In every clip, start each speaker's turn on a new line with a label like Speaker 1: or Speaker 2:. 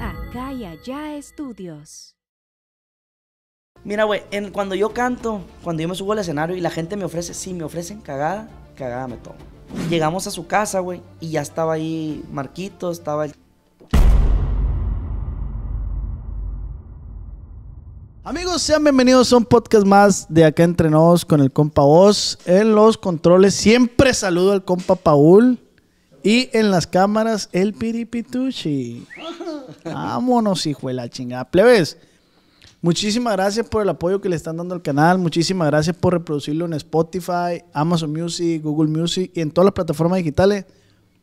Speaker 1: Acá y allá estudios.
Speaker 2: Mira, güey, cuando yo canto, cuando yo me subo al escenario y la gente me ofrece, si me ofrecen cagada, cagada me tomo. Llegamos a su casa, güey, y ya estaba ahí Marquito, estaba el...
Speaker 1: Amigos, sean bienvenidos a un podcast más de Acá Entre con el compa Oz. En los controles siempre saludo al compa Paul. Y en las cámaras, el piripituchi. Vámonos, hijo de la chingada. Plebes, muchísimas gracias por el apoyo que le están dando al canal. Muchísimas gracias por reproducirlo en Spotify, Amazon Music, Google Music y en todas las plataformas digitales.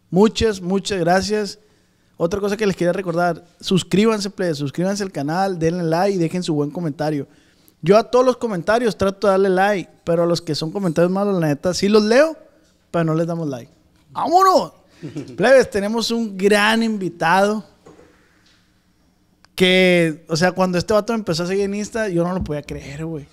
Speaker 1: Muchas, muchas gracias. Otra cosa que les quería recordar, suscríbanse, plebes, suscríbanse al canal, denle like y dejen su buen comentario. Yo a todos los comentarios trato de darle like, pero a los que son comentarios malos, la neta, sí los leo, pero no les damos like. ¡Vámonos! Plebes, tenemos un gran invitado. Que, o sea, cuando este vato empezó a seguir en Insta, yo no lo podía creer, güey.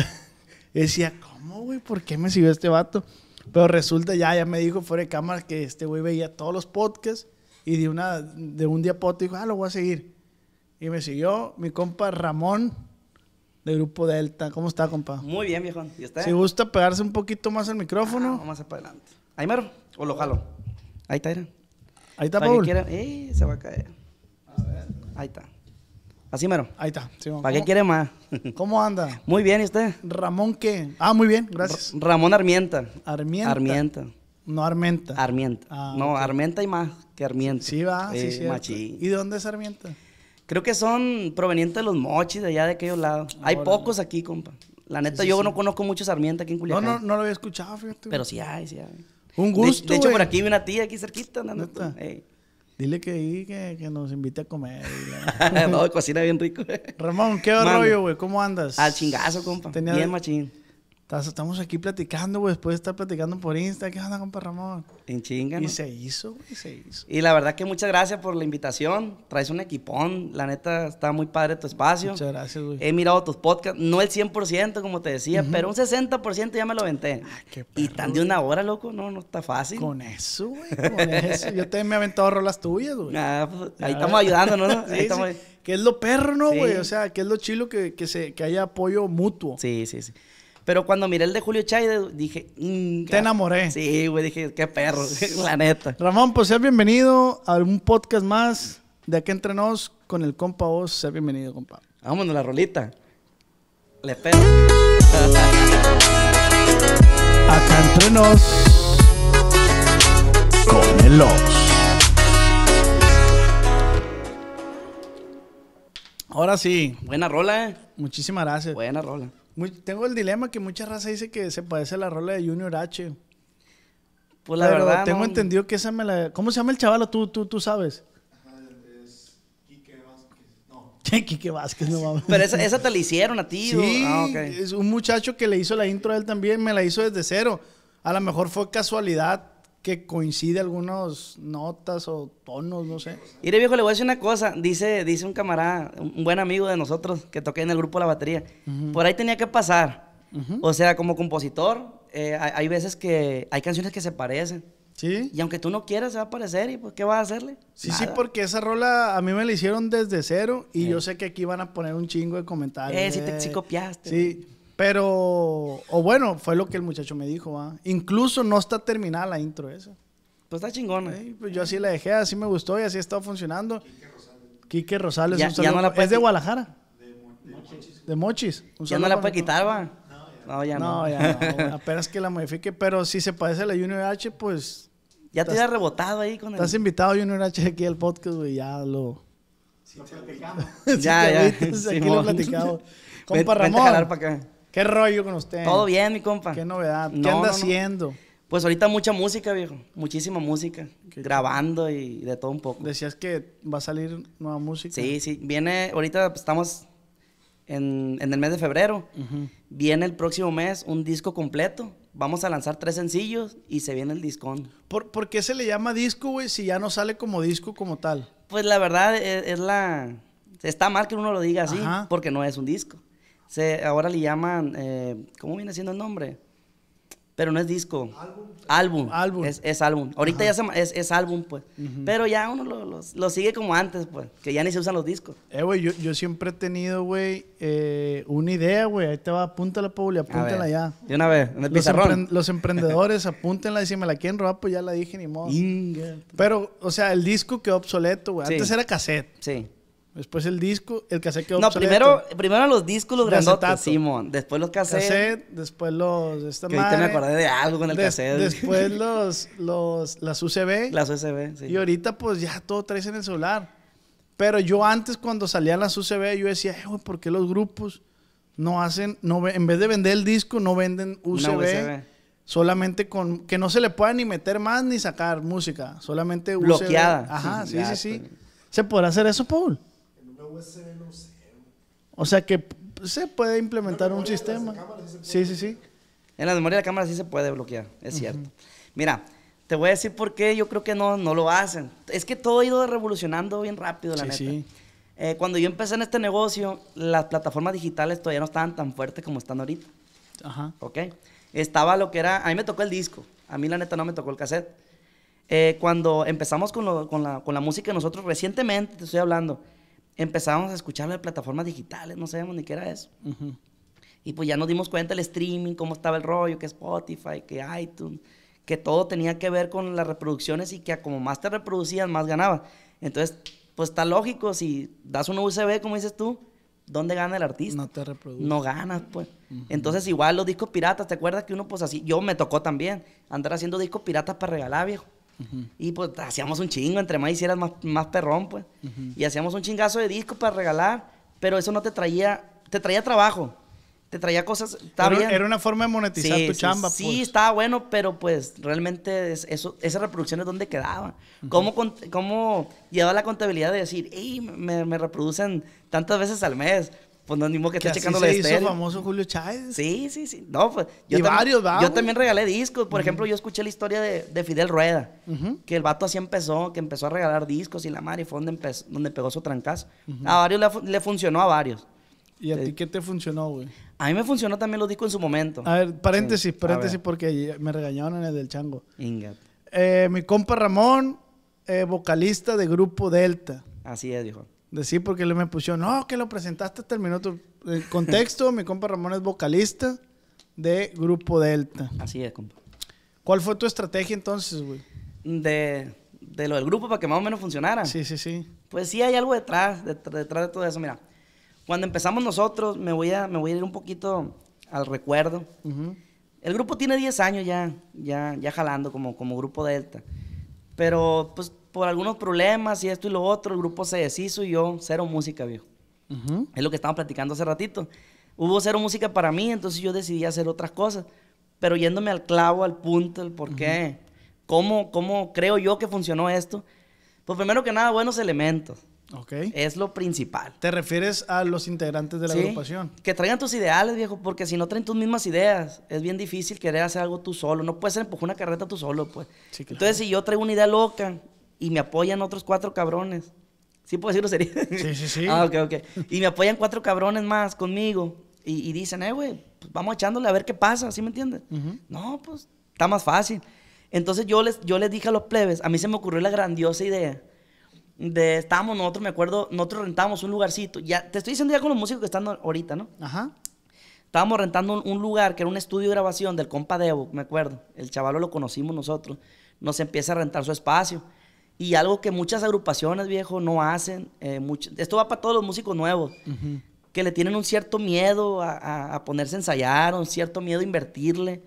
Speaker 1: decía, ¿cómo, güey? ¿Por qué me siguió este vato? Pero resulta ya, ya me dijo fuera de cámara que este güey veía todos los podcasts y de, una, de un día poto dijo, ah, lo voy a seguir. Y me siguió mi compa Ramón del Grupo Delta. ¿Cómo está, compa? Muy
Speaker 2: bien, viejo. ¿Y usted? Si
Speaker 1: gusta pegarse un poquito más el micrófono. Ah, más para adelante. Aymar, o lo jalo.
Speaker 2: Ahí está, Ahí está, Paul. Eh, se va a caer. ver. Ahí está. Así mero. Ahí está. ¿Para qué quiere más? ¿Cómo anda? Muy bien, ¿y usted? Ramón qué? Ah, muy bien, gracias. Ramón Armienta. Armienta. Armienta. No Armenta. Armienta. Ah, no, Armenta y más que Armienta. Sí, va, sí, sí. Eh, Machi. ¿Y de dónde es Armienta? Creo que son provenientes de los mochis de allá de aquellos lados. Ah, hay pocos aquí, compa. La neta, yo no conozco muchos Armienta aquí en Culiacán. No, no, no lo había escuchado, fíjate. Pero sí hay, sí hay. Un gusto. De, hecho, por aquí vi una tía aquí cerquita andando.
Speaker 1: Dile que, ahí, que, que nos invite a comer. no,
Speaker 2: cocina bien rico.
Speaker 1: Ramón, ¿qué rollo, güey? ¿Cómo andas? Al chingazo, compa. Bien machín. Estamos aquí platicando, güey. Después de estar platicando por Insta. ¿Qué onda, compa Ramón?
Speaker 2: En chinga. Y se
Speaker 1: hizo, güey. Se hizo.
Speaker 2: Y la verdad que muchas gracias por la invitación. Traes un equipón. La neta, está muy padre tu espacio. Muchas gracias, güey. He mirado tus podcasts. No el 100%, como te decía, pero un 60% ya me lo venté. Ay, ah, qué y tan de una hora, loco. No, no está fácil. Con eso, güey. Con eso. Yo también me he aventado rolas tuyas, güey. Ah, pues, ahí estamos ayudando, ¿no? sí, estamos ahí. Que es lo
Speaker 1: perro, ¿no, güey? O sea, que es lo chilo que, se, que haya apoyo mutuo. Sí, sí, sí.
Speaker 2: Pero cuando miré el de Julio Chay, dije. Te enamoré. Sí, güey, dije, qué perro, la
Speaker 1: neta. Ramón, pues sea bienvenido a un podcast más de aquí entre nos con el compa Oz. Sea
Speaker 2: bienvenido, compa. Vámonos, la rolita. Le espero.
Speaker 1: Acá entre nos con el Oz. Ahora sí. Buena rola, eh. Muchísimas gracias. Buena rola tengo el dilema que mucha raza dice que se parece a la rola de Junior H.
Speaker 2: Pues la verdad. Tengo entendido
Speaker 1: que esa me la. ¿Cómo se llama el chaval? Tú, tú, tú sabes. es
Speaker 2: Quique Vázquez. No. Quique Vázquez, no mames. Pero esa, te la hicieron a ti. Sí, ah, es
Speaker 1: un muchacho que le hizo la intro a él también, me la hizo desde cero. A lo mejor fue casualidad que coincide algunas notas o tonos, no sé.
Speaker 2: Mire, viejo, le voy a decir una cosa. Dice, dice un camarada, un buen amigo de nosotros que toqué en el grupo La Batería. Por ahí tenía que pasar. O sea, como compositor, eh, hay, veces que hay canciones que se parecen. Sí. Y aunque tú no quieras, se va a parecer. ¿Y pues qué vas a hacerle? Sí, sí,
Speaker 1: porque esa rola a mí me la hicieron desde cero. Y yo sé que aquí van a poner un chingo de comentarios. Eh, si, te, eh, copiaste. Sí. Pero, o bueno, fue lo que el muchacho me dijo, va. Incluso no está terminada la intro esa. Pues está chingona. pues yo así la dejé, así me gustó y así ha estado funcionando. Quique Rosales. Quique Rosales, ya, un saludo. no la puede... es de Guadalajara. De, Mochis. De Mochis. ya no la puede quitar, va. No, ya no. No, ya no. apenas que la modifique, pero si se parece a la Junior H, pues. Ya te había rebotado ahí con el. Estás invitado a Junior H aquí al podcast, güey, ya lo. lo platicamos. ya, ya. Aquí lo platicamos. Compa Ramón. Vente a jalar para acá.
Speaker 2: ¿Qué rollo con usted? Todo bien, mi compa. ¿Qué novedad? ¿Qué anda haciendo? Pues ahorita mucha música, viejo. Muchísima música. Grabando y de todo un poco. Decías que va a salir nueva música. Sí, sí. Viene, ahorita estamos en, en el mes de febrero. Viene el próximo mes un disco completo. Vamos a lanzar tres sencillos y se viene el discón. ¿Por, qué se le llama disco, güey, si ya no sale como disco como tal? Pues la verdad e, es, la... Está mal que uno lo diga así, porque no es un disco ahora le llaman, eh, ¿cómo viene siendo el nombre? Pero no es disco. Álbum. Álbum. Es, álbum. Ahorita ya es, es, álbum, pues. Pero ya uno lo, sigue como antes, pues. Que ya ni se usan los discos. Eh, güey, yo,
Speaker 1: siempre he tenido, güey, eh, una idea, güey. Ahí te va, apúntala, Pauli, apúntala ya. De una vez, los, emprendedores, apúntenla y si me la quieren robar, pues ya la dije, ni modo. Pero, o sea, el disco quedó obsoleto, güey. Antes era cassette. Sí. Después el disco, el cassette quedó No, primero,
Speaker 2: primero los discos, los grandotes, Simón. Después los cassettes. después
Speaker 1: los... Esta que ahorita me acordé de algo con el cassette. Después los, los... Las UCB Las UCB sí. Y ahorita, pues, ya todo traes en el celular. Pero yo antes, cuando salían las UCB yo decía, eh, güey, ¿por qué los grupos no hacen... No, en vez de vender el disco, no venden UCB? Solamente con... Que no se le pueda ni meter más ni sacar música. Solamente UCB. Bloqueada. Ajá, sí, sí. sí. Pues. ¿Se podrá hacer eso, Paul? O sea que se puede implementar un sistema. sí, sí, sí,
Speaker 2: En la memoria de la cámara sí se puede bloquear, es cierto. Mira, te voy a decir por qué yo creo que no, no lo hacen. Es que todo ha ido revolucionando bien rápido, la neta. Eh, cuando yo empecé en este negocio, las plataformas digitales todavía no estaban tan fuertes como están ahorita. Ajá. ¿Ok? Estaba lo que era... A mí me tocó el disco. A mí, la neta, no me tocó el cassette. Eh, cuando empezamos con, lo, con, la, con la música, nosotros recientemente, te estoy hablando, empezábamos a escucharlo de plataformas digitales, no sabemos ni qué era eso. Y pues ya nos dimos cuenta del streaming, cómo estaba el rollo, que Spotify, que iTunes, que todo tenía que ver con las reproducciones y que como más te reproducían, más ganabas. Entonces, pues está lógico, si das un USB, como dices tú, ¿dónde gana el artista? No te reproduces. No ganas, pues. Entonces, igual los discos piratas, ¿te acuerdas que uno, pues así, yo me tocó también andar haciendo discos piratas para regalar, viejo? Y pues hacíamos un chingo, entre más hicieras más, más perrón, pues. Y hacíamos un chingazo de disco para regalar, pero eso no te traía, te traía trabajo, te traía cosas. Era, era una
Speaker 1: forma de monetizar tu chamba. Sí, pues. sí,
Speaker 2: estaba bueno, pero pues realmente eso, esa reproducción es donde quedaba. ¿Cómo, ¿Cómo, llevaba la contabilidad de decir, hey, me, me reproducen tantas veces al mes? pues no que, que checando la hizo
Speaker 1: famoso Julio Chávez.
Speaker 2: Sí, sí, sí. Pues,
Speaker 1: y varios, vamos. yo también
Speaker 2: regalé discos. Por ejemplo, yo escuché la historia de, Fidel Rueda, que el vato así empezó, que empezó a regalar discos y la madre fue donde, donde pegó su trancazo. A varios le, funcionó a varios. ¿Y a ti qué te funcionó, güey? A mí me funcionó también los discos en su momento. A ver, paréntesis, paréntesis,
Speaker 1: porque me regañaron en el del chango. Eh, mi compa Ramón, eh, vocalista de Grupo Delta.
Speaker 2: Así es, dijo
Speaker 1: decir porque le me pusieron, no, que lo presentaste, terminó tu el eh, contexto. mi compa Ramón es vocalista de Grupo Delta. Así es, compa.
Speaker 2: ¿Cuál fue tu estrategia entonces, güey? De, lo del grupo para que más o menos funcionara. Sí, sí, sí. Pues sí, hay algo detrás, detrás, de todo eso. Mira, cuando empezamos nosotros, me voy a, me voy a ir un poquito al recuerdo. El grupo tiene 10 años ya, ya, ya jalando como, como grupo Delta. Pero pues por algunos problemas y esto y lo otro, el grupo se deshizo y yo cero música, viejo. Es lo que estábamos platicando hace ratito. Hubo cero música para mí, entonces yo decidí hacer otras cosas. Pero yéndome al clavo, al punto, el por qué, cómo, creo yo que funcionó esto. Pues primero que nada, buenos elementos. Ok. Es lo principal. ¿Te refieres a los integrantes de la agrupación? Que traigan tus ideales, viejo, porque si no traen tus mismas ideas, es bien difícil querer hacer algo tú solo. No puedes empujar una carreta tú solo, pues. Sí, Entonces, si yo traigo una idea loca y me apoyan otros cuatro cabrones. ¿Sí puedo decirlo sería? Sí, sí, sí. ah, ok, ok. Y me apoyan cuatro cabrones más conmigo. Y, dicen, eh, güey, pues vamos echándole a ver qué pasa, ¿sí me entiendes? No, pues está más fácil. Entonces yo les, yo les dije a los plebes, a mí se me ocurrió la grandiosa idea de, estábamos nosotros, me acuerdo, nosotros rentábamos un lugarcito. Ya, te estoy diciendo ya con los músicos que están ahorita, ¿no? Ajá. Estábamos rentando un, lugar que era un estudio de grabación del compa Debo, me acuerdo. El chavalo lo conocimos nosotros. Nos empieza a rentar su espacio. Y algo que muchas agrupaciones, viejo, no hacen. Eh, mucho, esto va para todos los músicos nuevos. Que le tienen un cierto miedo a, ponerse a ensayar, un cierto miedo a invertirle.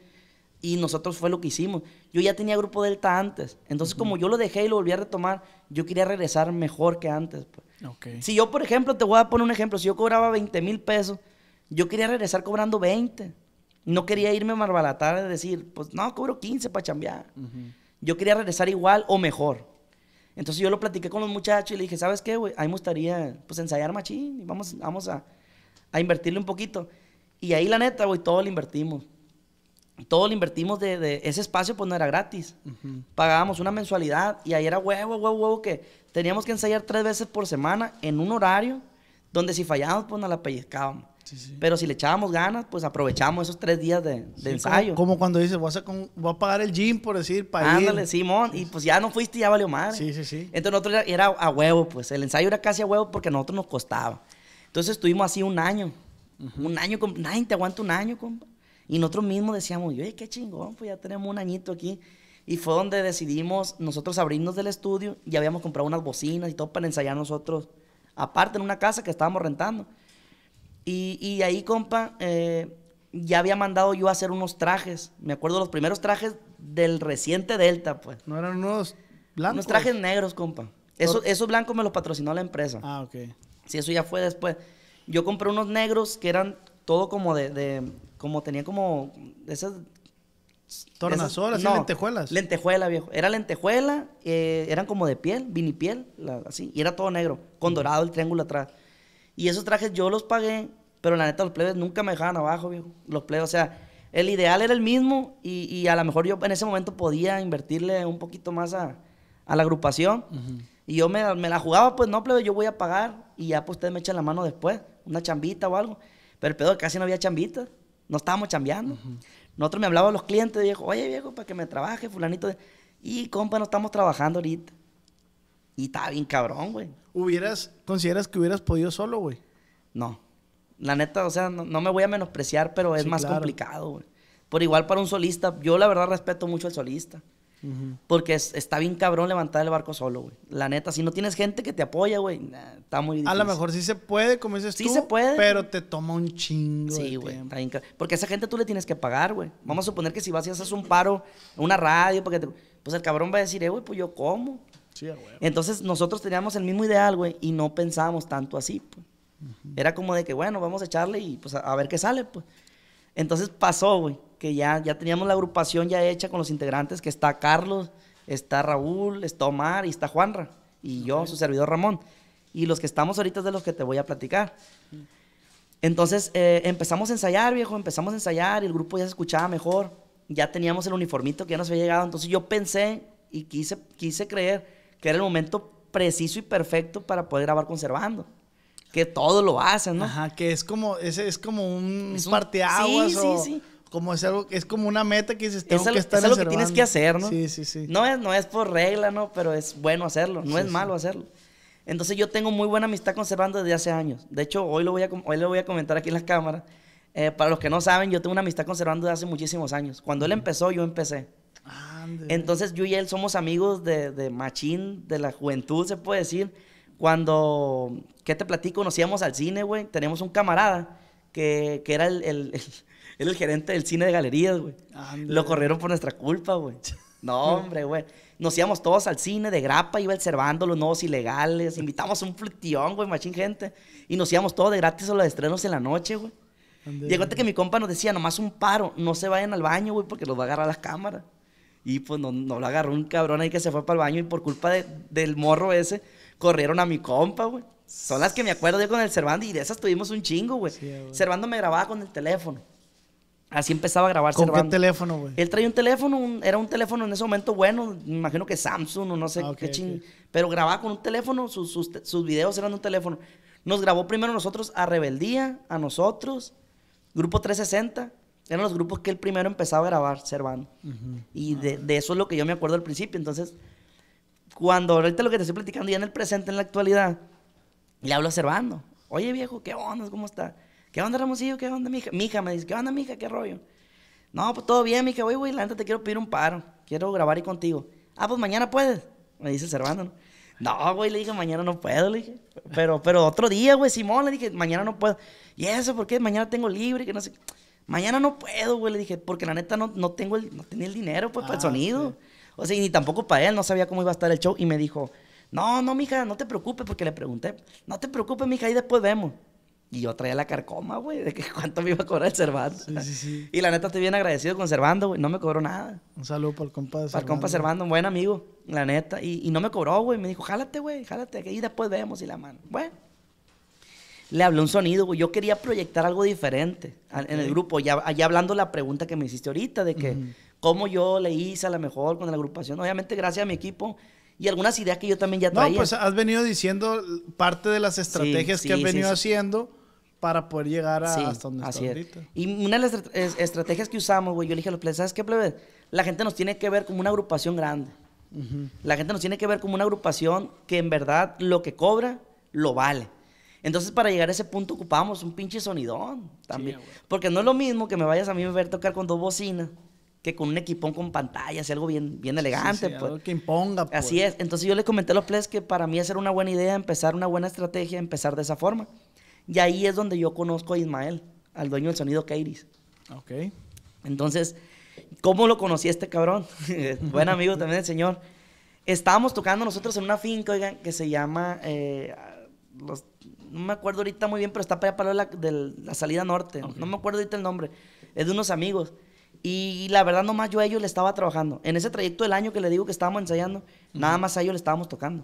Speaker 2: Y nosotros fue lo que hicimos. Yo ya tenía grupo Delta antes. Entonces, como yo lo dejé y lo volví a retomar, yo quería regresar mejor que antes. Pues. Si yo, por ejemplo, te voy a poner un ejemplo. Si yo cobraba 20 mil pesos, yo quería regresar cobrando 20. No quería irme a marbalatar y decir, pues no, cobro 15 para chambear. Yo quería regresar igual o mejor. Entonces yo lo platiqué con los muchachos y le dije, ¿sabes qué, güey? Ahí me gustaría, pues, ensayar machín y vamos, vamos a, invertirle un poquito. Y ahí, la neta, güey, todo lo invertimos. Todo lo invertimos de, Ese espacio, pues, no era gratis. Pagábamos una mensualidad y ahí era huevo, huevo, huevo que teníamos que ensayar tres veces por semana en un horario donde si fallábamos, pues, nos la pellizcábamos. Pero si le echábamos ganas, pues aprovechamos esos tres días de, ensayo.
Speaker 1: Como, cuando dices, voy a, a, pagar el gym, por decir, para Ándale,
Speaker 2: Simón. Y pues ya no fuiste y ya valió madre. Sí, sí, sí. Entonces nosotros era, a huevo, pues. El ensayo era casi a huevo porque a nosotros nos costaba. Entonces estuvimos así un año. Un año, con nadie te aguanta un año, compa. Y nosotros mismos decíamos, oye, qué chingón, pues ya tenemos un añito aquí. Y fue donde decidimos nosotros abrirnos del estudio y habíamos comprado unas bocinas y todo para ensayar nosotros, aparte en una casa que estábamos rentando. Y, ahí, compa, eh, ya había mandado yo a hacer unos trajes. Me acuerdo los primeros trajes del reciente Delta, pues. ¿No eran unos blancos? Unos trajes negros, compa. Eso, esos blancos me los patrocinó la empresa. Ah, ok. Sí, eso ya fue después. Yo compré unos negros que eran todo como de... como tenía como... Esas... Tornasolas, no, lentejuelas. Lentejuela, viejo. Era lentejuela, eh, eran como de piel, vinipiel, así. Y era todo negro, con dorado el triángulo atrás. Y esos trajes yo los pagué, pero la neta los plebes nunca me dejaban abajo, viejo. Los plebes, o sea, el ideal era el mismo y, a lo mejor yo en ese momento podía invertirle un poquito más a, a la agrupación. Y yo me, me, la jugaba, pues no, plebe, yo voy a pagar y ya pues ustedes me echan la mano después, una chambita o algo. Pero el pedo casi no había chambita, no estábamos chambeando. Nosotros me hablaban los clientes, viejo, oye viejo, para que me trabaje, fulanito. Y compa, no estamos trabajando ahorita. Y estaba bien cabrón, güey. ¿Hubieras, consideras que hubieras podido solo, güey? No. La neta, o sea, no, me voy a menospreciar, pero es más complicado, güey. Por igual para un solista, yo la verdad respeto mucho al solista. Porque está bien cabrón levantar el barco solo, güey. La neta, si no tienes gente que te apoya, güey, está muy difícil. A lo mejor sí se puede, como
Speaker 1: dices tú. Sí se puede. Pero te
Speaker 2: toma un chingo. Sí, güey. Porque a esa gente tú le tienes que pagar, güey. Vamos a suponer que si vas y haces un paro, una radio, porque pues el cabrón va a decir, eh, güey, pues yo como. Entonces nosotros teníamos el mismo ideal, güey, y no pensábamos tanto así, pues. Era como de que, bueno, vamos a echarle y pues a, ver qué sale, pues. Entonces pasó, güey, que ya, ya teníamos la agrupación ya hecha con los integrantes, que está Carlos, está Raúl, está Omar y está Juanra. Y yo, su servidor Ramón. Y los que estamos ahorita es de los que te voy a platicar. Entonces eh, empezamos a ensayar, viejo, empezamos a ensayar y el grupo ya se escuchaba mejor. Ya teníamos el uniformito que ya nos había llegado. Entonces yo pensé y quise, quise creer que era el momento preciso y perfecto para poder grabar conservando. Que todo lo hacen, ¿no? Ajá, que es como, es, es como un, es parteaguas sí, o... sí, sí como es algo, es como una meta
Speaker 1: que se tengo que estar es algo que tienes que hacer, ¿no? Sí, sí, sí.
Speaker 2: No es, no es por regla, ¿no? Pero es bueno hacerlo, no es malo hacerlo. Entonces yo tengo muy buena amistad conservando desde hace años. De hecho, hoy lo voy a, hoy voy a comentar aquí en las cámaras. Eh, para los que no saben, yo tengo una amistad conservando desde hace muchísimos años. Cuando él empezó, yo empecé. Entonces yo y él somos amigos de, de, machín, de la juventud, se puede decir. Cuando, ¿qué te platico? Nos íbamos al cine, güey. Teníamos un camarada que, era el, gerente del cine de galerías, güey. Lo corrieron por nuestra culpa, güey. No, hombre, güey. Nos íbamos todos al cine de grapa, iba observando los nuevos ilegales. Invitamos un flutión, güey, machín gente. Y nos íbamos todos de gratis a los estrenos en la noche, güey. Y hasta este que mi compa nos decía, nomás un paro, no se vayan al baño, güey, porque los va a agarrar las cámaras. Y pues no, lo agarró un cabrón ahí que se fue para el baño y por culpa del morro ese, corrieron a mi compa, güey. Son las que me acuerdo yo con el Cervando y de esas tuvimos un chingo, güey. Cervando me grababa con el teléfono. Así empezaba a grabar ¿Con qué
Speaker 1: teléfono, güey?
Speaker 2: Él traía un teléfono, era un teléfono en ese momento bueno, me imagino que Samsung o no sé ah, qué ching... Pero grababa con un teléfono, sus, sus, sus videos eran de un teléfono. Nos grabó primero nosotros a Rebeldía, a nosotros, Grupo 360 eran los grupos que él primero empezaba a grabar, Servando. Y de, eso es lo que yo me acuerdo al principio. Entonces, cuando ahorita lo que te estoy platicando ya en el presente, en la actualidad, le hablo a Servando. Oye, viejo, ¿qué onda? ¿Cómo está? ¿Qué onda, Ramosillo? ¿Qué onda, mija? Mija me dice, ¿qué onda, mija? ¿Qué rollo? No, pues todo bien, mija. Oye, güey, la neta te quiero pedir un paro. Quiero grabar y contigo. Ah, pues mañana puedes. Me dice Servando, ¿no? güey, le dije, mañana no puedo, le dije. Pero, pero otro día, güey, Simón, le dije, mañana no puedo. Y eso, ¿por qué? Mañana tengo libre, que no sé. Mañana no puedo, güey. Le dije, porque la neta no, no tengo el, no tenía el dinero, pues, para el ah, sonido. O sea, ni tampoco para él, no sabía cómo iba a estar el show. Y me dijo, no, no, mija, no te preocupes, porque le pregunté, no te preocupes, mija, ahí después vemos. Y yo traía la carcoma, güey, de que cuánto me iba a cobrar el Cervando. Y la neta estoy bien agradecido con Cervando, güey, no me cobró nada. Un saludo para el compa Cervando. Para compa un buen amigo, la neta. Y, no me cobró, güey, me dijo, jálate, güey, jálate, y después vemos y la mano. Bueno le habló un sonido, güey. Yo quería proyectar algo diferente en el grupo. Ya, ya, hablando la pregunta que me hiciste ahorita, de que cómo yo le hice a lo mejor con la agrupación. Obviamente, gracias a mi equipo y algunas ideas que yo también ya traía. No, pues
Speaker 1: has venido diciendo parte de las estrategias que venido
Speaker 2: haciendo para poder llegar a hasta donde así es. ahorita. Y una de las estrategias que usamos, güey, yo le dije a los plebes, ¿sabes qué, plebe? La gente nos tiene que ver como una agrupación grande. La gente nos tiene que ver como una agrupación que en verdad lo que cobra lo vale. Entonces, para llegar a ese punto ocupábamos un pinche sonidón también. porque no es lo mismo que me vayas a mí a ver tocar con dos bocinas que con un equipón con pantallas y algo bien, bien elegante. Pues. que imponga. Pues. Así es. Entonces yo le comenté a los players que para mí era una buena idea empezar una buena estrategia, empezar de esa forma. Y ahí es donde yo conozco a Ismael, al dueño del sonido Keiris. Ok. Entonces, ¿cómo lo conocí a este cabrón? Buen amigo también el señor. Estábamos tocando nosotros en una finca, oigan, que se llama... Eh, los no me acuerdo ahorita muy bien, pero está para para la, salida norte. No me acuerdo ahorita el nombre. Es de unos amigos. Y la verdad, nomás yo a ellos le estaba trabajando. En ese trayecto del año que le digo que estábamos ensayando, nada más a ellos le estábamos tocando.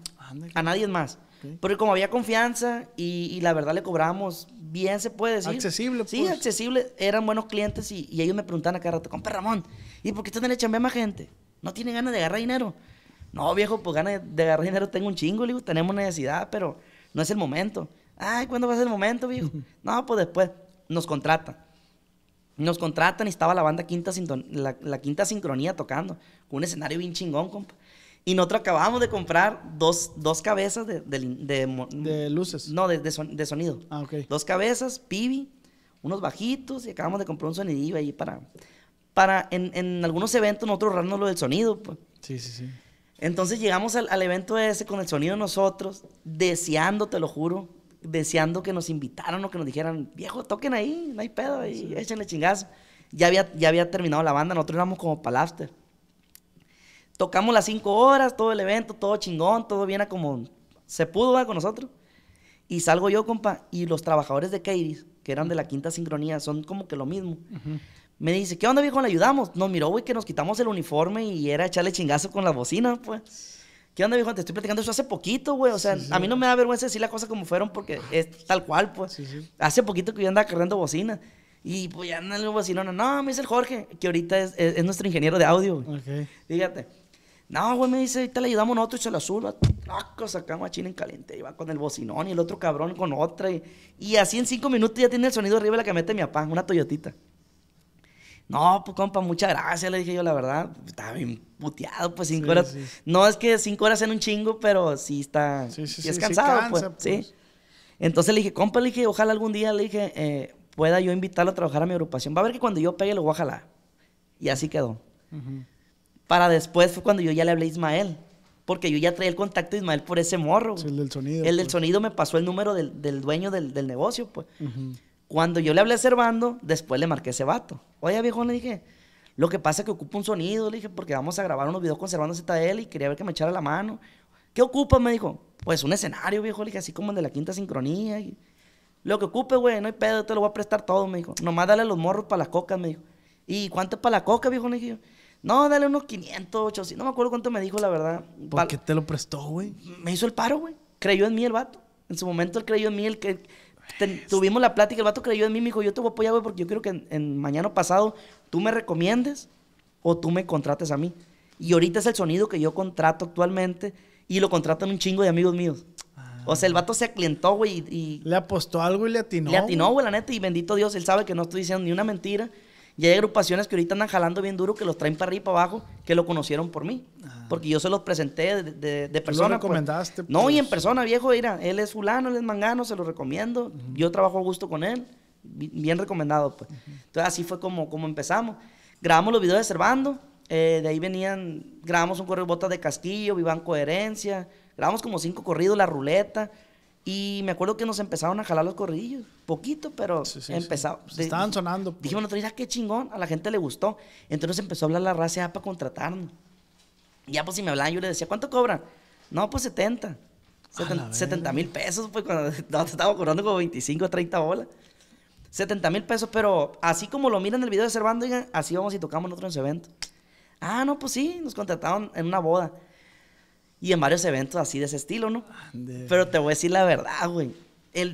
Speaker 2: A nadie más. Porque como había confianza y, la verdad le cobramos bien, se puede decir. Accesible, Sí, pues. accesible. Eran buenos clientes y, ellos me preguntaban a cada rato, compa Ramón, ¿y por qué están echando más gente? ¿No tiene ganas de agarrar dinero? No, viejo, pues ganas de agarrar dinero tengo un chingo, tenemos necesidad, pero no es el momento. Ay, ¿cuándo va a ser el momento, viejo? no, pues después nos contratan. Nos contratan y estaba la banda Quinta, la, Quinta Sincronía tocando, con un escenario bien chingón, compa. Y nosotros acabamos de comprar dos, dos cabezas de, de, luces. No, de, de, sonido. Ah, ok. Dos cabezas, pibi, unos bajitos y acabamos de comprar un sonidillo ahí para... para en, en algunos eventos nosotros ahorrarnos lo del sonido. Pues. Sí, sí, sí. Entonces llegamos al, al evento ese con el sonido nosotros, deseando, te lo juro, deseando que nos invitaran o que nos dijeran, viejo, toquen ahí, no hay pedo, y échenle chingazo. Ya había, ya había terminado la banda, nosotros éramos como palafter. Tocamos las cinco horas, todo el evento, todo chingón, todo bien como se pudo con nosotros. Y salgo yo, compa, y los trabajadores de Keiris, que eran de la quinta sincronía, son como que lo mismo. Me dice, ¿qué onda, viejo? ¿Le ayudamos? Nos miró, güey, que nos quitamos el uniforme y era echarle chingazo con la bocina, pues. ¿Qué onda, viejo? Te estoy platicando eso hace poquito, güey. O sea, a mí no me da vergüenza decir las cosas como fueron porque es tal cual, pues. hace poquito que yo andaba cargando bocina. Y pues ya anda el bocinón. no, me dice el Jorge, que ahorita es, nuestro ingeniero de audio. Güey. Fíjate. No, güey, me dice, ahorita le ayudamos nosotros, se azul, taco, sacamos a China en caliente. Y va con el bocinón y el otro cabrón con otra. Y, así en cinco minutos ya tiene el sonido arriba de la que mete mi papá, una Toyotita. No, pues compa, muchas gracias, le dije yo, la verdad, estaba bien puteado, pues cinco horas. No es que cinco horas en un chingo, pero sí está, sí, sí, sí es cansado, pues, Sí. Pues. Entonces le dije, compa, le dije, ojalá algún día, le dije, eh, pueda yo invitarlo a trabajar a mi agrupación. Va a ver que cuando yo pegue lo voy a jalar. Y así quedó. Para después fue cuando yo ya le hablé a Ismael, porque yo ya traía el contacto de Ismael por ese morro. el del sonido. El del pues. sonido me pasó el número del, dueño del, negocio, pues. Cuando yo le hablé a Servando, después le marqué a ese vato. Oye, viejo, le dije, lo que pasa es que ocupa un sonido, le dije, porque vamos a grabar unos videos con Servando él y quería ver que me echara la mano. ¿Qué ocupa? Me dijo, pues un escenario, viejo, le dije, así como el de la quinta sincronía. lo que ocupe, güey, no hay pedo, te lo voy a prestar todo, me dijo. Nomás dale los morros para las cocas, me dijo. ¿Y cuánto es para la coca, viejo? Le dije, no, dale unos 500, 800. No me acuerdo cuánto me dijo, la verdad. ¿Por qué te lo prestó, güey? Me hizo el paro, güey. Creyó en mí el vato. En su momento él creyó en mí, el que tuvimos la plática, el vato creyó en mí, me dijo, yo te voy a apoyar, güey, porque yo quiero que en, mañana pasado tú me recomiendes o tú me contrates a mí. Y ahorita es el sonido que yo contrato actualmente y lo contratan un chingo de amigos míos. Ah. O sea, el vato se aclientó, güey, y, Le apostó algo y le atinó. Le atinó, güey, la neta, y bendito Dios, él sabe que no estoy diciendo ni una mentira. Y hay agrupaciones que ahorita andan jalando bien duro que los traen para arriba y para abajo, que lo conocieron por mí. Ah. Porque yo se los presenté de, de, de persona. Pues. recomendaste?
Speaker 1: No, y en pues? persona,
Speaker 2: viejo, mira, él es fulano, él es mangano, se lo recomiendo. Yo trabajo a gusto con él, bien recomendado, pues. Entonces, así fue como, como empezamos. Grabamos los videos de cervando eh, de ahí venían, grabamos un correo de botas de castillo, Vivan Coherencia, grabamos como cinco corridos, La Ruleta, y me acuerdo que nos empezaron a jalar los corrillos, Poquito, pero sí, estaban sonando. Pues. Dijimos, nosotros, ah, qué chingón, a la gente le gustó. Entonces empezó a hablar la raza ah, para contratarnos. Ya pues si me hablaban, yo le decía, ¿cuánto cobran? No, pues 70. 70 mil pesos, pues cuando no, estaba cobrando como 25, 30 bolas. 70 mil pesos, pero así como lo miran en el video de cervando así vamos y tocamos nosotros en ese evento. Ah, no, pues sí, nos contrataron en una boda y en varios eventos así de ese estilo, ¿no? Pero te voy a decir la verdad, güey.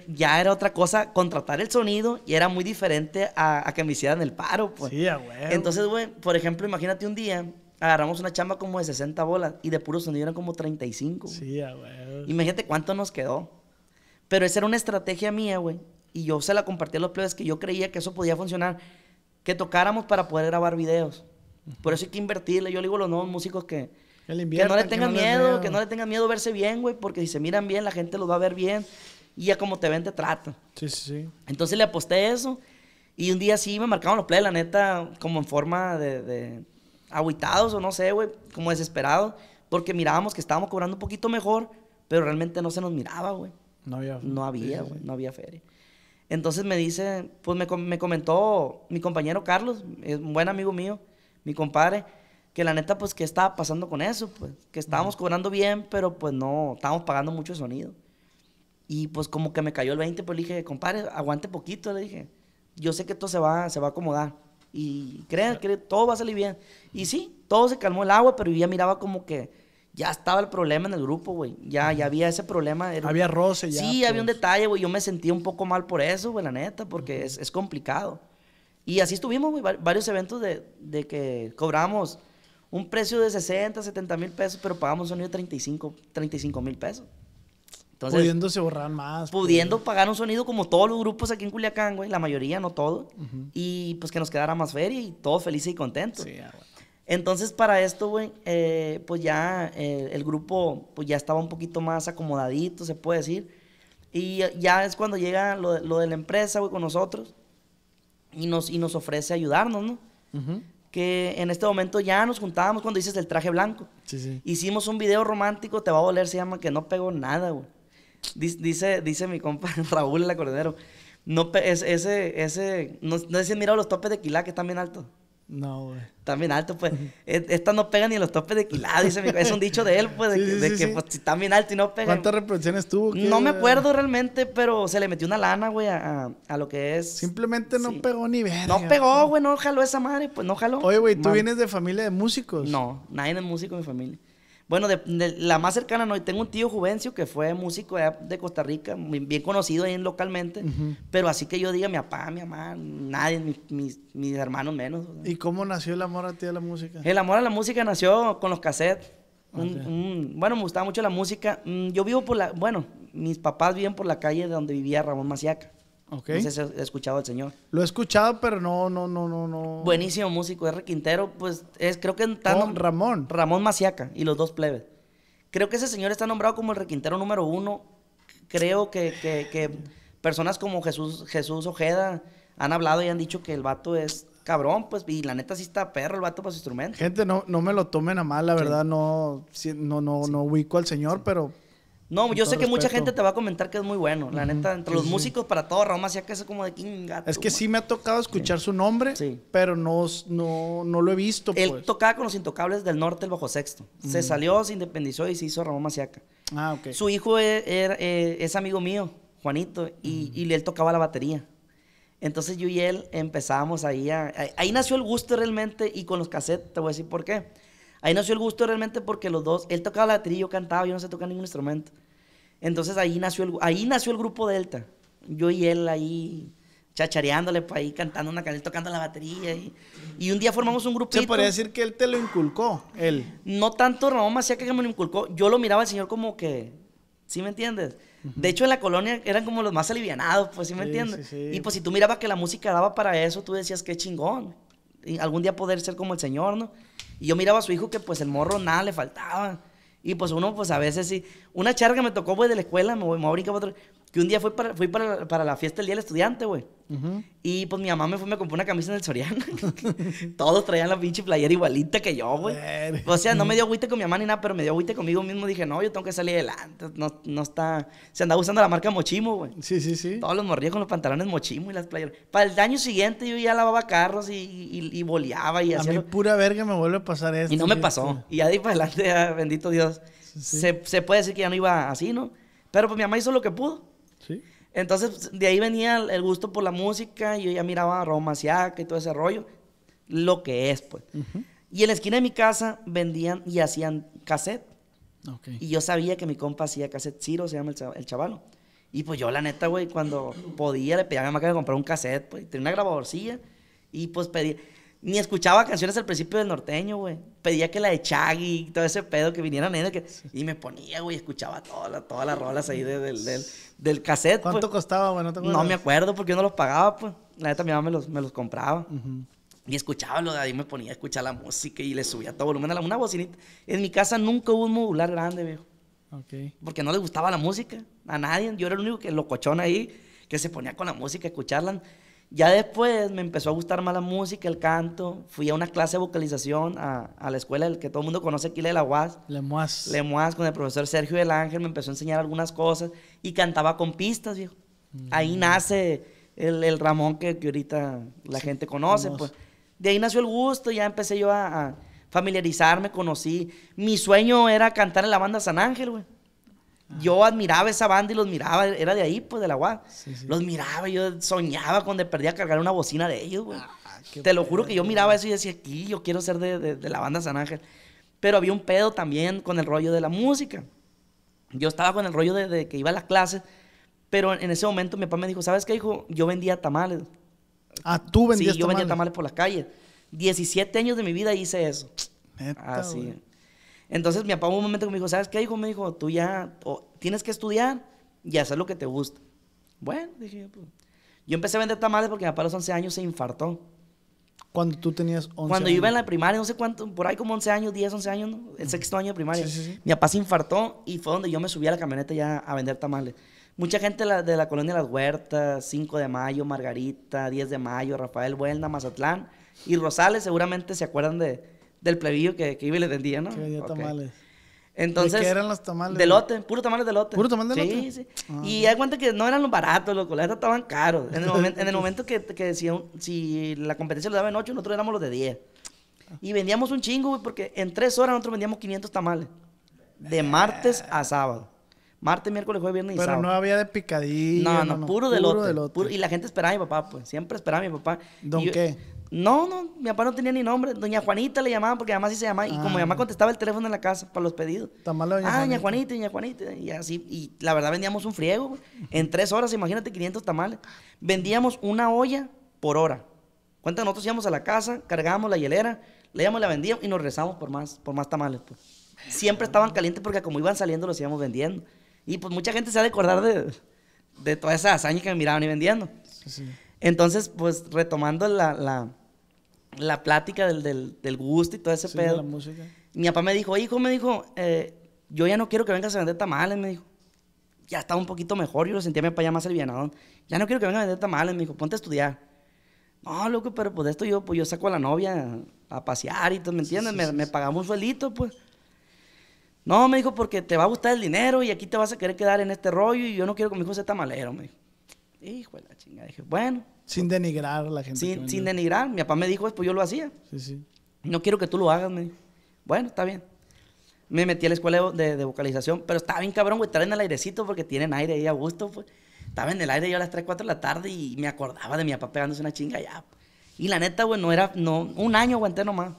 Speaker 2: ya era otra cosa contratar el sonido y era muy diferente a, que me hicieran el paro, pues. Sí, güey. Entonces, güey, por ejemplo, imagínate un día, agarramos una chamba como de 60 bolas y de puro sonido eran como 35. Sí, güey. Imagínate cuánto nos quedó. Pero esa era una estrategia mía, güey. Y yo se la compartí a los plebes que yo creía que eso podía funcionar. Que tocáramos para poder grabar videos. Por eso hay que invertirle. Yo le digo a los nuevos músicos que que, no le tengan miedo, que no le tengan miedo verse bien, güey, porque si se miran bien, la gente los va a ver bien. Y ya como te ven, te trata. Sí, sí, sí. Entonces le aposté eso. Y un día sí me marcaron los play, la neta, como en forma de, de aguitados o no sé, güey, como desesperados, porque mirábamos que estábamos cobrando un poquito mejor, pero realmente no se nos miraba, güey. No había. No había, güey, no había feria. Entonces me dice, pues me, me comentó mi compañero Carlos, es un buen amigo mío, mi compadre, que la neta, pues, ¿qué estaba pasando con eso? Pues, que estábamos cobrando bien, pero pues no, estábamos pagando mucho sonido. Y pues como que me cayó el 20, pues le dije, compadre, aguante poquito, le dije. Yo sé que todo se va, se va a acomodar. Y crean, que todo va a salir bien. Y sí, todo se calmó el agua, pero yo ya miraba como que ya estaba el problema en el grupo, güey. Ya, ya había ese problema. Había roce ya. Sí, había un pues. detalle, güey. Yo me sentía un poco mal por eso, güey, la neta, porque es, complicado. Y así estuvimos, güey, varios eventos de, de que cobramos un precio de 60, 70 mil pesos, pero pagamos un sonido de 35, 35 mil pesos. Entonces, pudiendo
Speaker 1: borrar más. Pudiendo
Speaker 2: pagar un sonido como todos los grupos aquí en Culiacán, güey, la mayoría, no todo. Y pues que nos quedara más feria y todos felices y contentos. Sí, ah, Entonces, para esto, güey, eh, pues ya eh, el grupo pues ya estaba un poquito más acomodadito, se puede decir. Y ya es cuando llega lo, de la empresa, güey, con nosotros. Y nos, y nos ofrece ayudarnos, ¿no? Ajá que en este momento ya nos juntábamos cuando dices el traje blanco. Hicimos un video romántico, te va a volver, se llama, que no pegó nada, güey. Dice, dice mi compa Raúl el Cordero, No, ese, ese, no, no sé mirado los topes de Quilá que están bien altos. No, güey. También bien pues. Esta no pega ni en los topes de quilado, dice mi Es un dicho de él, pues, de, que, pues, si bien alto y no pega. ¿Cuántas reproducciones tuvo? No me acuerdo realmente, pero se le metió una lana, güey, a, a, lo que es. Simplemente no pegó ni ver. No pegó, güey, no jaló esa madre, pues no jaló. Oye, güey, ¿tú vienes de familia de músicos? No, nadie de músico en mi familia. Bueno, de, la más cercana, no, tengo un tío Juvencio que fue músico de, Costa Rica, bien conocido ahí localmente, pero así que yo diga mi papá, mi mamá, nadie, mis, hermanos menos. ¿Y cómo nació el
Speaker 1: amor a ti a la música?
Speaker 2: El amor a la música nació con los cassettes. bueno, me gustaba mucho la música. Mm, yo vivo por la, bueno, mis papás viven por la calle donde vivía Ramón Maciaca. Ok. No sé escuchado al señor.
Speaker 1: Lo he escuchado, pero no, no, no,
Speaker 2: no, no. Buenísimo músico, es Quintero, pues es, creo que está... Con Ramón. Ramón Maciaca y los dos plebes. Creo que ese señor está nombrado como el requintero número uno. Creo que, que, que personas como Jesús, Jesús Ojeda han hablado y han dicho que el vato es cabrón, pues, y la neta sí está perro el vato para su instrumento.
Speaker 1: Gente, no, no me lo tomen a mal, la verdad, no, no, no, no ubico al señor, pero
Speaker 2: no, yo sé que mucha gente te va a comentar que es muy bueno. La neta, entre los músicos para todo, Ramón Masiaca que es como de mm, gato, Es que sí
Speaker 1: me ha tocado escuchar su nombre, pero no, no, no lo he
Speaker 2: visto. Él pues. tocaba con los intocables del norte, el bajo sexto. Se mm. salió, se independizó y se hizo Ramón Maciaca. Ah, ok. Su hijo e, er, e, es amigo mío, Juanito, mm. y, él tocaba la batería. Entonces yo y él empezábamos ahí Ahí nació el gusto realmente y con los cassettes, te voy a decir por qué Ahí nació el gusto realmente porque los dos, él tocaba la batería, yo cantaba, yo no sé tocar ningún instrumento. Entonces ahí nació el, ahí nació el grupo Delta. Yo y él ahí chachareándole para pues, ahí cantando una canción, tocando la batería. Y, y, un día formamos un grupito. Se podría decir que él te lo inculcó, él. No tanto, no, más sea que me lo inculcó. Yo lo miraba al señor como que, ¿sí me entiendes? De hecho, en la colonia eran como los más alivianados, pues, ¿sí me entiendes? Y pues si tú mirabas que la música daba para eso, tú decías, qué chingón. Y algún día poder ser como el señor, ¿no? Y yo miraba a su hijo que pues el morro nada le faltaba. Y pues uno pues a veces sí. Una charga me tocó voy pues, de la escuela, me voy, me voy a brincar otro. Que un día fui para, fui para, la fiesta del Día del Estudiante, güey. Y pues mi mamá me fue, me compró una camisa en el Soriano. Todos traían la pinche player igualita que yo, güey. O sea, no me dio agüite con mi mamá ni nada, pero me dio agüite conmigo mismo. Dije, no, yo tengo que salir adelante. No, no está. Se andaba usando la marca Mochimo, güey. Sí, sí, sí. Todos los morrillos con los pantalones Mochimo y las playeras. Para el año siguiente yo ya lavaba carros y, y, y boleaba y así. A mí pura verga me vuelve a pasar esto. Y no me pasó. Y ya de ahí para adelante, ah, bendito Dios. Se, se puede decir que ya no iba así, ¿no? Pero pues mi mamá hizo lo que pudo. Entonces, de ahí venía el gusto por la música. Yo ya miraba a Roma Siaca y todo ese rollo. Lo que es, pues. Y en la esquina de mi casa vendían y hacían cassette. Y yo sabía que mi compa hacía cassette. Ciro se llama el, chavalo. Y pues yo, la neta, güey, cuando podía, le pedía a mi que me comprara un cassette, pues. Tenía una grabadorcilla. Y pues pedía ni escuchaba canciones al principio del norteño, güey. Pedía que la de y todo ese pedo que vinieran ellos. Que... Y me ponía, güey, escuchaba todas todas las rolas ahí del, del, del cassette. ¿Cuánto pues.
Speaker 1: costaba, bueno, No me
Speaker 2: acuerdo porque yo no los pagaba, pues. La neta, mi mamá me los, compraba. Y escuchaba lo de ahí, me ponía a escuchar la música y le subía todo volumen a la, una bocinita. En mi casa nunca hubo un modular grande, viejo. Porque no le gustaba la música a nadie. Yo era el único que locochón ahí que se ponía con la música a escucharla. Ya después me empezó a gustar más la música, el canto. Fui a una clase de vocalización a, la escuela del que todo el mundo conoce aquí, la de la UAS. Lemuas. Lemuas, con el profesor Sergio del Ángel, me empezó a enseñar algunas cosas y cantaba con pistas, viejo. Mm. Ahí nace el, Ramón que, ahorita la gente conoce. Pues. De ahí nació el gusto, ya empecé yo a, a familiarizarme, conocí. Mi sueño era cantar en la banda San Ángel, güey. Ah. yo admiraba esa banda y los miraba, era de ahí, pues, de la UAD. Los miraba, yo soñaba cuando perdía cargar una bocina de ellos, güey. Ah, Te lo juro que yo miraba eso y decía, aquí yo quiero ser de, la banda San Ángel. Pero había un pedo también con el rollo de la música. Yo estaba con el rollo de, que iba a las clases, pero en, ese momento mi papá me dijo, ¿sabes qué, hijo? Yo vendía tamales. Ah, tú vendías tamales. yo vendía tamales, por las calles. 17 años de mi vida hice eso. Así. Entonces mi papá hubo un momento que me dijo, ¿sabes qué, hijo? Me dijo, tú ya tienes que estudiar y hacer lo que te gusta. Bueno, dije yo, pues, Yo empecé a vender tamales porque mi papá a los 11 años se infartó. Cuando tú tenías 11 Cuando yo iba en la primaria, no sé cuánto, por ahí como 11 años, 10, 11 años, ¿no? el sexto año de primaria. Mi papá se infartó y fue donde yo me subí a la camioneta ya a vender tamales. Mucha gente de la, colonia Las Huertas, 5 de mayo, Margarita, 10 de mayo, Rafael Buena, Mazatlán y Rosales, seguramente se acuerdan de, del plebillo que, que iba y le vendía, ¿no? Que vendía tamales. Entonces, ¿De qué eran los tamales? De lote, puro tamal de lote. ¿Puro tamales de Sí, sí. Ah. Y hay cuenta que no eran los baratos, loco, la estaban caros. En el, momento, que, que si, la competencia lo daba en 8, nosotros éramos los de 10. Y vendíamos un chingo, güey, porque en tres horas nosotros vendíamos 500 tamales. De martes a sábado. Martes, miércoles, jueves, viernes y sábado. Pero no había de picadillo. No, no, puro, delote, y la gente esperaba a mi papá, pues. Siempre esperaba a mi papá. ¿Don qué? No, no, mi papá no tenía ni nombre. Doña Juanita le llamaba porque además sí se llamaba. Y como mi mamá ah. contestaba el teléfono en la casa para los pedidos. Tamales doña ah, Juanita. doña Juanita, doña Juanita. Y así. Y la verdad vendíamos un friego. En tres horas, imagínate, 500 tamales. Vendíamos una olla por hora. Cuenta, nosotros íbamos a la casa, cargábamos la hielera, le y la vendíamos y nos rezamos por más, por más tamales. Pues. Siempre estaban calientes porque como iban saliendo los íbamos vendiendo. Y pues mucha gente se ha de acordar de, de toda esa hazaña que me miraban y vendiendo. Entonces, pues retomando la la plática del, gusto y todo ese pedo. Mi papá me dijo, hijo, me dijo, eh, yo ya no quiero que vengas a vender tamales, me dijo. Ya estaba un poquito mejor, yo lo sentía mi papá ya más bienado Ya no quiero que vengas a vender tamales, me dijo, ponte a estudiar. No, loco, pero pues esto yo, pues yo saco a la novia a pasear y todo, ¿me entiendes? me, me pagamos un suelito, pues. No, me dijo, porque te va a gustar el dinero y aquí te vas a querer quedar en este rollo y yo no quiero que mi hijo sea tamalero, me dijo. Hijo la chinga. Dije, bueno, sin denigrar a la gente. Sin, sin denigrar. Mi papá me dijo, pues yo lo hacía. Sí, sí. No quiero que tú lo hagas, me dijo. Bueno, está bien. Me metí a la escuela de, de vocalización, pero estaba bien cabrón, güey, estar en el airecito porque tienen aire ahí a gusto, pues. Estaba en el aire yo a las 3, 4 de la tarde y me acordaba de mi papá pegándose una chinga ya. Y la neta, güey, no era, no, un año aguanté nomás.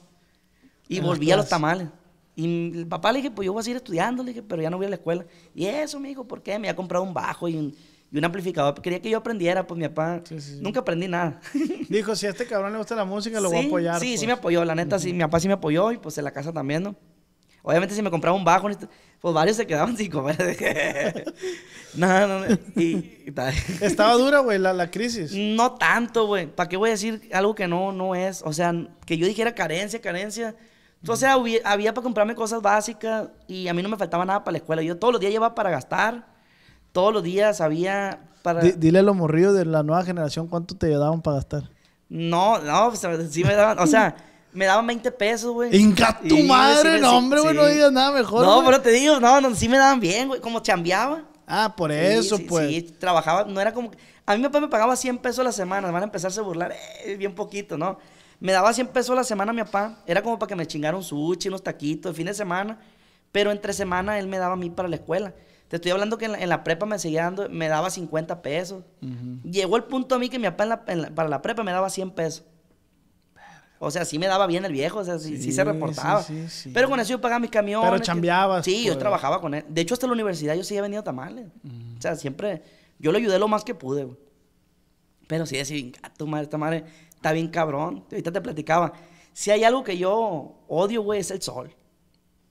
Speaker 2: Y volví a los tamales. Y el papá le dije, pues yo voy a seguir estudiando, le dije, pero ya no voy a la escuela. Y eso, me dijo, ¿por qué? Me había comprado un bajo y un, y un amplificador. Quería que yo aprendiera, pues mi papá nunca aprendí nada. Dijo, si a este cabrón le gusta la música, lo voy a apoyar. Sí, sí pues". me apoyó, la neta, sí, mi papá sí me apoyó y pues en la casa también, ¿no? Obviamente si me compraba un bajo, pues varios se quedaban sin comer. no, no, Y, Estaba dura, güey, la, la, crisis. No tanto, güey. ¿Para qué voy a decir algo que no, no es? O sea, que yo dijera carencia, carencia. Entonces, había, había para comprarme cosas básicas y a mí no me faltaba nada para la escuela. Yo todos los días llevaba para gastar todos los días había para... dile
Speaker 1: a los morridos de la nueva generación cuánto te daban para gastar.
Speaker 2: No, no, sí me daban, o sea, me daban 20 pesos, güey. ¡Inca tu madre! hombre, güey, no digas nada mejor, No, pero te digo, no, no, sí me daban bien, güey, como chambeaba. Ah, por eso, pues. Sí, trabajaba, no era como... A mí mi papá me pagaba 100 pesos a la semana, van a empezarse a burlar, eh, bien poquito, ¿no? Me daba 100 pesos a la semana a mi papá, era como para que me chingara un sushi, unos taquitos, el fin de semana, pero entre semana él me daba a mí para la escuela. Te estoy hablando que en la, prepa me seguía dando, me daba 50 pesos. Llegó el punto a mí que mi papá para la prepa me daba 100 pesos. O sea, sí me daba bien el viejo, o sea, sí, se reportaba. Pero con eso yo pagaba mis camiones. Pero chambeabas. Sí, yo trabajaba con él. De hecho, hasta la universidad yo sí había venido a -huh. O sea, siempre, yo le ayudé lo más que pude, güey. Pero sí decir, tu madre, esta madre está bien cabrón. Ahorita te platicaba. Si hay algo que yo odio, güey, es el sol.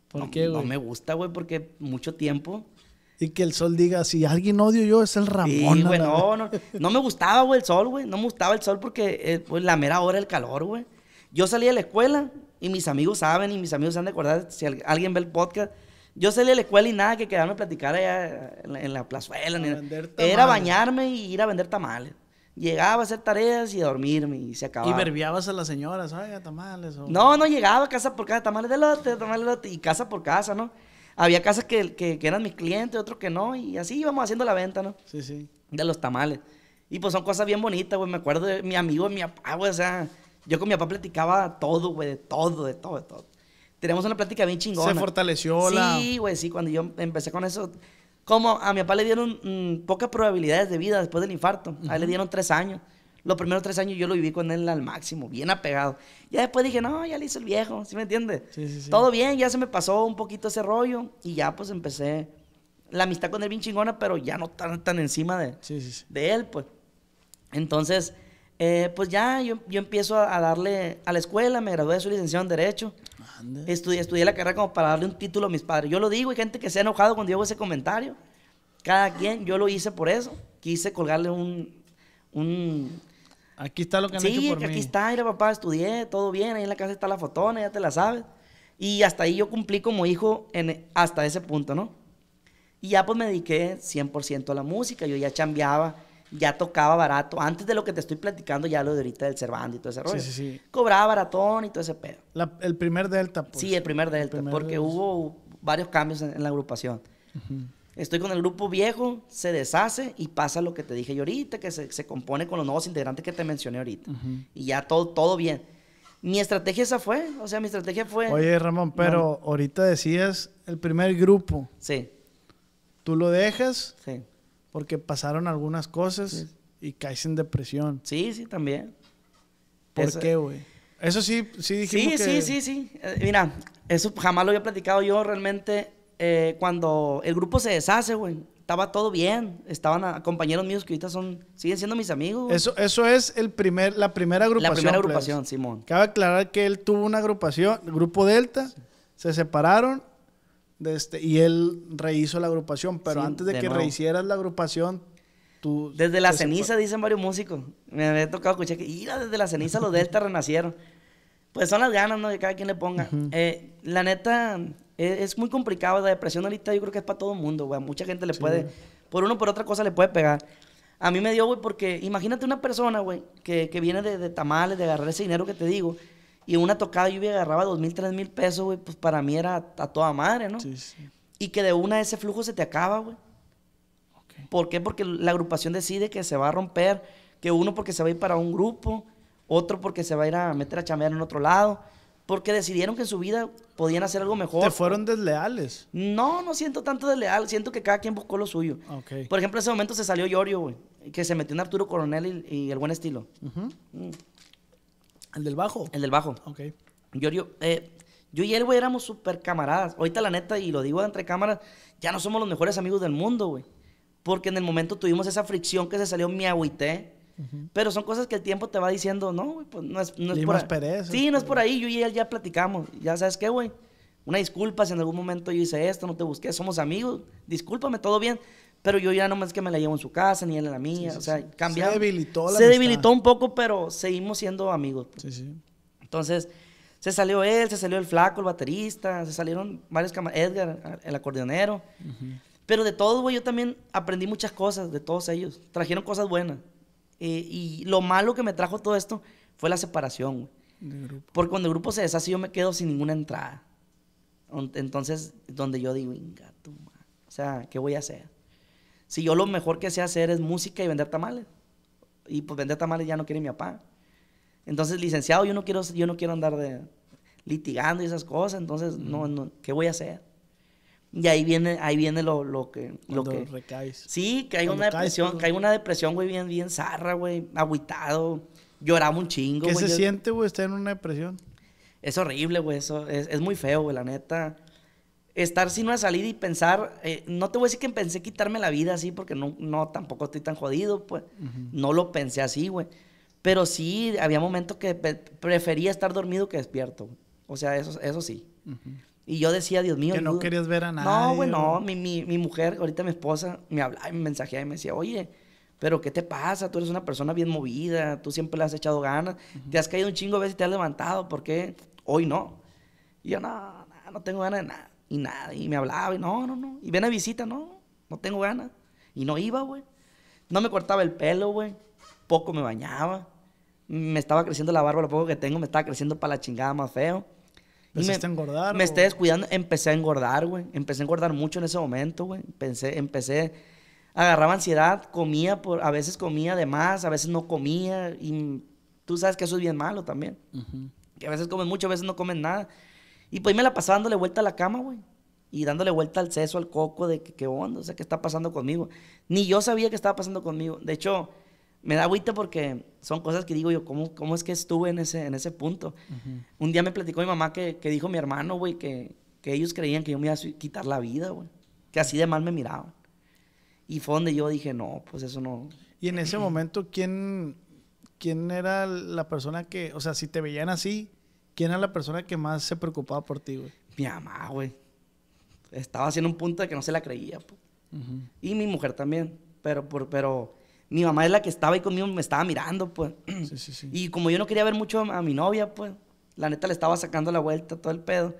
Speaker 2: ¿Por qué, No me gusta, güey, porque mucho tiempo y que el
Speaker 1: sol diga, si alguien odio yo, es el Ramón. Sí, güey, no,
Speaker 2: no, no, me gustaba, güey, el sol, güey. No me gustaba el sol porque, eh, pues, la mera hora el calor, güey. Yo salí de la escuela y mis amigos saben y mis amigos se han de acordar, si alguien ve el podcast, yo salí de la escuela y nada que quedarme a platicar allá en la, plazuela. Era bañarme y ir a vender tamales. Llegaba a hacer tareas y a dormirme y se acababa. Y
Speaker 1: verbiabas a las señoras, a tamales. O... No, no,
Speaker 2: llegaba casa por casa, tamales de lote, tamales de lote y casa por casa, ¿no? había casas que, que, eran mis clientes, otros que no, y así íbamos haciendo la venta, ¿no? Sí, sí. De los tamales. Y pues son cosas bien bonitas, güey. Me acuerdo de mi amigo, mi papá, güey. O sea, yo con mi papá platicaba todo, güey, de todo, de todo, de todo. Teníamos una plática bien chingona. Se fortaleció la. Sí, güey, sí, cuando yo empecé con eso. Como a mi papá le dieron mm, pocas probabilidades de vida después del infarto. A él le dieron tres años. Los primeros tres años yo lo viví con él al máximo, bien apegado. Ya después dije, no, ya le hice el viejo, ¿sí me entiende? Sí, sí, sí. Todo bien, ya se me pasó un poquito ese rollo y ya pues empecé la amistad con él bien chingona, pero ya no tan, tan encima de, de él, pues. Entonces, eh, pues ya yo, yo, empiezo a darle a la escuela, me gradué de su licenciado en Derecho. Estudié, estudié, la carrera como para darle un título a mis padres. Yo lo digo, hay gente que se ha enojado cuando yo hago ese comentario. Cada quien, yo lo hice por eso. Quise colgarle un Aquí está lo que han sí, hecho por aquí está, y la papá, estudié, todo bien, ahí en la casa está la fotona, ya te la sabes. Y hasta ahí yo cumplí como hijo en, hasta ese punto, ¿no? Y ya pues me dediqué 100% a la música, yo ya chambeaba, ya tocaba barato, antes de lo que te estoy platicando ya lo de ahorita del Cervando y todo ese rollo. Sí, sí, sí. Cobraba baratón y todo ese pedo. el primer Delta, pues. Sí, el primer Delta, porque hubo varios cambios en, la agrupación. Uh Estoy con el grupo viejo, se deshace y pasa lo que te dije yo ahorita, que se, compone con los nuevos integrantes que te mencioné ahorita. Y ya todo, todo bien. Mi estrategia esa fue, o sea, mi estrategia fue... Oye, Ramón, pero
Speaker 1: ahorita decías el primer grupo. Sí. Tú lo dejas. Sí. Porque pasaron algunas cosas y caes en depresión.
Speaker 2: Sí, sí, también. ¿Por qué, güey? Eso sí, sí dijimos sí, que... Sí, sí, sí, eh, sí. mira, eso jamás lo había platicado yo realmente. Eh, cuando el grupo se deshace, güey, estaba todo bien. Estaban compañeros míos que ahorita son, siguen siendo mis amigos. Eso,
Speaker 1: eso es el primer, la primera agrupación. La primera pues. agrupación, Simón. Cabe aclarar que él tuvo una agrupación, grupo Delta, se separaron este, y él rehizo la agrupación.
Speaker 2: Pero antes de, que rehicieras la agrupación, tú. Desde la ceniza, dicen varios músicos. Me había tocado escuchar que, desde la ceniza los Delta renacieron. Pues son las ganas, ¿no? Que cada quien le ponga. Eh, la neta, es, muy complicado. La depresión ahorita yo creo que es para todo el mundo, güey. Mucha gente le puede, por uno por otra cosa le puede pegar. A mí me dio, güey, porque imagínate una persona, güey, que, viene de, tamales, de agarrar ese dinero que te digo, y una tocada yo agarraba dos mil, tres mil pesos, güey, pues para mí era a toda madre, ¿no? Sí, sí. Y que de una ese flujo se te acaba, güey. ¿Por qué? Porque la agrupación decide que se va a romper, que uno porque se va a ir para un grupo, otro porque se va a ir a meter a chambear en otro lado porque decidieron que en su vida podían hacer algo mejor. ¿Te fueron desleales? No, no siento tanto desleal. Siento que cada quien buscó lo suyo. Por ejemplo, en ese momento se salió Yorio, güey. Que se metió en Arturo Coronel y, el buen estilo. Mm. ¿El del bajo? El del bajo. Ok. Yorio, eh, yo y él, güey, éramos súper camaradas. Ahorita, la neta, y lo digo entre cámaras, ya no somos los mejores amigos del mundo, güey. Porque en el momento tuvimos esa fricción que se salió mi agüité pero son cosas que el tiempo te va diciendo, no, pues no es, por ahí. sí, no es por ahí, yo y él ya platicamos. Ya sabes qué, güey, una disculpa si en algún momento yo hice esto, no te busqué, somos amigos, discúlpame, todo bien. Pero yo ya no más que me la llevo en su casa, ni él en la mía, o sea, Se debilitó la Se debilitó un poco, pero seguimos siendo amigos. Sí, sí. Entonces, se salió él, se salió el flaco, el baterista, se salieron varios camaradas, Edgar, el acordeonero. Pero de todos güey, yo también aprendí muchas cosas de todos ellos. Trajeron cosas buenas. Eh, y lo malo que me trajo todo esto fue la separación. güey. Porque cuando el grupo se deshace, yo me quedo sin ninguna entrada. Entonces, donde yo digo, inga, tú, O sea, ¿qué voy a hacer? Si yo lo mejor que sé hacer es música y vender tamales. Y pues vender tamales ya no quiere mi papá. Entonces, licenciado, yo no quiero, yo no quiero andar de, litigando y esas cosas. Entonces, no, ¿qué voy a hacer? Y ahí viene, ahí viene lo, lo que... Lo que Sí, que hay una depresión, pues, hay una depresión, güey, bien, bien zarra, güey, agüitado, lloraba un chingo, ¿Qué güey. ¿Qué se siente, güey, estar
Speaker 1: en una depresión?
Speaker 2: Es horrible, güey, eso, es, es muy feo, güey, la neta. Estar sin una salida y pensar, eh, no te voy a decir que pensé quitarme la vida así, porque no, no tampoco estoy tan jodido, pues, no lo pensé así, güey. Pero sí, había momentos que prefería estar dormido que despierto, o sea, eso, eso sí. Y yo decía, Dios mío. Que no querías ver a nadie. No, güey, no. Mi, mujer, ahorita mi esposa, me hablaba y me mensajeaba y me decía, oye, pero ¿qué te pasa? Tú eres una persona bien movida, tú siempre le has echado ganas, te has caído un chingo de veces y te has levantado, ¿por qué hoy no? Y yo, no, no, no tengo ganas de nada. Y nada, y me hablaba, y no, no, no. Y ven a visita, no, no tengo ganas. Y no iba, güey. No me cortaba el pelo, güey. Poco me bañaba. Me estaba creciendo la barba, lo poco que tengo, me estaba creciendo para la chingada más feo Empecé me, a
Speaker 1: engordar? Me esté
Speaker 2: descuidando. Empecé a engordar, güey. Empecé a engordar mucho en ese momento, güey. Empecé, empecé. Agarraba ansiedad, comía, por, a veces comía de más, a veces no comía. Y tú sabes que eso es bien malo también. Que a veces comen mucho, a veces no comen nada. Y pues me la pasaba dándole vuelta a la cama, güey. Y dándole vuelta al seso, al coco, de qué onda, o sea, qué está pasando conmigo. Ni yo sabía qué estaba pasando conmigo. De hecho, me da agüita porque son cosas que digo yo, ¿cómo, cómo es que estuve en ese, en ese punto? Un día me platicó mi mamá que, que dijo mi hermano, güey, que, que, ellos creían que yo me iba a quitar la vida, güey. Que así de mal me miraban. Y fue donde yo dije, no, pues eso no. Y en ese momento, ¿quién,
Speaker 1: quién era la persona que, o sea, si te veían así, ¿quién era la persona que más se
Speaker 2: preocupaba por ti, güey? Mi mamá, güey. Estaba haciendo un punto de que no se la creía, pues. Y mi mujer también. Pero, por, pero mi mamá es la que estaba ahí conmigo, me estaba mirando, pues. Sí, sí, sí. Y como yo no quería ver mucho a, mi novia, pues, la neta le estaba sacando la vuelta, todo el pedo.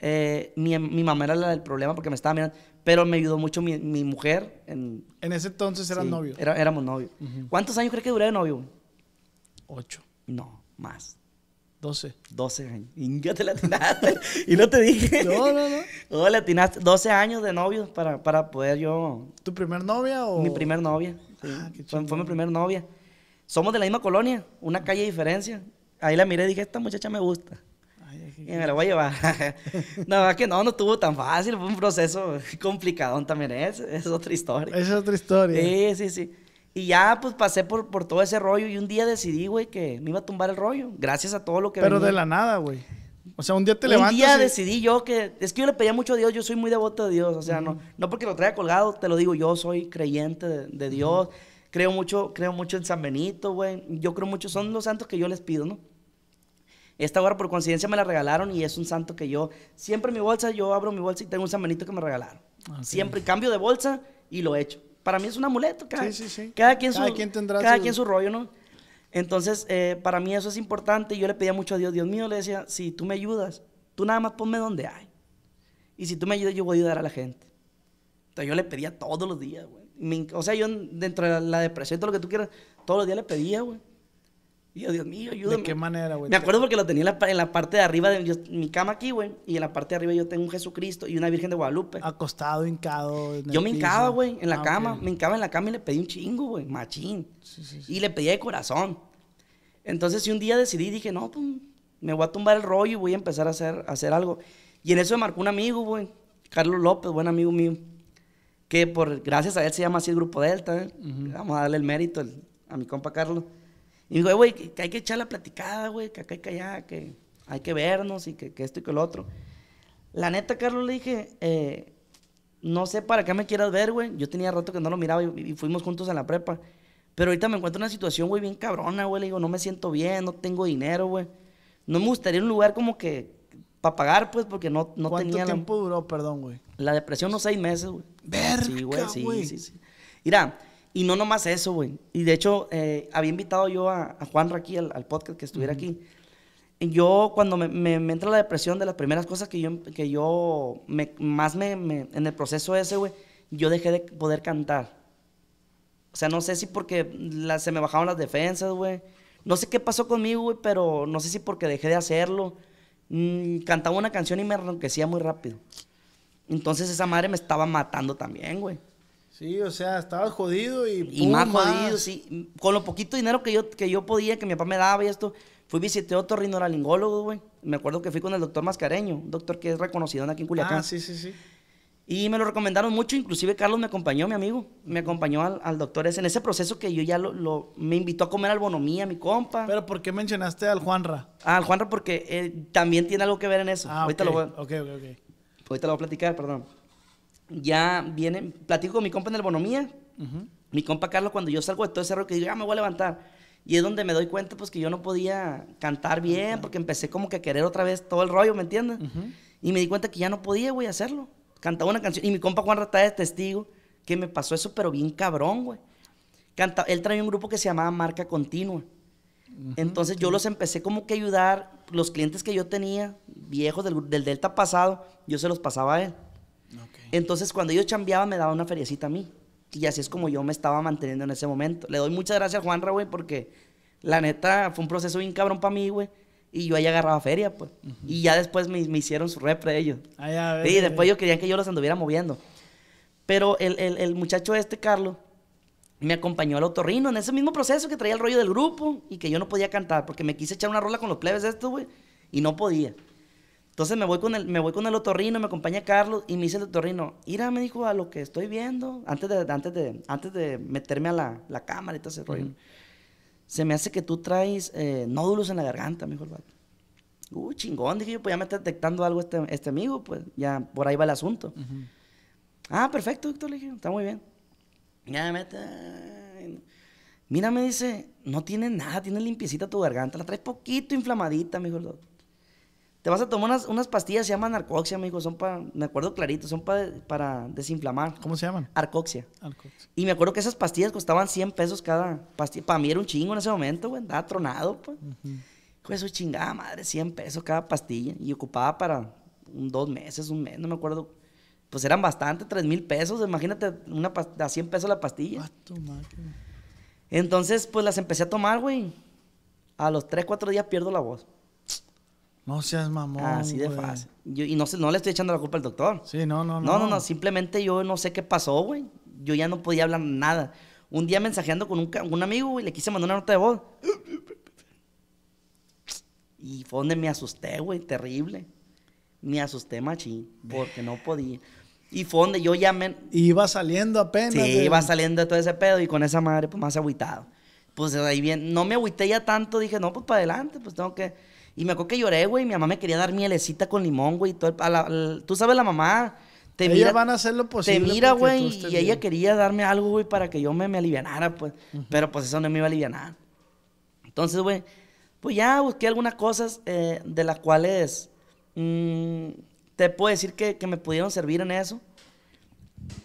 Speaker 2: Eh, mi, mamá era la del problema porque me estaba mirando, pero me ayudó mucho mi, mujer. En, en, ese entonces eran novios. Era, éramos novios. ¿Cuántos años crees que duré de novio? Ocho. No, más. Doce Doce años. Y te latinaste. y no te dije. No, no, no. No, latinaste. 12 años de novio para, para poder yo. ¿Tu primer novia o.? Mi primer novia. Ah, fue, mi primera novia. Somos de la misma colonia, una calle de diferencia. Ahí la miré y dije, esta muchacha me gusta. y me la voy a llevar. no, que no, no estuvo tan fácil. Fue un proceso complicado también. ¿eh? Es, es otra historia. Es otra historia. Sí, sí, sí. Y ya, pues, pasé por, por todo ese rollo. Y un día decidí, güey, que me iba a tumbar el rollo. Gracias a todo lo que Pero de la
Speaker 1: nada, güey. O sea, un día te levantas. Un día decidí
Speaker 2: yo que. Es que yo le pedía mucho a Dios, yo soy muy devoto de Dios. O sea, no, no porque lo traiga colgado, te lo digo, yo soy creyente de, Dios. Creo mucho, creo mucho en San Benito, güey. Yo creo mucho, son los santos que yo les pido, ¿no? Esta hora por coincidencia me la regalaron y es un santo que yo, siempre en mi bolsa, yo abro mi bolsa y tengo un San Benito que me regalaron. Ah, siempre cambio de bolsa y lo echo. Para mí es un amuleto, cada, sí, sí, sí. cada quien, tendrá quien su rollo, ¿no? Entonces, eh, para mí eso es importante. y Yo le pedía mucho a Dios, Dios mío, le decía, si tú me ayudas, tú nada más ponme donde hay. Y si tú me ayudas, yo voy a ayudar a la gente. Entonces yo le pedía todos los días, güey. O sea, yo dentro de la depresión, todo lo que tú quieras, todos los días le pedía, güey. Dios mío, ayúdame. ¿De qué manera, güey? Me acuerdo porque lo tenía en la, parte de arriba de mi cama aquí, güey. Y en la parte de arriba yo tengo un Jesucristo y una Virgen de Guadalupe. Acostado, hincado. yo me hincaba, güey, en la ah, cama. Me hincaba en la cama y le pedí un chingo, güey, machín. Y le pedía de corazón. Entonces, un día decidí, dije, no, pues, me voy a tumbar el rollo y voy a empezar a hacer, hacer algo. Y en eso me marcó un amigo, güey, Carlos López, buen amigo mío, que por gracias a él se llama así el Grupo Delta. ¿eh? Vamos a darle el mérito a mi compa Carlos. Y dijo, eh, güey, que hay que echar la platicada, güey, que acá hay que allá, que hay que vernos y que, que, esto y que lo otro. La neta, Carlos, le dije, eh, no sé para qué me quieras ver, güey. Yo tenía rato que no lo miraba y, fuimos juntos a la prepa. Pero ahorita me encuentro en una situación, güey, bien cabrona, güey. Le digo, no me siento bien, no tengo dinero, güey. No me gustaría un lugar como que para pagar, pues, porque no, no tenía... ¿Cuánto tiempo
Speaker 1: duró, perdón, güey?
Speaker 2: La depresión, unos seis meses, güey. Verga, sí, güey. Sí, sí, sí. Mira, y no nomás eso, güey. Y de hecho, eh, había invitado yo a, a Juan aquí al, podcast que estuviera aquí. Y yo, cuando me, entra la depresión, de las primeras cosas que yo, que yo más me, en el proceso ese, güey, yo dejé de poder cantar. O sea, no sé si porque la, se me bajaron las defensas, güey. No sé qué pasó conmigo, güey, pero no sé si porque dejé de hacerlo. Mm, cantaba una canción y me enronquecía muy rápido. Entonces esa madre me estaba matando también, güey. Sí, o sea, estaba jodido y... Y más, jodido, sí. Con lo poquito dinero que yo, que yo podía, que mi papá me daba y esto, fui visité otro rinoralingólogo, güey. Me acuerdo que fui con el doctor Mascareño, doctor que es reconocido aquí en Culiacán. Ah, sí, sí, sí. Y me lo recomendaron mucho, inclusive Carlos me acompañó, mi amigo, me acompañó al, doctor ese, en ese proceso que yo ya lo, me invitó a comer albonomía, mi compa. Pero ¿por qué mencionaste al Juanra? Ah, al Juanra porque también tiene algo que ver en eso. Ah, lo voy Ok, ok, Ahorita lo voy a platicar, perdón ya viene platico con mi compa en el Bonomía, mi compa Carlos, cuando yo salgo de todo ese rollo que digo, me voy a levantar. Y es donde me doy cuenta, pues, que yo no podía cantar bien, porque empecé como que a querer otra vez todo el rollo, ¿me entiendes? Y me di cuenta que ya no podía, güey, hacerlo. Cantaba una canción, y mi compa Juan Rata es testigo que me pasó eso, pero bien cabrón, güey. Canta, él traía un grupo que se llamaba Marca Continua. Entonces yo los empecé como que ayudar, los clientes que yo tenía, viejos del, del Delta pasado, yo se los pasaba a él. Entonces, cuando ellos chambeaban, me daba una feriecita a mí. Y así es como yo me estaba manteniendo en ese momento. Le doy muchas gracias a Juanra, güey, porque la neta fue un proceso bien cabrón para mí, güey. Y yo ahí agarraba feria, pues. Y ya después me, hicieron su repre ellos.
Speaker 1: Ah, y después ellos
Speaker 2: querían que yo los anduviera moviendo. Pero el, muchacho este, Carlos, me acompañó al otorrino en ese mismo proceso que traía el rollo del grupo y que yo no podía cantar porque me quise echar una rola con los plebes de estos, güey, y no podía. Entonces me voy con el, me voy con el otorrino, me acompaña Carlos y me dice el otorrino, mira, me dijo, a lo que estoy viendo, antes de, antes de, antes de meterme a la, la cámara y todo ese rollo. Se me hace que tú traes eh, nódulos en la garganta, me dijo el vato. Uh, chingón, dije yo, pues ya me está detectando algo este, este amigo, pues ya por ahí va el asunto. Ah, perfecto, doctor, le dije, está muy bien. Ya me Mira, me dice, no tiene nada, tiene limpiecita tu garganta, la traes poquito inflamadita, me dijo el doctor. Te vas a tomar unas, unas pastillas, se llaman arcoxia, me dijo, son para, me acuerdo clarito, son para, para desinflamar. ¿Cómo se llaman? Arcoxia. Y me acuerdo que esas pastillas costaban 100 pesos cada pastilla. Para mí era un chingo en ese momento, güey, estaba tronado, pues. Eso chingada madre, 100 pesos cada pastilla. Y ocupaba para dos meses, un mes, no me acuerdo. Pues eran bastante, 3 mil pesos, imagínate, una, a 100 pesos la pastilla. Entonces, pues las empecé a tomar, güey. A los 3, 4 días pierdo la voz.
Speaker 1: No seas mamón. Así de fácil.
Speaker 2: y no, no le estoy echando la culpa al doctor. Sí, no, no, no. No, no, no. Simplemente yo no sé qué pasó, güey. Yo ya no podía hablar nada. Un día mensajeando con un, amigo, güey, le quise mandar una nota de voz. Y fue donde me asusté, güey, terrible. Me asusté, machín. porque no podía. Y fue donde yo ya me... iba saliendo apenas. Sí, iba saliendo de todo ese pedo y con esa madre, pues más agüitado. Pues ahí bien, no me agüité ya tanto, dije, no, pues para adelante, pues tengo que y me acuerdo que lloré, güey. Mi mamá me quería dar mielecita con limón, güey. tú sabes, la mamá. Te mira, van a hacer lo posible. Te mira, güey. Y ella quería darme algo, güey, para que yo me, me alivianara, pues. Pero pues eso no me iba a aliviar. Entonces, güey, pues ya busqué algunas cosas eh, de las cuales mm, te puedo decir que, me pudieron servir en eso.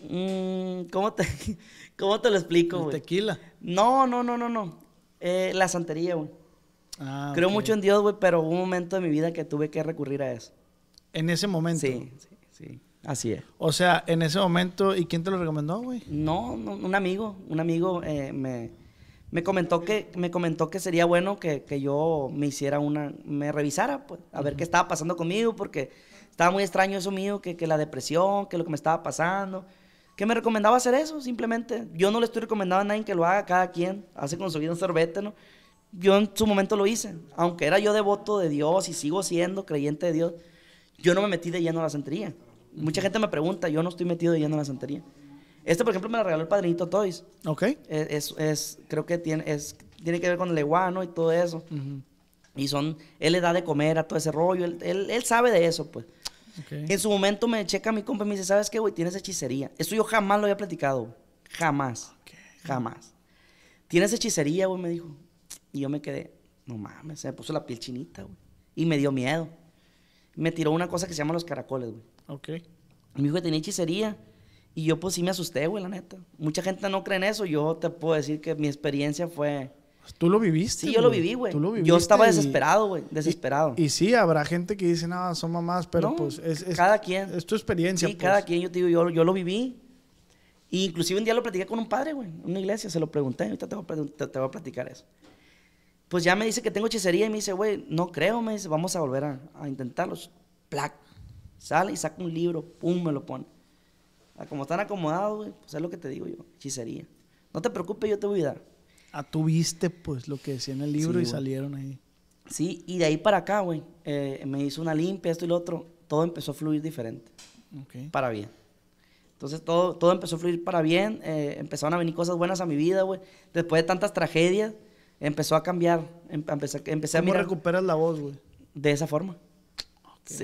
Speaker 2: Mm, ¿cómo, te, ¿Cómo te lo explico, güey? Tequila. No, no, no, no, no. Eh, la santería, güey. Ah, Creo mucho en Dios, güey, pero hubo un momento de mi vida que tuve que recurrir a eso. ¿En ese momento? Sí, sí, Así es. O sea, en ese momento, ¿y quién te lo recomendó, güey? No, un amigo, un amigo eh, me, comentó que, me comentó que sería bueno que, yo me hiciera una, me revisara, pues, a ver qué estaba pasando conmigo, porque estaba muy extraño eso mío, que, que la depresión, que lo que me estaba pasando, ¿Qué me recomendaba hacer eso, simplemente. Yo no le estoy recomendando a nadie que lo haga, cada quien hace con su vida un sorbete, ¿no? yo en su momento lo hice, aunque era yo devoto de Dios y sigo siendo creyente de Dios, yo no me metí de lleno a la santería. Mucha gente me pregunta, yo no estoy metido de lleno a la santería. Este, por ejemplo, me lo regaló el padrinito Toys. Ok. Eh, es, es, creo que tiene, tiene que ver con el iguano y todo eso. Y son, él le da de comer a todo ese rollo, él, sabe de eso, pues. En su momento me checa mi compa y me dice, ¿sabes qué, güey? Tienes hechicería. Eso yo jamás lo había platicado, jamás, jamás. Tienes hechicería, güey, me dijo. Y yo me quedé, no mames, se me puso la piel chinita, güey. Y me dio miedo. Me tiró una cosa que se llama los caracoles, güey. Ok. mi hijo tenía hechicería. Y yo pues sí me asusté, güey, la neta. Mucha gente no cree en eso. Yo te puedo decir que mi experiencia fue... Pues, tú lo viviste. Sí, yo lo viví, güey. Yo estaba desesperado, güey. Desesperado.
Speaker 1: Y, sí, habrá gente que dice, nada, son
Speaker 2: mamás, pero pues es, Cada quien. Es tu experiencia. Sí, pues. cada quien. Yo te digo, yo, yo lo viví. Y inclusive un día lo platicé con un padre, güey, en una iglesia. Se lo pregunté. Ahorita te voy a platicar eso pues ya me dice que tengo hechicería y me dice, güey, no creo, me dice, vamos a volver a, a intentarlo. Plac, sale y saca un libro, pum, me lo pone. Ah, como están acomodados, güey, pues es lo que te digo yo, hechicería. No te preocupes, yo te voy a dar. Ah, tuviste, pues, lo que decía en el libro y salieron ahí. Sí, y de ahí para acá, güey, eh, me hizo una limpia, esto y lo otro, todo empezó a fluir diferente. Ok. Para bien. Entonces todo, todo empezó a fluir para bien, eh, empezaron a venir cosas buenas a mi vida, güey. Después de tantas tragedias, empezó a cambiar. Em, empecé, empecé a recuperas la voz, güey? De esa forma.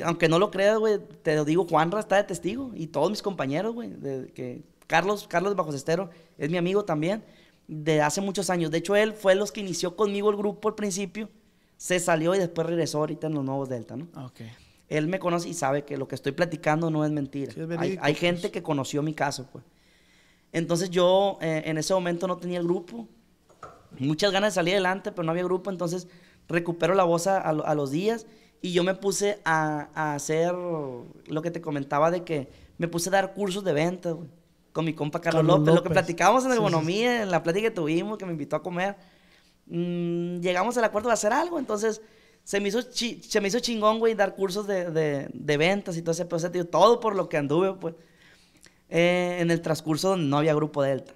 Speaker 2: aunque no lo creas, güey, te lo digo, Juanra está de testigo y todos mis compañeros, güey, que Carlos, Carlos Bajos Estero, es mi amigo también, de hace muchos años. De hecho, él fue los que inició conmigo el grupo al principio, se salió y después regresó ahorita en los Nuevos Delta, ¿no? Ah, ok. Él me conoce y sabe que lo que estoy platicando no es mentira. hay, gente pues. que conoció mi caso, pues. Entonces yo eh, en ese momento no tenía el grupo, muchas ganas de salir adelante, pero no había grupo, entonces recupero la voz a, los días y yo me puse a, hacer lo que te comentaba de que me puse a dar cursos de venta, con mi compa Carlos, López. Lo que platicábamos en economía, en la plática que tuvimos, que me invitó a comer, mm, llegamos al acuerdo de hacer algo, entonces se me hizo, se me hizo chingón, güey, dar cursos de, de, ventas y todo ese proceso, todo por lo que anduve, pues. Eh, en el transcurso no había grupo Delta.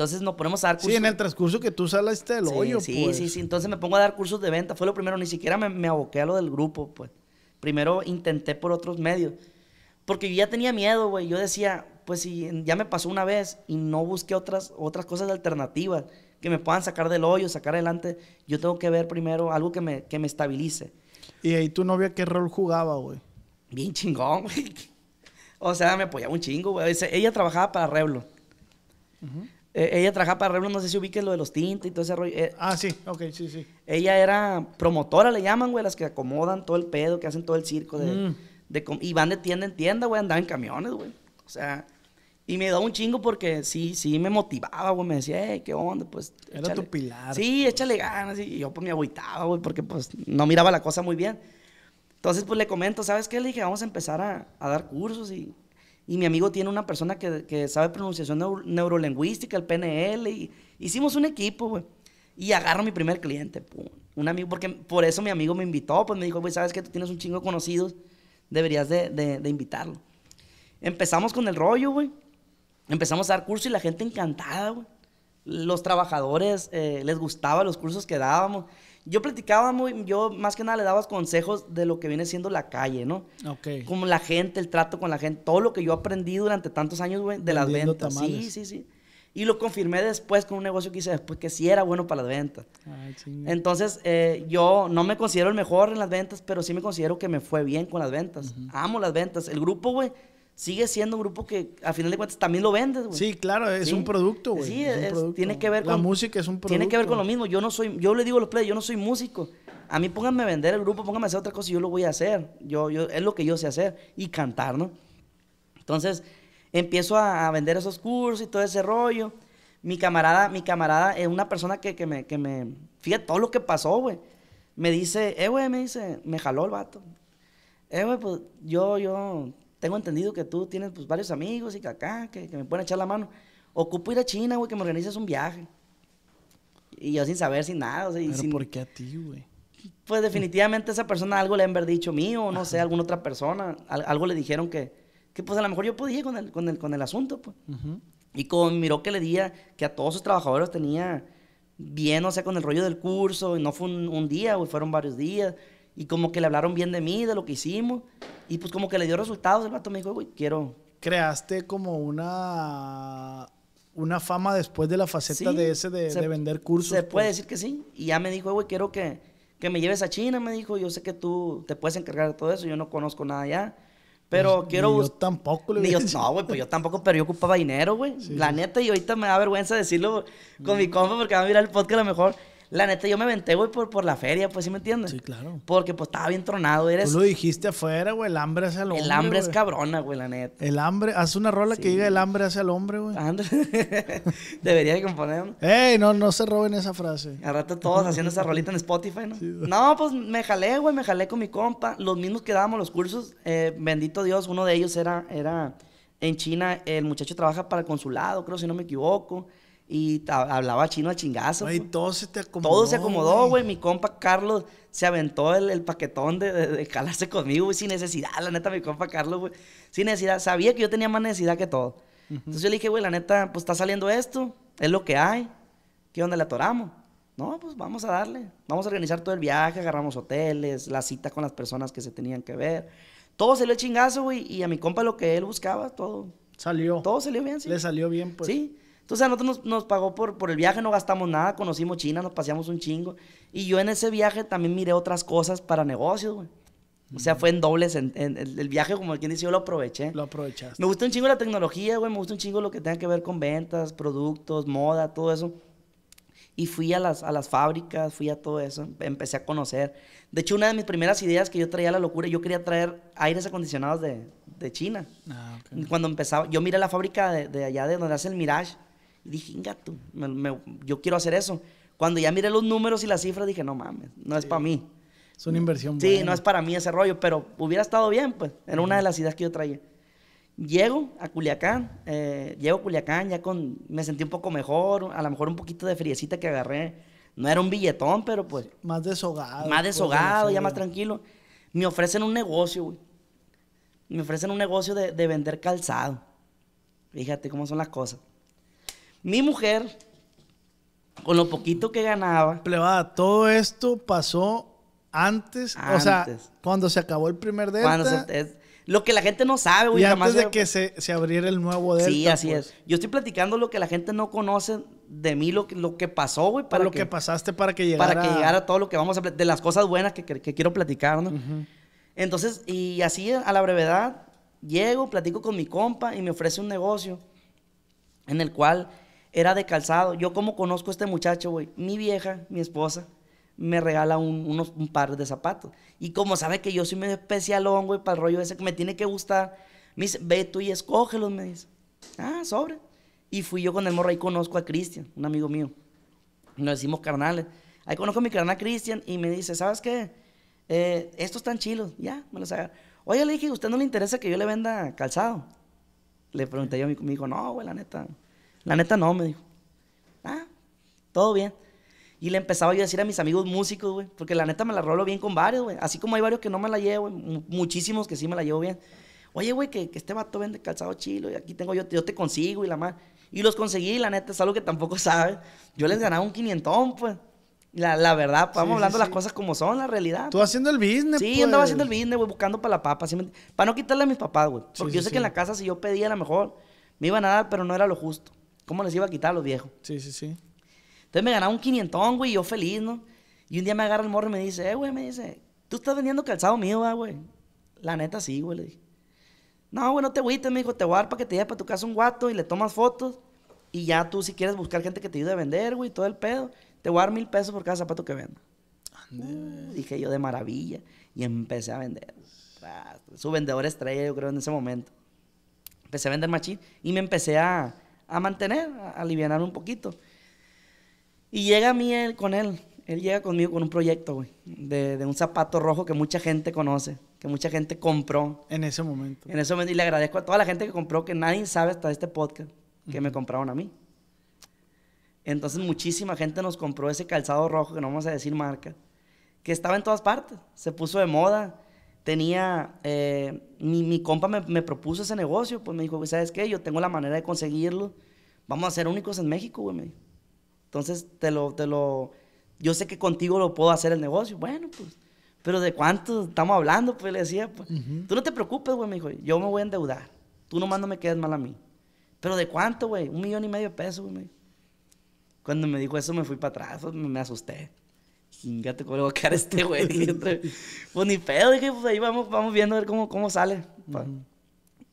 Speaker 2: Entonces nos ponemos a dar cursos. Sí, en el transcurso que tú salaste del sí, hoyo, sí, pues. Sí, sí, Entonces me pongo a dar cursos de venta. Fue lo primero. Ni siquiera me, aboqué a lo del grupo, pues. Primero intenté por otros medios. Porque yo ya tenía miedo, güey. Yo decía, pues si ya me pasó una vez y no busqué otras, otras cosas alternativas que me puedan sacar del hoyo, sacar adelante, yo tengo que ver primero algo que me, que me estabilice. ¿Y ahí tu novia qué rol jugaba, güey? Bien chingón, güey. O sea, me apoyaba un chingo, güey. Ella trabajaba para Reblo. Ajá. Eh, ella trabajaba para Revlon, no sé si ubiques lo de los tintes y todo ese rollo. Eh, ah, sí, ok, sí, sí. Ella era promotora, le llaman, güey, las que acomodan todo el pedo, que hacen todo el circo. De, mm. de, y van de tienda en tienda, güey, andan en camiones, güey. O sea, y me dio un chingo porque sí, sí me motivaba, güey. Me decía, hey, qué onda, pues. Era tu pilar. Sí, échale ganas. Y yo pues me agüitaba, güey, porque pues no miraba la cosa muy bien. Entonces, pues le comento, ¿sabes qué? Le dije, vamos a empezar a dar cursos y y mi amigo tiene una persona que, que sabe pronunciación neurolingüística, el PNL, y hicimos un equipo, güey. Y agarro a mi primer cliente, un amigo, porque por eso mi amigo me invitó, pues me dijo, güey, sabes que tú tienes un chingo de conocidos, deberías de, de, invitarlo. Empezamos con el rollo, güey. Empezamos a dar cursos y la gente encantada, güey. Los trabajadores eh, les gustaban los cursos que dábamos yo platicaba muy, yo más que nada le daba consejos de lo que viene siendo la calle, ¿no? Como la gente, el trato con la gente, todo lo que yo aprendí durante tantos años, güey, de las ventas. Sí, sí, sí. Y lo confirmé después con un negocio que hice después que sí era bueno para las ventas. Ay, Entonces, eh, yo no me considero el mejor en las ventas, pero sí me considero que me fue bien con las ventas. Amo las ventas. El grupo, güey, sigue siendo un grupo que a final de cuentas también lo vendes, güey. Sí, claro, es un producto, güey. Sí, un producto. tiene que ver con... La música es un producto. Tiene que ver con lo mismo. Yo no soy, yo le digo a los players, yo no soy músico. A mí pónganme a vender el grupo, pónganme a hacer otra cosa y yo lo voy a hacer. Yo, yo, es lo que yo sé hacer y cantar, ¿no? Entonces, empiezo a, vender esos cursos y todo ese rollo. Mi camarada, mi camarada es una persona que, me, que me... Fíjate todo lo que pasó, güey. Me dice, eh, güey, me dice, me jaló el vato. Eh, güey, pues yo, yo, tengo entendido que tú tienes pues, varios amigos y que acá, que, me pueden echar la mano. Ocupo ir a China, güey, que me organices un viaje. Y yo sin saber, sin nada. Pero ¿por
Speaker 1: qué a ti, güey?
Speaker 2: Pues definitivamente esa persona algo le han haber dicho mío, no sé, alguna otra persona. algo le dijeron que, pues a lo mejor yo podía con el, con el, con el asunto, pues. Y como miró que le día que a todos sus trabajadores tenía bien, o sea, con el rollo del curso, y no fue un día, güey, fueron varios días. Y como que le hablaron bien de mí, de lo que hicimos. Y pues como que le dio resultados, el vato me dijo, güey, quiero... Creaste como una
Speaker 1: una fama después de la faceta de ese de, vender cursos. Se puede pues. decir
Speaker 2: que sí. Y ya me dijo, güey, quiero que, que, me lleves a China, me dijo, yo sé que tú te puedes encargar de todo eso, yo no conozco nada allá.
Speaker 1: Pero quiero... yo
Speaker 2: tampoco, le dije No, güey, pues yo tampoco, pero yo ocupaba dinero, güey. la neta, y ahorita me da vergüenza decirlo con mi compa porque va a mirar el podcast a lo mejor la neta, yo me venté, güey, por, la feria, pues, ¿sí me entiendes? Sí, claro. Porque, pues, estaba bien tronado. Eres... Tú lo
Speaker 1: dijiste afuera, güey, el hambre hace al hombre. El hambre es
Speaker 2: cabrona, güey, la neta.
Speaker 1: El hambre, haz una rola que diga el hambre hace al hombre,
Speaker 2: güey. Debería de componer. Ey, no, no se roben esa frase. Al rato todos haciendo esa rolita en Spotify, ¿no? no, pues, me jalé, güey, me jalé con mi compa. Los mismos que dábamos los cursos, eh, bendito Dios, uno de ellos era, era en China, el muchacho trabaja para el consulado, creo, si no me equivoco y hablaba chino a chingazo. y pues. todo se te acomodó. Todo se acomodó, güey. Mi compa Carlos se aventó el, paquetón de, de, calarse conmigo, güey, sin necesidad. La neta, mi compa Carlos, güey, sin necesidad. Sabía que yo tenía más necesidad que todo. Entonces yo le dije, güey, la neta, pues está saliendo esto, es lo que hay. ¿Qué onda le atoramos? No, pues vamos a darle. Vamos a organizar todo el viaje, agarramos hoteles, La cita con las personas que se tenían que ver. Todo salió chingazo, güey, y a mi compa lo que él buscaba, todo. Salió. Todo salió bien, sí. Le salió bien, pues. Sí. Entonces a nosotros nos, pagó por, por, el viaje, no gastamos nada, conocimos China, nos paseamos un chingo. Y yo en ese viaje también miré otras cosas para negocios, güey. O sea, fue en dobles en, el viaje, como quien dice, yo lo aproveché. Lo aprovechaste. Me gusta un chingo la tecnología, güey, me gusta un chingo lo que tenga que ver con ventas, productos, moda, todo eso. Y fui a las, a las fábricas, fui a todo eso, empecé a conocer. De hecho, una de mis primeras ideas que yo traía la locura, yo quería traer aires acondicionados de, de China. Ah, okay. Cuando empezaba, yo miré la fábrica de, de allá de donde hace el Mirage dije, ingato, yo quiero hacer eso. Cuando ya miré los números y las cifras, dije, no mames, no es para mí.
Speaker 1: Es una inversión.
Speaker 2: Sí, no es para mí ese rollo, pero hubiera estado bien, pues. Era una de las ideas que yo traía. Llego a Culiacán, eh, llego a Culiacán, ya con, me sentí un poco mejor, a lo mejor un poquito de friecita que agarré. No era un billetón, pero pues. Más deshogado. Más deshogado, ya más tranquilo. Me ofrecen un negocio, güey. Me ofrecen un negocio de, de vender calzado. Fíjate cómo son las cosas. Mi mujer, con lo poquito que ganaba. Plebada,
Speaker 1: todo esto pasó antes, o sea, cuando se acabó el primer Delta.
Speaker 2: se, lo que la gente no sabe, güey. Y antes de
Speaker 1: que se, se, abriera el nuevo Delta. Sí, así pues. es.
Speaker 2: Yo estoy platicando lo que la gente no conoce de mí, lo, lo que pasó, güey. Para lo que, pasaste para que llegara. Para que llegara todo lo que vamos a de las cosas buenas que, quiero platicar, ¿no? Entonces, y así a la brevedad, llego, platico con mi compa y me ofrece un negocio en el cual era de calzado. Yo como conozco a este muchacho, güey, mi vieja, mi esposa, me regala un, unos, par de zapatos. Y como sabe que yo soy medio especialón, güey, para el rollo ese que me tiene que gustar, me dice, ve tú y escógelos, me dice. Ah, sobre. Y fui yo con el morro, y conozco a Cristian, un amigo mío. Nos decimos carnales. Ahí conozco a mi carnal Cristian y me dice, ¿sabes qué? Eh, estos están chilos, ya, me los agarro. Oye, le dije, ¿usted no le interesa que yo le venda calzado? Le pregunté yo a mi, me dijo, no, güey, la neta, la neta no, me dijo. Ah, todo bien. Y le empezaba yo a decir a mis amigos músicos, güey, porque la neta me la rolo bien con varios, güey. Así como hay varios que no me la llevo, muchísimos que sí me la llevo bien. Oye, güey, que, este vato vende calzado chilo y aquí tengo yo, yo te consigo y la más. Y los conseguí, la neta, es algo que tampoco sabe. Yo les ganaba un quinientón, pues. La, la verdad, pues, vamos hablando de las cosas como son, la realidad. Tú pues. haciendo el business, Sí, andaba pues. haciendo el business, güey, buscando para la papa. Para no quitarle a mis papás, güey. Porque yo sé que en la casa, si yo pedía, a lo mejor me iba a dar, pero no era lo justo. ¿Cómo les iba a quitar los viejos? Sí, sí, sí. Entonces me ganaba un quinientón, güey, yo feliz, ¿no? Y un día me agarra el morro y me dice, eh, güey, me dice, tú estás vendiendo calzado mío, güey. La neta sí, güey, le dije. No, güey, no te agüites, me dijo, te voy a dar para que te lleves para tu casa un guato y le tomas fotos. Y ya tú, si quieres buscar gente que te ayude a vender, güey, todo el pedo, te voy a dar mil pesos por cada zapato que venda. Uh, dije yo de maravilla. Y empecé a vender. Su vendedor estrella, yo creo, en ese momento. Empecé a vender machín y me empecé a, a mantener, a, aliviar un poquito. Y llega a mí él, con él. Él llega conmigo con un proyecto, güey, de, un zapato rojo que mucha gente conoce, que mucha gente compró. En ese momento. En ese momento. Y le agradezco a toda la gente que compró, que nadie sabe hasta este podcast, que me compraron a mí. Entonces muchísima gente nos compró ese calzado rojo, que no vamos a decir marca, que estaba en todas partes. Se puso de moda tenía, eh, mi, compa me, propuso ese negocio, pues me dijo, güey, ¿sabes qué? Yo tengo la manera de conseguirlo, vamos a ser únicos en México, güey, Entonces, te lo, te lo, yo sé que contigo lo puedo hacer el negocio, bueno, pues, pero ¿de cuánto estamos hablando? Pues le decía, pues, tú no te preocupes, güey, me dijo, yo me voy a endeudar, tú nomás no me quedes mal a mí. Pero ¿de cuánto, güey? Un millón y medio de pesos, güey, Cuando me dijo eso me fui para atrás, pues, me asusté chingate, ¿cómo le este güey? pues ni pedo, dije, pues ahí vamos, vamos viendo a ver cómo, cómo sale.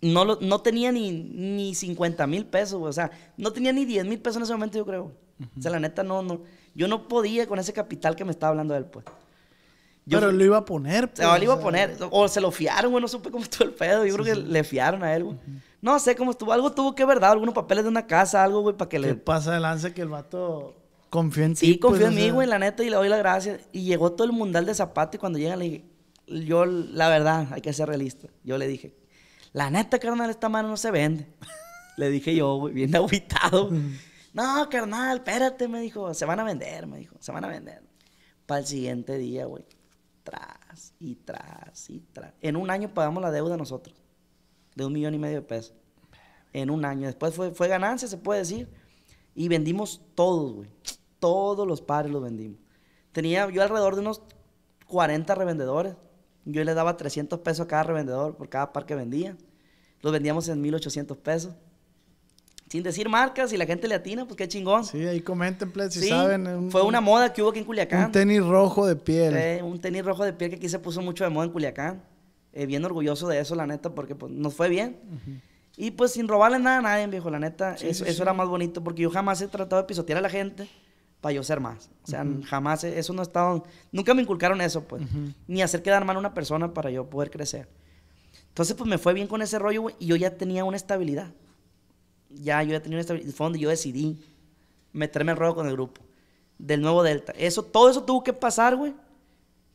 Speaker 2: no, no tenía ni, 50 mil pesos, güey. o sea, no tenía ni 10 mil pesos en ese momento, yo creo. O sea, la neta, no, no. Yo no podía con ese capital que me estaba hablando él, pues. pero lo iba a poner. Pues, o lo iba a pues, poner. O se lo fiaron, güey. No supe cómo estuvo el pedo. Yo creo que le fiaron a él, güey. No sé cómo estuvo. Algo tuvo que, ¿verdad? Algunos papeles de una casa, algo, güey, para que ¿Qué le... pasa de lance que el vato Confío en ti. Sí, confío pues, en mí, güey, la neta, y le doy las gracias. Y llegó todo el mundial de zapato y cuando llega le dije, yo, la verdad, hay que ser realista. Yo le dije, la neta, carnal, esta mano no se vende. le dije yo, güey, bien aguitado. no, carnal, espérate, me dijo, se van a vender, me dijo, se van a vender. Para el siguiente día, güey, tras y tras y tras. En un año pagamos la deuda nosotros, de un millón y medio de pesos. En un año. Después fue, fue ganancia, se puede decir. Y vendimos todos, güey. Todos los pares los vendimos. Tenía yo alrededor de unos 40 revendedores. Yo le daba 300 pesos a cada revendedor por cada par que vendía. Los vendíamos en 1800 pesos. Sin decir marcas, y la gente le atina, pues qué chingón. Sí, ahí comenten, si saben. fue una moda que hubo aquí en Culiacán. Un
Speaker 1: tenis rojo de piel.
Speaker 2: un tenis rojo de piel que aquí se puso mucho de moda en Culiacán. Eh, bien orgulloso de eso, la neta, porque pues, nos fue bien. Y pues sin robarle nada a nadie, viejo, la neta. eso, era más bonito, porque yo jamás he tratado de pisotear a la gente yo ser más. O sea, jamás, eso no estaba nunca me inculcaron eso, pues, ni hacer quedar mal a una persona para yo poder crecer. Entonces, pues me fue bien con ese rollo, güey, y yo ya tenía una estabilidad. Ya, yo ya tenía una estabilidad. Fue donde yo decidí meterme el rollo con el grupo del nuevo Delta. Eso, todo eso tuvo que pasar, güey,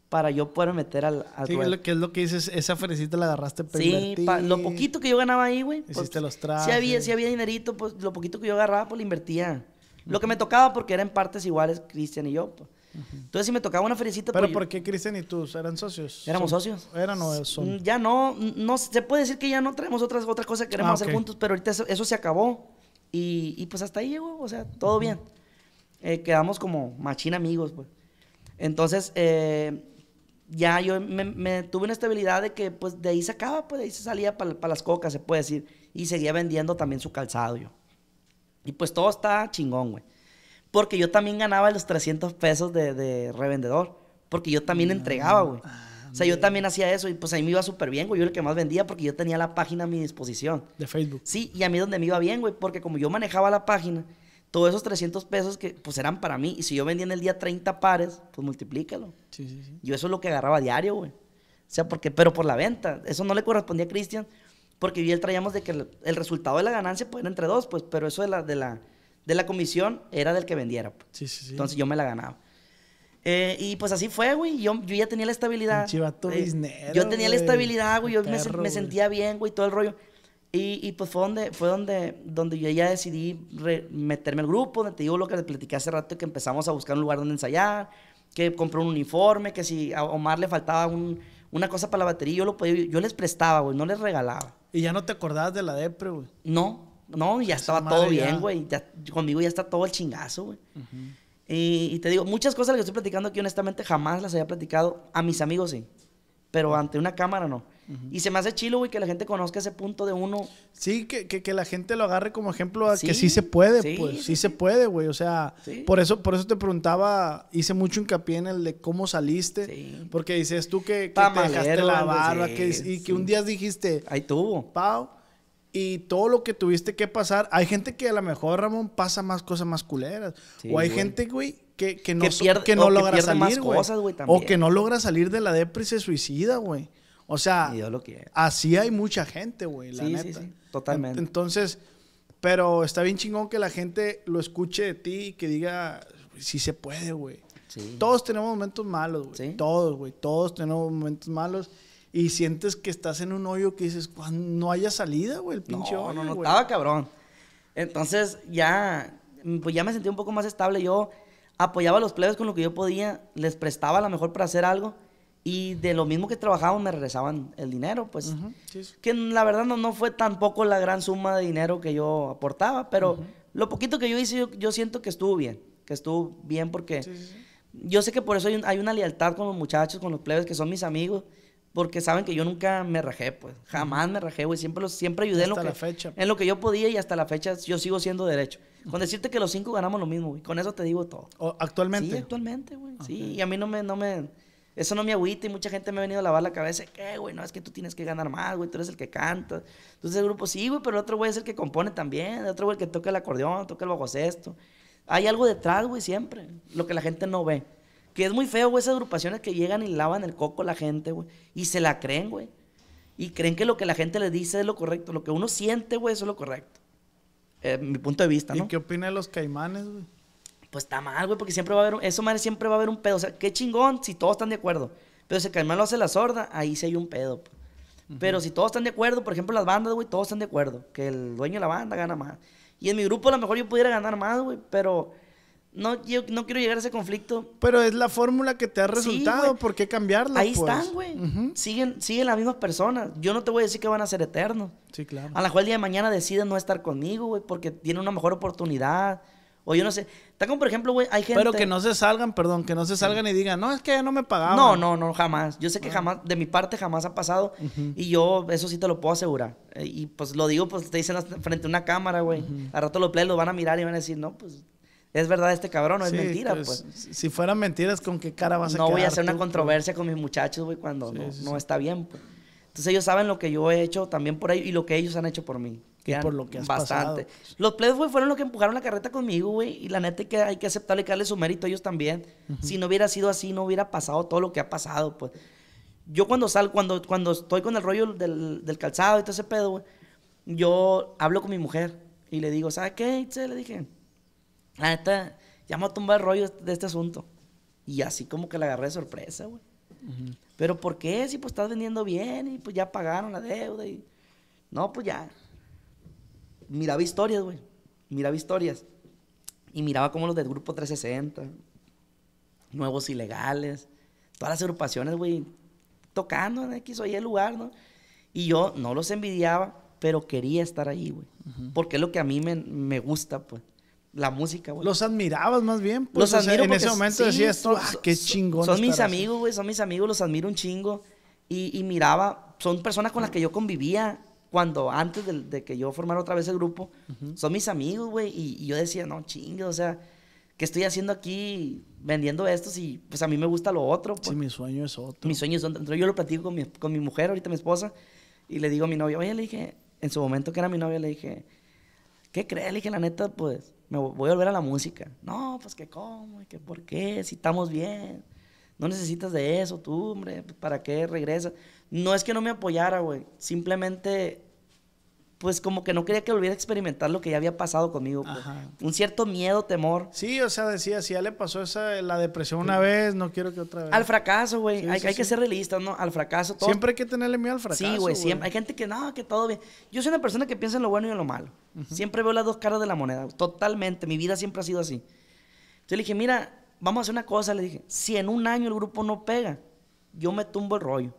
Speaker 2: para yo poder meter al, al lo, es
Speaker 1: lo que dices? Esa fresita la agarraste para Sí, lo poquito
Speaker 2: que yo ganaba ahí, güey. Pues, Hiciste los Si había, si había dinerito, pues lo poquito que yo agarraba, pues lo invertía lo que me tocaba porque eran partes iguales Cristian y yo. Pues. Entonces, si me tocaba una felicita ¿Pero porque por
Speaker 1: qué Cristian y tú eran socios? ¿Éramos socios?
Speaker 2: ¿Eran o Ya no, no, se puede decir que ya no traemos otras, otra cosa que queremos ah, hacer juntos, pero ahorita eso, se acabó. Y, pues hasta ahí llegó, o sea, todo bien. Eh, quedamos como machín amigos, pues. Entonces, eh, ya yo me, tuve una estabilidad de que, pues, de ahí se acaba, pues, de ahí se salía para las cocas, se puede decir. Y seguía vendiendo también su calzado yo. Y pues todo está chingón, güey. Porque yo también ganaba los 300 pesos de, revendedor. Porque yo también mm, entregaba, güey. Ah, o sea, yo también hacía eso y pues a mí me iba súper bien, güey. Yo el que más vendía porque yo tenía la página a mi disposición. De Facebook. Sí, y a mí donde me iba bien, güey. Porque como yo manejaba la página, todos esos 300 pesos que pues eran para mí. Y si yo vendía en el día 30 pares, pues multiplícalo. Sí, sí, sí. Yo eso es lo que agarraba diario, güey. O sea, porque, pero por la venta. Eso no le correspondía a Cristian porque bien traíamos de que el, resultado de la ganancia pues, era entre dos, pues, pero eso de la, de la, de la comisión era del que vendiera. Pues. Entonces yo me la ganaba. Eh, y pues así fue, güey. Yo, yo ya tenía la estabilidad. Eh, yo tenía la estabilidad, güey. Yo me, me, sentía bien, güey, todo el rollo. Y, y, pues fue donde, fue donde, donde yo ya decidí meterme al grupo, donde te digo lo que te platicé hace rato, que empezamos a buscar un lugar donde ensayar, que compré un uniforme, que si a Omar le faltaba una cosa para la batería, yo, lo yo les prestaba, güey, no les regalaba. Y ya no te acordás de la depre, güey. No, no, ya estaba todo bien, güey. conmigo ya está todo el chingazo, güey. y, te digo, muchas cosas que estoy platicando aquí, honestamente, jamás las había platicado. A mis amigos, sí. Pero ante una cámara, no. Y se me hace chilo, güey, que la gente conozca ese punto de uno. Sí, que, que, la gente lo agarre como ejemplo a que sí se puede, pues.
Speaker 1: Sí, se puede, güey. O sea, por, eso, por eso te preguntaba, hice mucho hincapié en el de cómo saliste. Porque dices tú que, te dejaste la barba que, y que un día dijiste. Ahí tuvo. Pau. Y todo lo que tuviste que pasar. Hay gente que a lo mejor, Ramón, pasa más cosas más culeras. o hay gente, güey, que, no, que, no logra salir, güey. O que no logra salir de la depresión suicida, güey. O sea, así hay mucha gente, güey, la neta. Sí, sí. Totalmente. Entonces, pero está bien chingón que la gente lo escuche de ti y que diga, sí se puede, güey. Todos tenemos momentos malos, güey. Todos, güey. Todos tenemos momentos malos. Y sientes que estás en
Speaker 2: un hoyo que dices, no haya salida, güey, el pinche no, hoyo. No, no, no, estaba cabrón. Entonces ya, mm, pues ya me sentí un poco más estable. Yo apoyaba a los plebes con lo que yo podía, les prestaba a lo mejor para hacer algo. Y de lo mismo que trabajaba me regresaban el dinero, pues. Que la verdad no, no, fue tampoco la gran suma de dinero que yo aportaba, pero lo poquito que yo hice yo, siento que estuvo bien, que estuvo bien porque yo sé que por eso hay, una lealtad con los muchachos, con los plebes que son mis amigos, porque saben que yo nunca me rajé, pues. Jamás me rajé, güey. Siempre, siempre ayudé en lo, la que, fecha. en lo que yo podía y hasta la fecha yo sigo siendo derecho. Con decirte que los cinco ganamos lo mismo, güey. Con eso te digo todo. Oh, ¿Actualmente? Sí, actualmente, güey. Sí, y a mí no me... No me eso no me agüita y mucha gente me ha venido a lavar la cabeza. ¿Qué, güey? No, es que tú tienes que ganar más, güey. Tú eres el que canta. Entonces el grupo, sí, güey, pero el otro güey es el que compone también. El otro güey que toca el acordeón, toca el bajo sexto. Hay algo detrás, güey, siempre. Lo que la gente no ve. Que es muy feo, güey, esas agrupaciones que llegan y lavan el coco a la gente, güey. Y se la creen, güey. Y creen que lo que la gente les dice es lo correcto. Lo que uno siente, güey, eso es lo correcto. En eh, mi punto de vista, ¿no? ¿Y qué opinan los caimanes, güey? pues está mal, güey, porque siempre va a haber, eso madre, siempre va a haber un pedo. O sea, qué chingón si todos están de acuerdo. Pero si el caimán lo hace la sorda, ahí sí hay un pedo. Pues. Pero si todos están de acuerdo, por ejemplo, las bandas, güey, todos están de acuerdo. Que el dueño de la banda gana más. Y en mi grupo a lo mejor yo pudiera ganar más, güey, pero no, yo no quiero llegar a ese conflicto. Pero es la fórmula que te ha resultado, ¿por qué cambiarla? Ahí están, pues? güey. siguen, siguen las mismas personas. Yo no te voy a decir que van a ser eternos. Sí, claro. A la cual el día de mañana deciden no estar conmigo, güey, porque tienen una mejor oportunidad o yo no sé. Está como, por ejemplo, güey, hay gente. Pero que no se salgan, perdón, que no se salgan y digan, no, es que no me pagaban. No, no, no, jamás. Yo sé que ah. jamás, de mi parte jamás ha pasado. Y yo, eso sí te lo puedo asegurar. Eh, y pues lo digo, pues te dicen frente a una cámara, güey. Al rato lo play, lo van a mirar y van a decir, no, pues es verdad este cabrón, no es mentira, pues,
Speaker 1: pues". Si fueran mentiras, ¿con qué
Speaker 2: cara vas a a No voy a hacer una pues? controversia con mis muchachos, güey, cuando no, no, está bien, pues. Entonces ellos saben lo que yo he hecho también por ellos y lo que ellos han hecho por mí. Que por lo que has Bastante. Pues. Los plebes, güey, fueron los que empujaron la carreta conmigo, güey. Y la neta que hay que aceptarle que darle su mérito a ellos también. Si no hubiera sido así, no hubiera pasado todo lo que ha pasado, pues. Yo cuando salgo, cuando, cuando estoy con el rollo del, calzado y todo ese pedo, güey, yo hablo con mi mujer y le digo, ¿sabes qué? Le dije, la neta, ya me voy a tumbar el rollo de este asunto. Y así como que la agarré de sorpresa, güey. ¿Pero por qué? Si pues estás vendiendo bien y pues ya pagaron la deuda y... No, pues ya. Miraba historias, güey. Miraba historias. Y miraba como los del grupo 360, Nuevos Ilegales, todas las agrupaciones, güey, tocando en X o el lugar, ¿no? Y yo no los envidiaba, pero quería estar ahí, güey. Porque es lo que a mí me, me gusta, pues la música, güey. Los admirabas más bien. Pues, los admiro En ese momento decía esto, ah, qué
Speaker 1: chingón. Son mis amigos,
Speaker 2: güey, son mis amigos, los admiro un chingo. Y, miraba, son personas con las que yo convivía cuando antes de, que yo formara otra vez el grupo. Son mis amigos, güey. Y, yo decía, no, chingue, o sea, ¿qué estoy haciendo aquí vendiendo esto Y pues a mí me gusta lo otro? Pues. Sí, mi sueño es otro. Mi sueño es otro. yo lo platico con mi, con mi mujer, ahorita mi esposa, y le digo a mi novia, oye, le dije, en su momento que era mi novia, le dije, ¿qué crees? Le dije, la neta, pues me voy a volver a la música. No, pues que cómo, que por qué, si estamos bien. No necesitas de eso, tú, hombre, ¿para qué regresas? No es que no me apoyara, güey. Simplemente pues como que no quería que volviera a experimentar lo que ya había pasado conmigo. Pues. Un cierto miedo, temor. Sí, o sea, decía, si ya le pasó esa, la depresión una vez, no
Speaker 1: quiero que otra vez. Al fracaso,
Speaker 2: güey. hay, que ser realista ¿no? Al fracaso. Siempre hay que tenerle miedo al fracaso. Sí, güey, siempre. Hay gente que, no, que todo bien. Yo soy una persona que piensa en lo bueno y en lo malo. Siempre veo las dos caras de la moneda. Totalmente. Mi vida siempre ha sido así. Entonces le dije, mira, vamos a hacer una cosa. Le dije, si en un año el grupo no pega, yo me tumbo el rollo.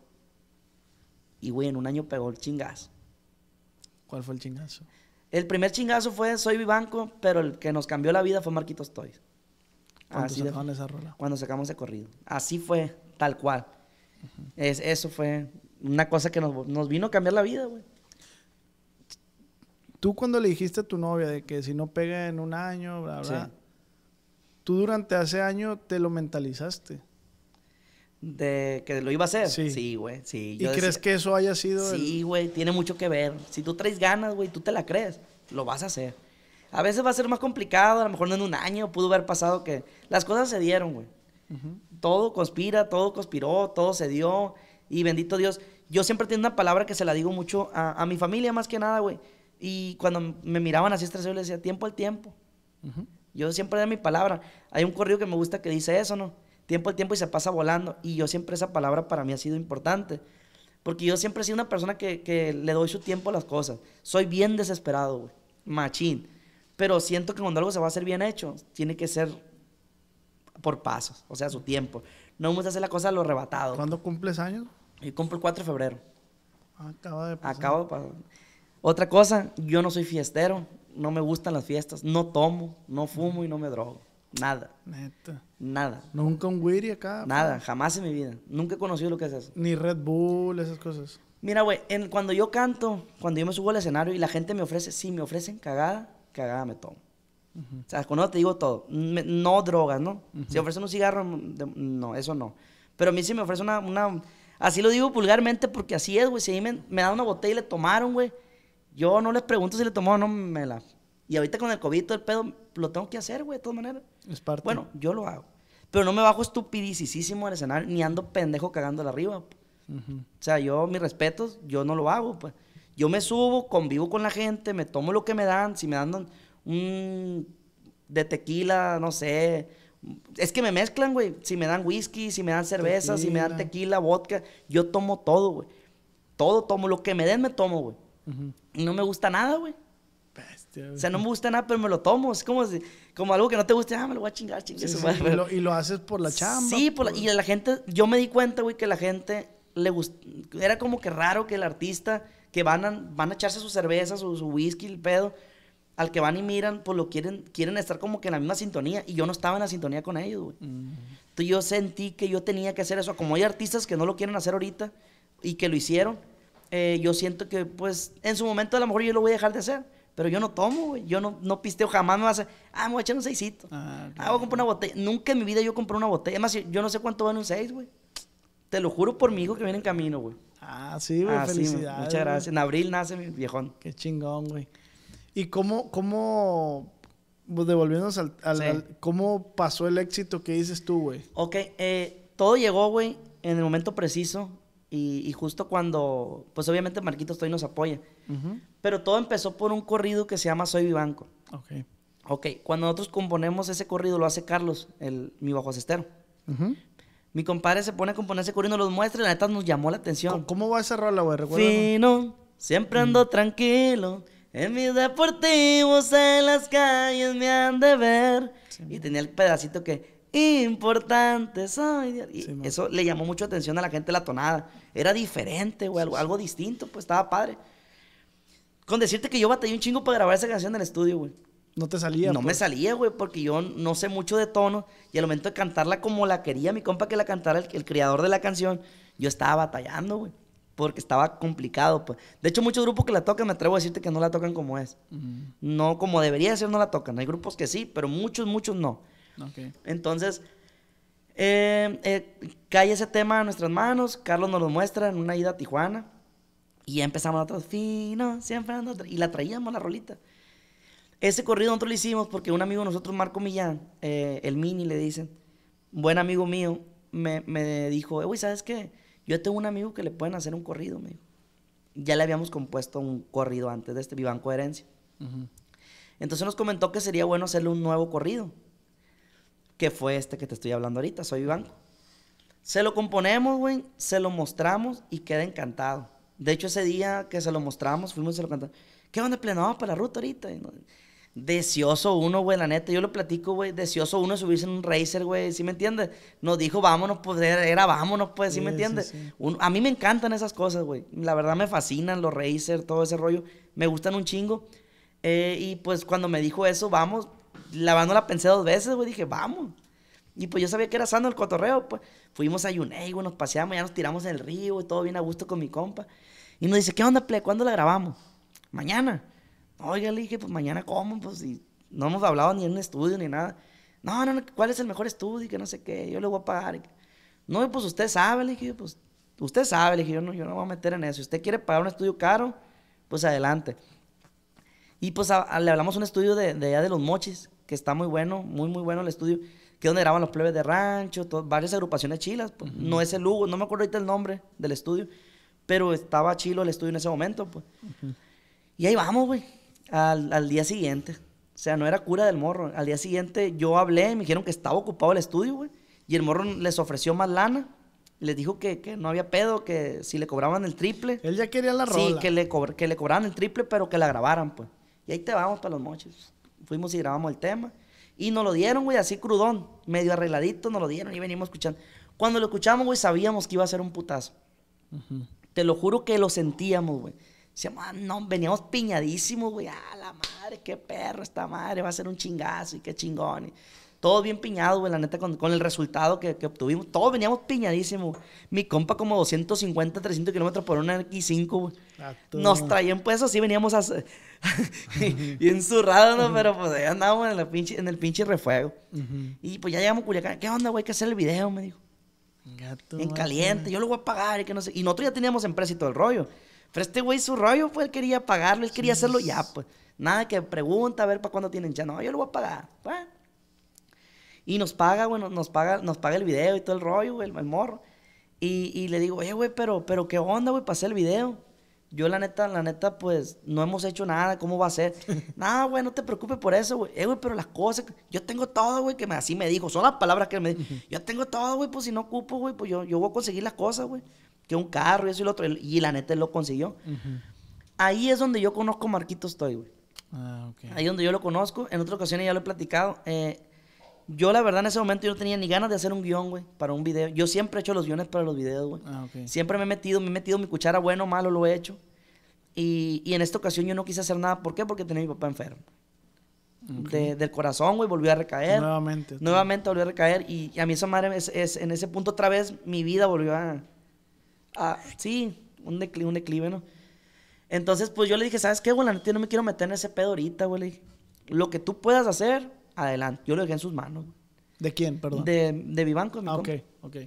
Speaker 2: Y, güey, en un año pegó el chingazo. ¿Cuál fue el chingazo? El primer chingazo fue Soy Vivanco, pero el que nos cambió la vida fue Marquitos Toys. Así esa rola? Cuando sacamos de corrido. Así fue, tal cual. es, eso fue una cosa que nos, vino a cambiar la vida, güey. Tú cuando le dijiste a tu novia de que si no pega
Speaker 1: en un año, bla, bla, tú durante hace año te lo mentalizaste
Speaker 2: de que lo iba a hacer. Sí, güey, sí. ¿Y crees que eso haya sido? Sí, güey, tiene mucho que ver. Si tú traes ganas, güey, tú te la crees, lo vas a hacer. A veces va a ser más complicado, a lo mejor no en un año, pudo haber pasado que las cosas se dieron, güey. Todo conspira, todo conspiró, todo se dio. Y bendito Dios, yo siempre tengo una palabra que se la digo mucho a, mi familia más que nada, güey. Y cuando me miraban así estresado, yo les decía, tiempo al tiempo. Yo siempre doy mi palabra. Hay un corrido que me gusta que dice eso, ¿no? tiempo el tiempo y se pasa volando. Y yo siempre esa palabra para mí ha sido importante. Porque yo siempre he sido una persona que, le doy su tiempo a las cosas. Soy bien desesperado, Machín. Pero siento que cuando algo se va a hacer bien hecho, tiene que ser por pasos, o sea, su tiempo. No vamos a hacer la cosa a lo arrebatado. ¿Cuándo cumples años? Yo cumplo el 4 de febrero. Ah, acaba de Acabo de pasar. Otra cosa, yo no soy fiestero, no me gustan las fiestas, no tomo, no fumo y no me drogo. Nada. Neta. Nada. Nunca un Wiri acá. Pues. Nada, jamás en mi vida. Nunca he conocido lo que es eso.
Speaker 1: Ni Red Bull, esas cosas.
Speaker 2: Mira, güey, cuando yo canto, cuando yo me subo al escenario y la gente me ofrece, si me ofrecen cagada, cagada me tomo. O sea, con eso te digo todo. no drogas, ¿no? Si ofrecen un cigarro, no, eso no. Pero a mí sí me ofrece una, Así lo digo vulgarmente porque así es, güey. Si me, me dan una botella y le tomaron, güey. Yo no les pregunto si le tomó o no, me la... Y ahorita con el COVID, todo el pedo, lo tengo que hacer, güey, de todas maneras. Bueno, yo lo hago. Pero no me bajo estupidicísimo al escenario, ni ando pendejo la arriba. O sea, yo, mis respetos, yo no lo hago, pues. Yo me subo, convivo con la gente, me tomo lo que me dan. Si me dan un de tequila, no sé. Es que me mezclan, güey. Si me dan whisky, si me dan cerveza, si me dan tequila, vodka. Yo tomo todo, güey. Todo tomo. Lo que me den, me tomo, güey. Y no me gusta nada, güey. Este, o sea, no me gusta nada, pero me lo tomo. Es como, como algo que no te guste, ah, me lo voy a chingar, chingue
Speaker 1: y, lo, haces por la chamba. Sí, y
Speaker 2: la gente, yo me di cuenta, güey, que la gente le gusta Era como que raro que el artista, que van a, van a echarse su cerveza, su, su, whisky, el pedo, al que van y miran, pues lo quieren, quieren estar como que en la misma sintonía. Y yo no estaba en la sintonía con ellos, güey. Mm. Entonces yo sentí que yo tenía que hacer eso. Como hay artistas que no lo quieren hacer ahorita y que lo hicieron, eh, yo siento que, pues, en su momento a lo mejor yo lo voy a dejar de hacer pero yo no tomo, güey. Yo no, no pisteo jamás. Me vas a. Ah, me voy a echar un seisito. Ah, ah voy a comprar una botella. Nunca en mi vida yo compré una botella. Además, yo no sé cuánto vale un seis, güey. Te lo juro por mi hijo que viene en camino, güey. Ah, sí, güey. Ah, felicidades. muchas gracias. En abril nace mi viejón. Qué chingón, güey. ¿Y cómo, cómo
Speaker 1: pues, devolviéndonos al, al, ¿Cómo pasó el éxito que dices tú, güey?
Speaker 2: Ok, eh, todo llegó, güey, en el momento preciso. Y, justo cuando, pues obviamente Marquitos Toy nos apoya. Pero todo empezó por un corrido que se llama Soy Vivanco. Ok. Ok, cuando nosotros componemos ese corrido lo hace Carlos, el, mi bajo asestero. Mi compadre se pone a componer ese corrido, los muestra y la neta nos llamó la atención. ¿Cómo, va esa rola, güey? no, siempre ando tranquilo. En mis deportivos en las calles me han de ver. y tenía el pedacito que importante soy. Y eso le llamó mucho atención a la gente la tonada era diferente, güey, algo, distinto, pues estaba padre. Con decirte que yo batallé un chingo para grabar esa canción en el estudio, güey. No te salía. No me pues. salía, güey, porque yo no sé mucho de tono. Y al momento de cantarla como la quería mi compa que la cantara, el, creador de la canción, yo estaba batallando, güey. Porque estaba complicado, pues. De hecho, muchos grupos que la tocan, me atrevo a decirte que no la tocan como es. No, como debería ser, no la tocan. Hay grupos que sí, pero muchos, muchos no. Entonces, eh, eh, cae ese tema a nuestras manos, Carlos nos lo muestra en una ida a Tijuana y ya empezamos otro fino, siempre y la traíamos la rolita. Ese corrido nosotros lo hicimos porque un amigo nosotros, Marco Millán, eh, el mini le dicen, buen amigo mío, me, me dijo, uy, ¿sabes qué? Yo tengo un amigo que le pueden hacer un corrido, me Ya le habíamos compuesto un corrido antes de este Vivan Coherencia. Entonces nos comentó que sería bueno hacerle un nuevo corrido que fue este que te estoy hablando ahorita, Soy Iván. Se lo componemos, güey, se lo mostramos y queda encantado. De hecho, ese día que se lo mostramos, fuimos y se lo cantamos. ¿Qué onda, para la ruta ahorita? Deseoso uno, güey, la neta, yo lo platico, güey, deseoso uno subirse en un racer, güey, ¿sí me entiendes? Nos dijo, vámonos, pues, era vámonos, pues, ¿sí, me entiendes? a mí me encantan esas cosas, güey, la verdad me fascinan los racers, todo ese rollo, me gustan un chingo. Eh, y pues cuando me dijo eso, vamos, la la pensé dos veces, güey. Dije, vamos. Y pues yo sabía que era sano el cotorreo, pues. Fuimos a Yunei, güey, nos paseamos, ya nos tiramos en el río y todo bien a gusto con mi compa. Y nos dice, ¿qué onda, Ple? ¿Cuándo la grabamos? Mañana. Oiga, le dije, pues mañana cómo, pues si no hemos hablado ni en un estudio ni nada. No, no, no, ¿cuál es el mejor estudio? Y que no sé qué, yo le voy a pagar. No, pues usted sabe, le dije, pues usted sabe, le dije, yo no, yo no voy a meter en eso. Si usted quiere pagar un estudio caro, pues adelante. Y pues le hablamos un estudio de, de allá de los mochis, que está muy bueno, muy, muy bueno el estudio, que es donde graban los plebes de rancho, varias agrupaciones chilas. Pues, No es el Hugo, no me acuerdo ahorita el nombre del estudio, pero estaba chilo el estudio en ese momento, pues. Y ahí vamos, güey, al, día siguiente. O sea, no era cura del morro. Al día siguiente yo hablé me dijeron que estaba ocupado el estudio, güey. Y el morro les ofreció más lana. Les dijo que, no había pedo, que si le cobraban el triple. Él ya quería la rola. Sí, que le, que le cobraran el triple, pero que la grabaran, pues. Y ahí te vamos para los moches Fuimos y grabamos el tema. Y nos lo dieron, güey, así crudón, medio arregladito, nos lo dieron y venimos escuchando. Cuando lo escuchamos, güey, sabíamos que iba a ser un putazo. Te lo juro que lo sentíamos, güey. Decíamos, ah, no, veníamos piñadísimos, güey. Ah, la madre, qué perro esta madre, va a ser un chingazo y qué chingón. Todo bien piñado, güey, la neta, con, el resultado que, obtuvimos. Todos veníamos piñadísimos. Mi compa como 250, 300 kilómetros por una X5, güey. Nos traían, pues, así veníamos a... bien zurrados, ¿no? Pero pues ahí andábamos en, el pinche refuego. Y pues ya llegamos a Culiacán. ¿Qué onda, güey? que hacer el video, me dijo. en caliente, yo lo voy a pagar y que no sé. Y nosotros ya teníamos empresa y el rollo. Pero este güey, su rollo, pues él quería pagarlo, él quería hacerlo ya, pues. Nada que pregunta, a ver para cuándo tienen ya. No, yo lo voy a pagar. Y nos paga, güey, nos paga, nos paga el video y todo el rollo, güey, el, morro. Y, le digo, oye, güey, pero, pero qué onda, güey, pasé el video. Yo, la neta, la neta, pues, no hemos hecho nada, ¿cómo va a ser? no, güey, no te preocupes por eso, güey. Eh, güey, pero las cosas, yo tengo todo, güey, que me, así me dijo, son las palabras que él me dijo. Yo tengo todo, güey, pues si no ocupo, güey, pues yo, yo voy a conseguir las cosas, güey. Que un carro y eso y lo otro. Y la neta, él lo consiguió. Ahí es donde yo conozco a Marquito Estoy, güey.
Speaker 1: Ah, ok.
Speaker 2: Ahí es donde yo lo conozco. En otra ocasión ya lo he platicado. Eh, yo la verdad en ese momento yo no tenía ni ganas de hacer un guión, güey, para un video. Yo siempre he hecho los guiones para los videos, güey. Ah, siempre me he metido, me he metido mi cuchara, bueno, malo, lo he hecho. Y, en esta ocasión yo no quise hacer nada. ¿Por qué? Porque tenía mi papá enfermo. del corazón, güey, volvió a recaer. Nuevamente. Nuevamente volvió a recaer. Y, a mí esa madre, es, en ese punto otra vez, mi vida volvió a... sí, un declive, un declive, ¿no? Entonces, pues yo le dije, ¿sabes qué, güey? La no me quiero meter en ese pedo ahorita, güey. Lo que tú puedas hacer, adelante. Yo lo dejé en sus manos. ¿De quién, perdón? De, de Vivanco, Ah, ok, ok.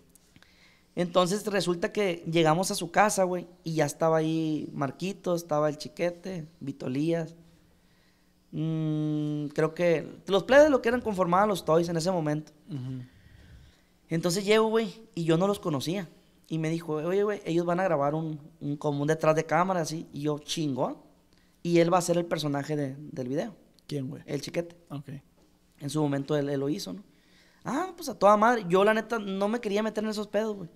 Speaker 2: Entonces resulta que llegamos a su casa, güey, y ya estaba ahí Marquito, estaba el Chiquete, Vitolías. Mm, creo que los plebes lo que eran conformados los Toys en ese momento. Entonces llego, güey, y yo no los conocía. Y me dijo, oye, güey, ellos van a grabar un, un común detrás de cámara, así. Y yo, chingo Y él va a ser el personaje del video. ¿Quién, güey? El chiquete. Ok. En su momento él, lo hizo, ¿no? Ah, pues a toda madre. Yo, la neta, no me quería meter en esos pedos, güey.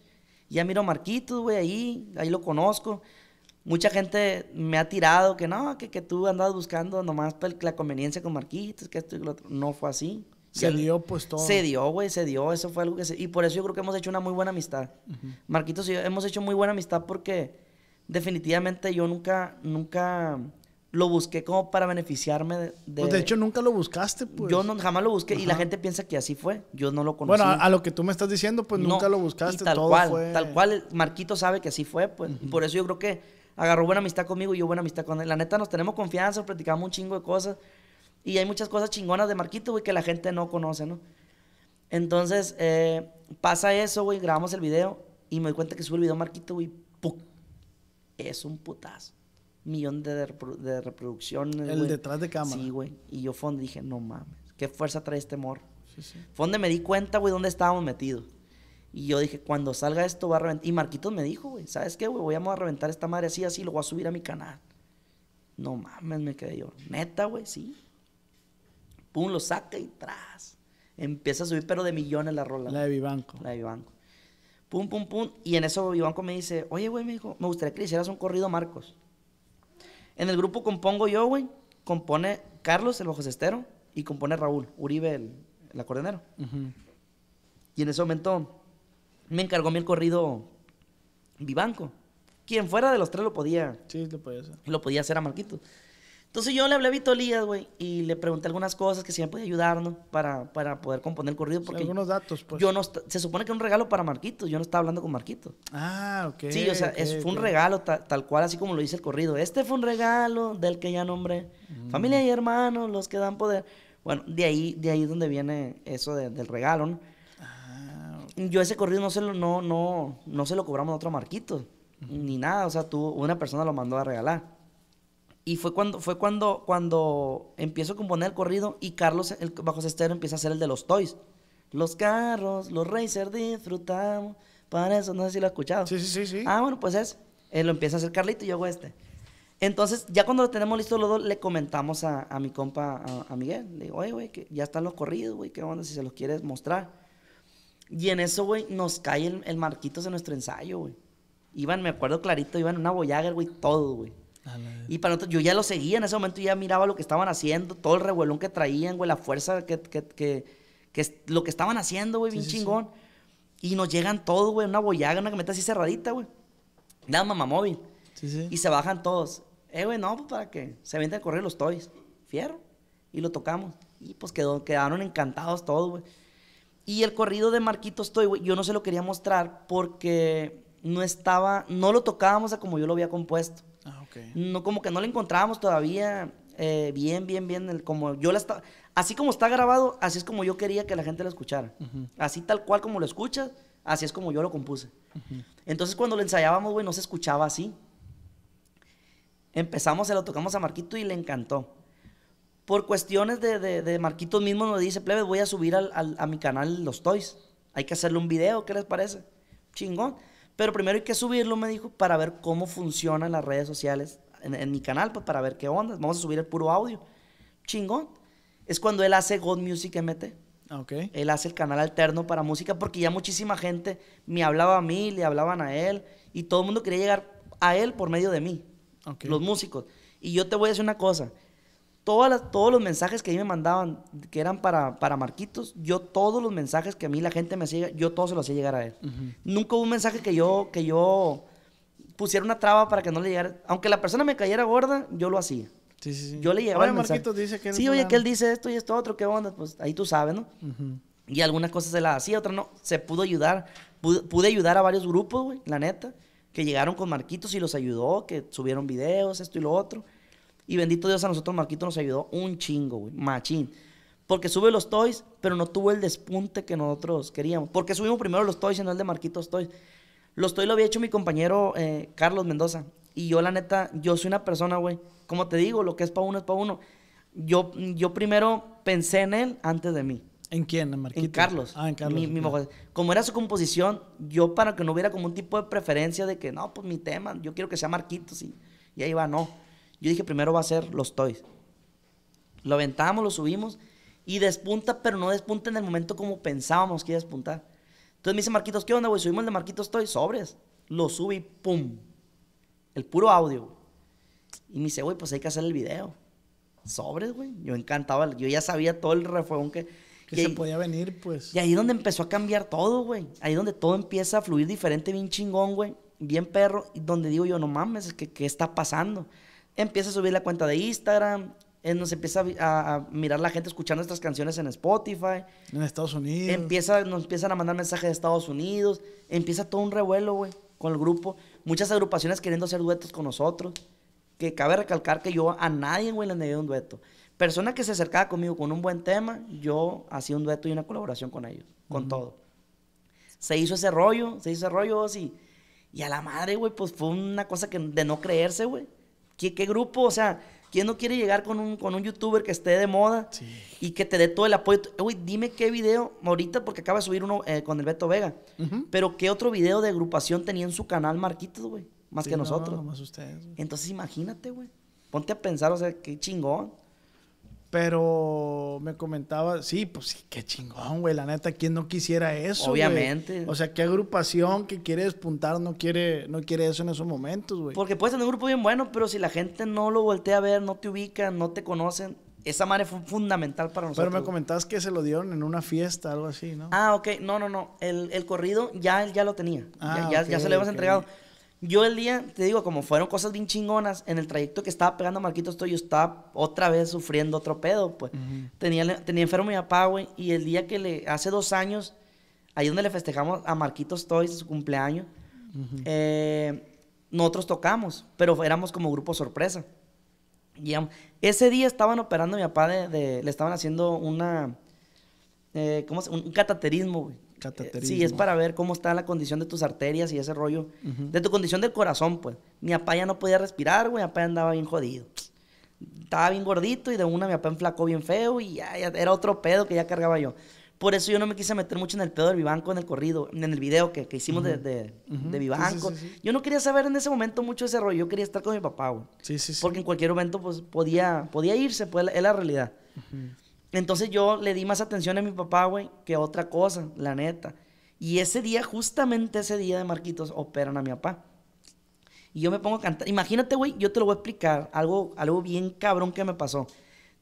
Speaker 2: Ya miro a Marquitos, güey, ahí, ahí lo conozco. Mucha gente me ha tirado que no, que, que tú andabas buscando nomás la conveniencia con Marquitos, que esto y lo otro. No fue así. Se dio, pues todo. Se dio, güey, se dio. Eso fue algo que Y por eso yo creo que hemos hecho una muy buena amistad. Marquito Marquitos y yo hemos hecho muy buena amistad porque definitivamente yo nunca, nunca lo busqué como para beneficiarme de... de... Pues de hecho, nunca lo buscaste, pues. Yo no, jamás lo busqué y la gente piensa que así fue. Yo no lo conocí. Bueno, a, lo que tú me estás diciendo, pues nunca lo buscaste. tal cual, tal cual. Marquito sabe que así fue, pues. Por eso yo creo que agarró buena amistad conmigo y yo buena amistad con él. La neta, nos tenemos confianza, platicamos un chingo de cosas. Y hay muchas cosas chingonas de Marquito, güey, que la gente no conoce, ¿no? Entonces, eh, pasa eso, güey, grabamos el video y me doy cuenta que sube el video Marquito, güey, ¡pum! Es un putazo millón de, reproducción El detrás de cámara. Sí, güey. Y yo fondo dije, no mames, qué fuerza trae este morro. Sí, me di cuenta, güey, dónde estábamos metidos. Y yo dije, cuando salga esto va a reventar. Y Marquitos me dijo, güey, ¿sabes qué, güey? Voy a reventar esta madre así, así, lo voy a subir a mi canal. No mames, me quedé yo. Neta, güey, sí. Pum, lo saca y tras. Empieza a subir, pero de millones la rola. La de Vivanco. La de Pum, pum, pum. Y en eso Vivanco me dice, oye, güey, me dijo, me gustaría que le hicieras un corrido Marcos. En el grupo compongo yo, güey. Compone Carlos, el bajo cestero, y compone Raúl Uribe, el, acordenero. Y en ese momento me encargó mi el corrido Vivanco. Quien fuera de los tres lo podía. lo podía hacer. Lo a Marquitos. Entonces yo le hablé a Vito Lías, güey, y le pregunté algunas cosas que si me podía ayudarnos para, para poder componer el corrido. Porque algunos datos, pues. Yo no, se supone que es un regalo para Marquito, yo no estaba hablando con Marquito.
Speaker 1: Ah, ok. Sí, o sea, fue un regalo
Speaker 2: tal cual, así como lo dice el corrido. Este fue un regalo del que ya nombré. Mm. Familia y hermanos, los que dan poder. Bueno, de ahí, de ahí es donde viene eso del regalo, ¿no? Ah, Yo ese corrido no se lo, no, no, no se lo cobramos a otro Marquito, ni nada. O sea, tú, una persona lo mandó a regalar. Y fue cuando, fue cuando, cuando empiezo a componer el corrido y Carlos, el bajo cestero, empieza a hacer el de los toys. Los carros, los racers disfrutamos. Para eso, no sé si lo has escuchado. Sí, sí, sí. sí. Ah, bueno, pues es. Eh, lo empieza a hacer Carlito y yo hago este. Entonces, ya cuando lo tenemos listo los dos, le comentamos a, mi compa, a, Miguel. Le digo, oye, güey, que ya están los corridos, güey, qué onda si se los quieres mostrar. Y en eso, güey, nos cae el, marquito Marquitos nuestro ensayo, güey. Iban, me acuerdo clarito, iban una boyager güey, todo, güey. Y para nosotros, yo ya lo seguía en ese momento, ya miraba lo que estaban haciendo, todo el revuelón que traían, güey, la fuerza que, que, lo que estaban haciendo, güey, bien chingón. Y nos llegan todos, güey, una boyaga, una camioneta así cerradita, güey. La mamá móvil. Y se bajan todos. Eh, güey, no, pues para que se venden a correr los toys. Fierro. Y lo tocamos. Y pues quedó, quedaron encantados todos, güey. Y el corrido de Marquitos Toy, güey, yo no se lo quería mostrar porque no estaba, no lo tocábamos a como yo lo había compuesto. Ah, no, como que no la encontrábamos todavía eh, bien, bien, bien. como yo la está, así como está grabado, así es como yo quería que la gente la escuchara. Así tal cual como lo escuchas, así es como yo lo compuse. Entonces cuando lo ensayábamos, güey, no se escuchaba así. Empezamos, se lo tocamos a Marquito y le encantó. Por cuestiones de, de, Marquito mismo nos dice, plebe, voy a subir a mi canal los toys. Hay que hacerle un video, ¿qué les parece? Chingón. Pero primero hay que subirlo, me dijo, para ver cómo funcionan las redes sociales en, mi canal, pues para ver qué onda. Vamos a subir el puro audio. Chingón. Es cuando él hace God Music MT. Okay. Él hace el canal alterno para música porque ya muchísima gente me hablaba a mí, le hablaban a él y todo el mundo quería llegar a él por medio de mí, okay. los músicos. Y yo te voy a decir una cosa, todos los mensajes que a mí me mandaban, que eran para, Marquitos, yo todos los mensajes que a mí la gente me hacía, yo todos se los hacía llegar a él. Nunca hubo un mensaje que yo, que yo pusiera una traba para que no le llegara. Aunque la persona me cayera gorda, yo lo hacía. Sí, sí, sí. Yo le llevaba mensajes Marquitos dice que... Sí, oye, que él dice esto y esto otro, ¿qué onda? Pues ahí tú sabes, ¿no? Y algunas cosas se las hacía, otras no. Se pudo ayudar. Pude, pude ayudar a varios grupos, güey, la neta. Que llegaron con Marquitos y los ayudó, que subieron videos, esto y lo otro. Y bendito Dios a nosotros, Marquito nos ayudó un chingo, güey, machín. Porque sube los toys, pero no tuvo el despunte que nosotros queríamos. Porque subimos primero los toys y no el de Marquitos Toys. Los toys lo había hecho mi compañero eh, Carlos Mendoza. Y yo, la neta, yo soy una persona, güey. Como te digo, lo que es para uno es para uno. Yo, yo primero pensé en él antes de mí. ¿En quién? ¿En Marquito? En Carlos. Ah, en Carlos. Mi, Como era su composición, yo para que no hubiera como un tipo de preferencia de que, no, pues mi tema, yo quiero que sea Marquito, sí. y ahí va, no. Yo dije, primero va a ser los toys. Lo aventamos, lo subimos y despunta, pero no despunta en el momento como pensábamos que iba a despuntar. Entonces me dice Marquitos, ¿qué onda, güey? Subimos el de Marquitos Toys, sobres. Lo subí, pum. El puro audio. Y me dice, güey, pues hay que hacer el video. Sobres, güey. Yo encantaba, yo ya sabía todo el refugón que... Que se podía
Speaker 1: venir, pues.
Speaker 2: Y ahí es donde empezó a cambiar todo, güey. Ahí es donde todo empieza a fluir diferente, bien chingón, güey. Bien perro. Y donde digo yo, no mames, ¿qué, qué está pasando? empieza a subir la cuenta de Instagram, eh, nos empieza a, mirar la gente escuchando nuestras canciones en Spotify. En Estados Unidos. Empieza, nos empiezan a mandar mensajes de Estados Unidos. Empieza todo un revuelo, güey, con el grupo. Muchas agrupaciones queriendo hacer duetos con nosotros. Que cabe recalcar que yo a nadie, güey, le negué un dueto. Persona que se acercaba conmigo con un buen tema, yo hacía un dueto y una colaboración con ellos, con todo. Se hizo ese rollo, se hizo ese rollo así. Y a la madre, güey, pues fue una cosa que de no creerse, güey. ¿Qué, grupo? O sea, ¿quién no quiere llegar con un, youtuber que esté de moda y que te dé todo el apoyo? Uy, eh, dime qué video, ahorita porque acaba de subir uno eh, con el Beto Vega, pero ¿qué otro video de agrupación tenía en su canal Marquitos, güey? Más que nosotros. No, más ustedes. Entonces imagínate, güey. Ponte a pensar, o sea, qué chingón. Pero me
Speaker 1: comentaba, sí, pues sí, qué chingón, güey. La neta, ¿quién no quisiera eso? Obviamente. O sea, qué agrupación que quiere despuntar no quiere, no quiere eso en esos momentos, güey.
Speaker 2: Porque puedes tener un grupo bien bueno, pero si la gente no lo voltea a ver, no te ubica, no te conocen, esa madre fue fundamental para nosotros. Pero me
Speaker 1: comentabas que se lo dieron en una fiesta, algo así, ¿no?
Speaker 2: Ah, ok. No, no, no. El, corrido ya ya lo tenía. ya, ah, se lo hemos entregado. Yo el día, te digo, como fueron cosas bien chingonas, en el trayecto que estaba pegando a Marquitos yo estaba otra vez sufriendo otro pedo, pues. tenía, tenía enfermo mi papá, güey, y el día que le, hace dos años, ahí donde le festejamos a Marquitos Toy su cumpleaños, eh, nosotros tocamos, pero éramos como grupo sorpresa. Y, ese día estaban operando a mi papá, de, le estaban haciendo una, eh, ¿cómo se? un cataterismo, güey. Sí, es para ver cómo está la condición de tus arterias y ese rollo. De tu condición del corazón, pues. Mi papá ya no podía respirar, güey. Mi papá andaba bien jodido. Estaba bien gordito y de una mi papá enflacó bien feo y ya, era otro pedo que ya cargaba yo. Por eso yo no me quise meter mucho en el pedo del Vivanco en el corrido, en el video que, hicimos de, de, Vivanco. yo no quería saber en ese momento mucho ese rollo. Yo quería estar con mi papá, güey. Sí, sí, sí. Porque en cualquier momento, pues, podía, podía irse, pues, es la realidad. Entonces yo le di más atención a mi papá, güey, que a otra cosa, la neta. Y ese día, justamente ese día de Marquitos, operan a mi papá. Y yo me pongo a cantar. Imagínate, güey, yo te lo voy a explicar. Algo, algo bien cabrón que me pasó.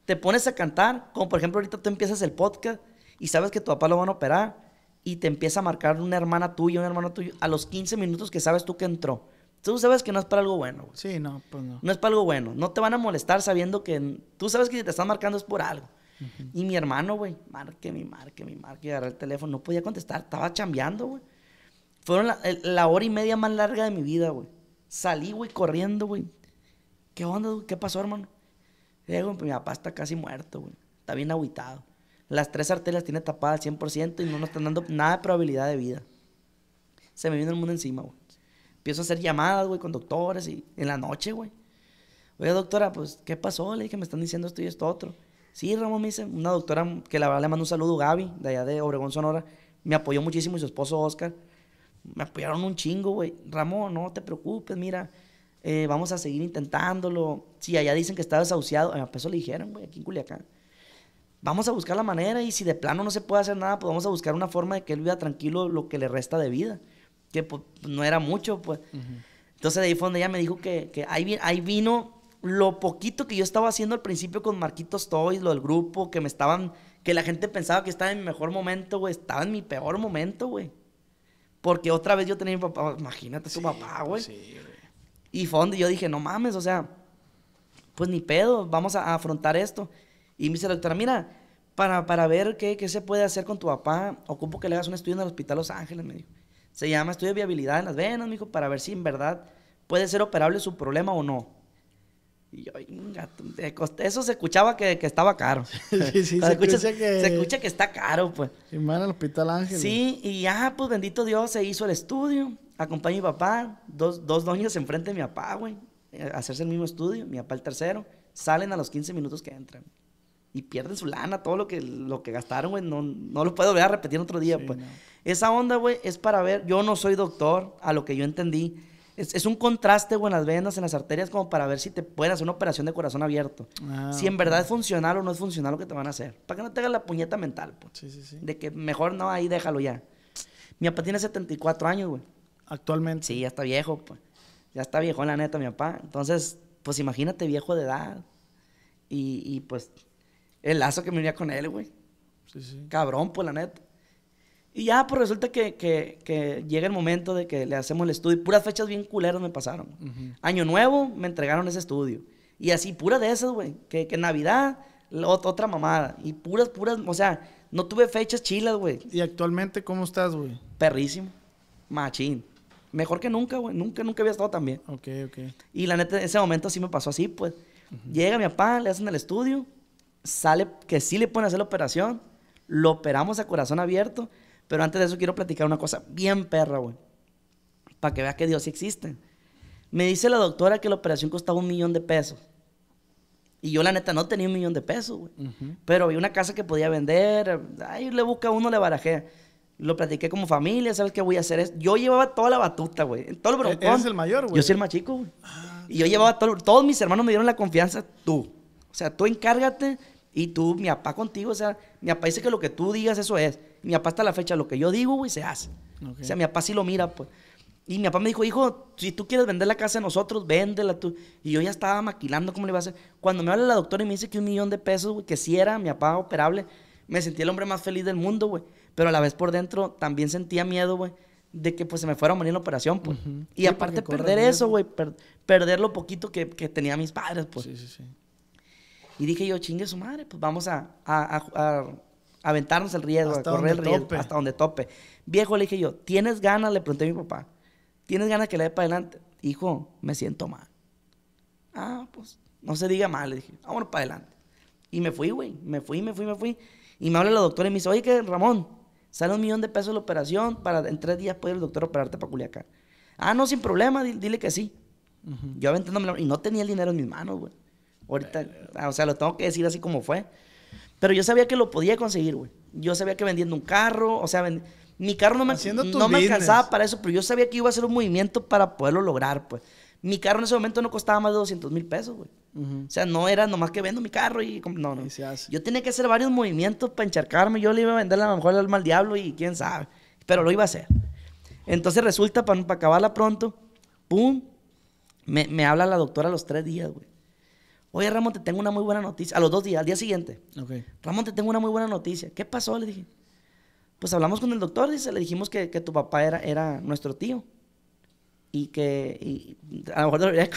Speaker 2: Te pones a cantar, como por ejemplo ahorita tú empiezas el podcast y sabes que tu papá lo van a operar y te empieza a marcar una hermana tuya, un hermano tuyo, a los 15 minutos que sabes tú que entró. Tú sabes que no es para algo bueno. Sí, no, pues no. No es para algo bueno. No te van a molestar sabiendo que tú sabes que si te están marcando es por algo. Y mi hermano, güey, marque, mi marque, mi marque, agarré el teléfono, no podía contestar, estaba chambeando, güey. Fueron la, hora y media más larga de mi vida, güey. Salí, güey, corriendo, güey. ¿Qué onda, güey? ¿Qué pasó, hermano? Digo, pues, mi papá está casi muerto, güey. Está bien aguitado. Las tres arterias tiene tapadas 100% y no nos están dando nada de probabilidad de vida. Se me vino el mundo encima, güey. Empiezo a hacer llamadas, güey, con doctores y en la noche, güey. Oye, doctora, pues, ¿qué pasó? Le que me están diciendo esto y esto otro. Sí, Ramón me dice, una doctora que la le mando un saludo, Gaby, de allá de Obregón, Sonora, me apoyó muchísimo y su esposo Oscar. Me apoyaron un chingo, güey. Ramón, no te preocupes, mira, eh, vamos a seguir intentándolo. Si sí, allá dicen que está desahuciado, a eso le dijeron, güey, aquí en Culiacán. Vamos a buscar la manera y si de plano no se puede hacer nada, pues vamos a buscar una forma de que él viva tranquilo lo que le resta de vida. Que pues, no era mucho, pues. Entonces de ahí fue donde ella me dijo que, que ahí vino lo poquito que yo estaba haciendo al principio con Marquitos Toys, lo del grupo, que me estaban, que la gente pensaba que estaba en mi mejor momento, güey, estaba en mi peor momento, güey. Porque otra vez yo tenía mi papá, imagínate su papá, pues güey. Sí, y fue donde yo dije, no mames, o sea, pues ni pedo, vamos a, afrontar esto. Y me dice la doctora, mira, para, para ver qué, qué, se puede hacer con tu papá, ocupo que le hagas un estudio en el Hospital Los Ángeles, me dijo. Se llama estudio de viabilidad en las venas, me para ver si en verdad puede ser operable su problema o no. Y yo, gato. eso se escuchaba que, que estaba caro. se, escucha, que... se escucha que está caro, pues. Y más el
Speaker 1: Hospital Ángel. Sí,
Speaker 2: y ya, pues bendito Dios, se hizo el estudio. Acompañé a mi papá, dos, dos doñas enfrente de mi papá, güey, eh, hacerse el mismo estudio, mi papá el tercero. Salen a los 15 minutos que entran. Y pierden su lana, todo lo que, lo que gastaron, güey, no, no lo puedo ver a repetir otro día, pues. Esa onda, güey, es para ver, yo no soy doctor, a lo que yo entendí es, un contraste, güey, en las venas, en las arterias, como para ver si te pueden hacer una operación de corazón abierto. Ah, si en verdad es funcional o no es funcional lo que te van a hacer. Para que no te hagas la puñeta mental, pues. Sí, sí, sí. De que mejor no, ahí déjalo ya. Mi papá tiene 74 años, güey. Actualmente. Sí, ya está viejo, pues. Ya está viejo, la neta, mi papá. Entonces, pues imagínate viejo de edad. Y, pues, el lazo que me unía con él, güey. Sí, sí. Cabrón, pues, la neta. Y ya, pues resulta que, llega el momento de que le hacemos el estudio. Puras fechas bien culeras me pasaron. Año nuevo, me entregaron ese estudio. Y así, pura de esas, güey. Que, que Navidad, otra mamada. Y puras, puras, o sea, no tuve fechas chilas, güey. ¿Y actualmente cómo estás, güey? Perrísimo. Machín. Mejor que nunca, güey. Nunca, nunca había estado tan bien. Ok, ok. Y la neta, ese momento sí me pasó así, pues. Llega mi papá, le hacen el estudio. Sale que sí le pueden hacer la operación. Lo operamos a corazón abierto pero antes de eso quiero platicar una cosa bien perra, güey. Para que veas que Dios sí existe. Me dice la doctora que la operación costaba un millón de pesos. Y yo, la neta, no tenía un millón de pesos, güey. Pero había una casa que podía vender. Ay, le busca uno, le barajé. Lo platiqué como familia, ¿sabes qué voy a hacer? Yo llevaba toda la batuta, güey. Todo el e-, ¿Eres el mayor, güey? Yo soy el más chico, güey. Ah, y yo llevaba todo. Todos mis hermanos me dieron la confianza, tú. O sea, tú encárgate y tú, mi papá contigo. O sea, mi papá dice que lo que tú digas, eso es mi papá hasta la fecha, lo que yo digo, güey, se hace. O sea, mi papá sí lo mira, pues. Y mi papá me dijo, hijo, si tú quieres vender la casa de nosotros, véndela tú. Y yo ya estaba maquilando cómo le iba a hacer. Cuando me habla la doctora y me dice que un millón de pesos, güey, que si era mi papá operable, me sentí el hombre más feliz del mundo, güey. Pero a la vez por dentro también sentía miedo, güey, de que pues se me fuera a morir en la operación, pues. Y aparte perder eso, güey, perder lo poquito que, tenía mis padres, pues. Sí, sí, sí. Y dije yo, chingue su madre, pues vamos a aventarnos el riesgo, correr el riesgo, hasta donde tope. Viejo, le dije yo, ¿tienes ganas? Le pregunté a mi papá, ¿tienes ganas que le dé para adelante? Hijo, me siento mal. Ah, pues, no se diga mal, le dije, vámonos para adelante. Y me fui, güey, me fui, me fui, me fui. Y me habla la doctora y me dice, oye, que Ramón, sale un millón de pesos la operación, para en tres días puede el doctor operarte para Culiacán. Ah, no, sin problema, dile, que sí. Yo aventándome Y no tenía el dinero en mis manos, güey. Ahorita, eh, o sea, lo tengo que decir así como fue. Pero yo sabía que lo podía conseguir, güey. Yo sabía que vendiendo un carro, o sea, mi carro no, me, no alcanzaba para eso, pero yo sabía que iba a hacer un movimiento para poderlo lograr, pues. Mi carro en ese momento no costaba más de 200 mil pesos, güey. O sea, no era nomás que vendo mi carro y... No, no. Yo tenía que hacer varios movimientos para encharcarme. Yo le iba a vender a lo mejor al mal diablo y quién sabe. Pero lo iba a hacer. Entonces resulta, para, acabarla pronto, ¡pum! Me, me habla la doctora los tres días, güey. Oye, Ramón, te tengo una muy buena noticia. A los dos días, al día siguiente. Ramón, te tengo una muy buena noticia. ¿Qué pasó? Le dije. Pues hablamos con el doctor, dice, le dijimos que, tu papá era, era nuestro tío. Y que a lo mejor debería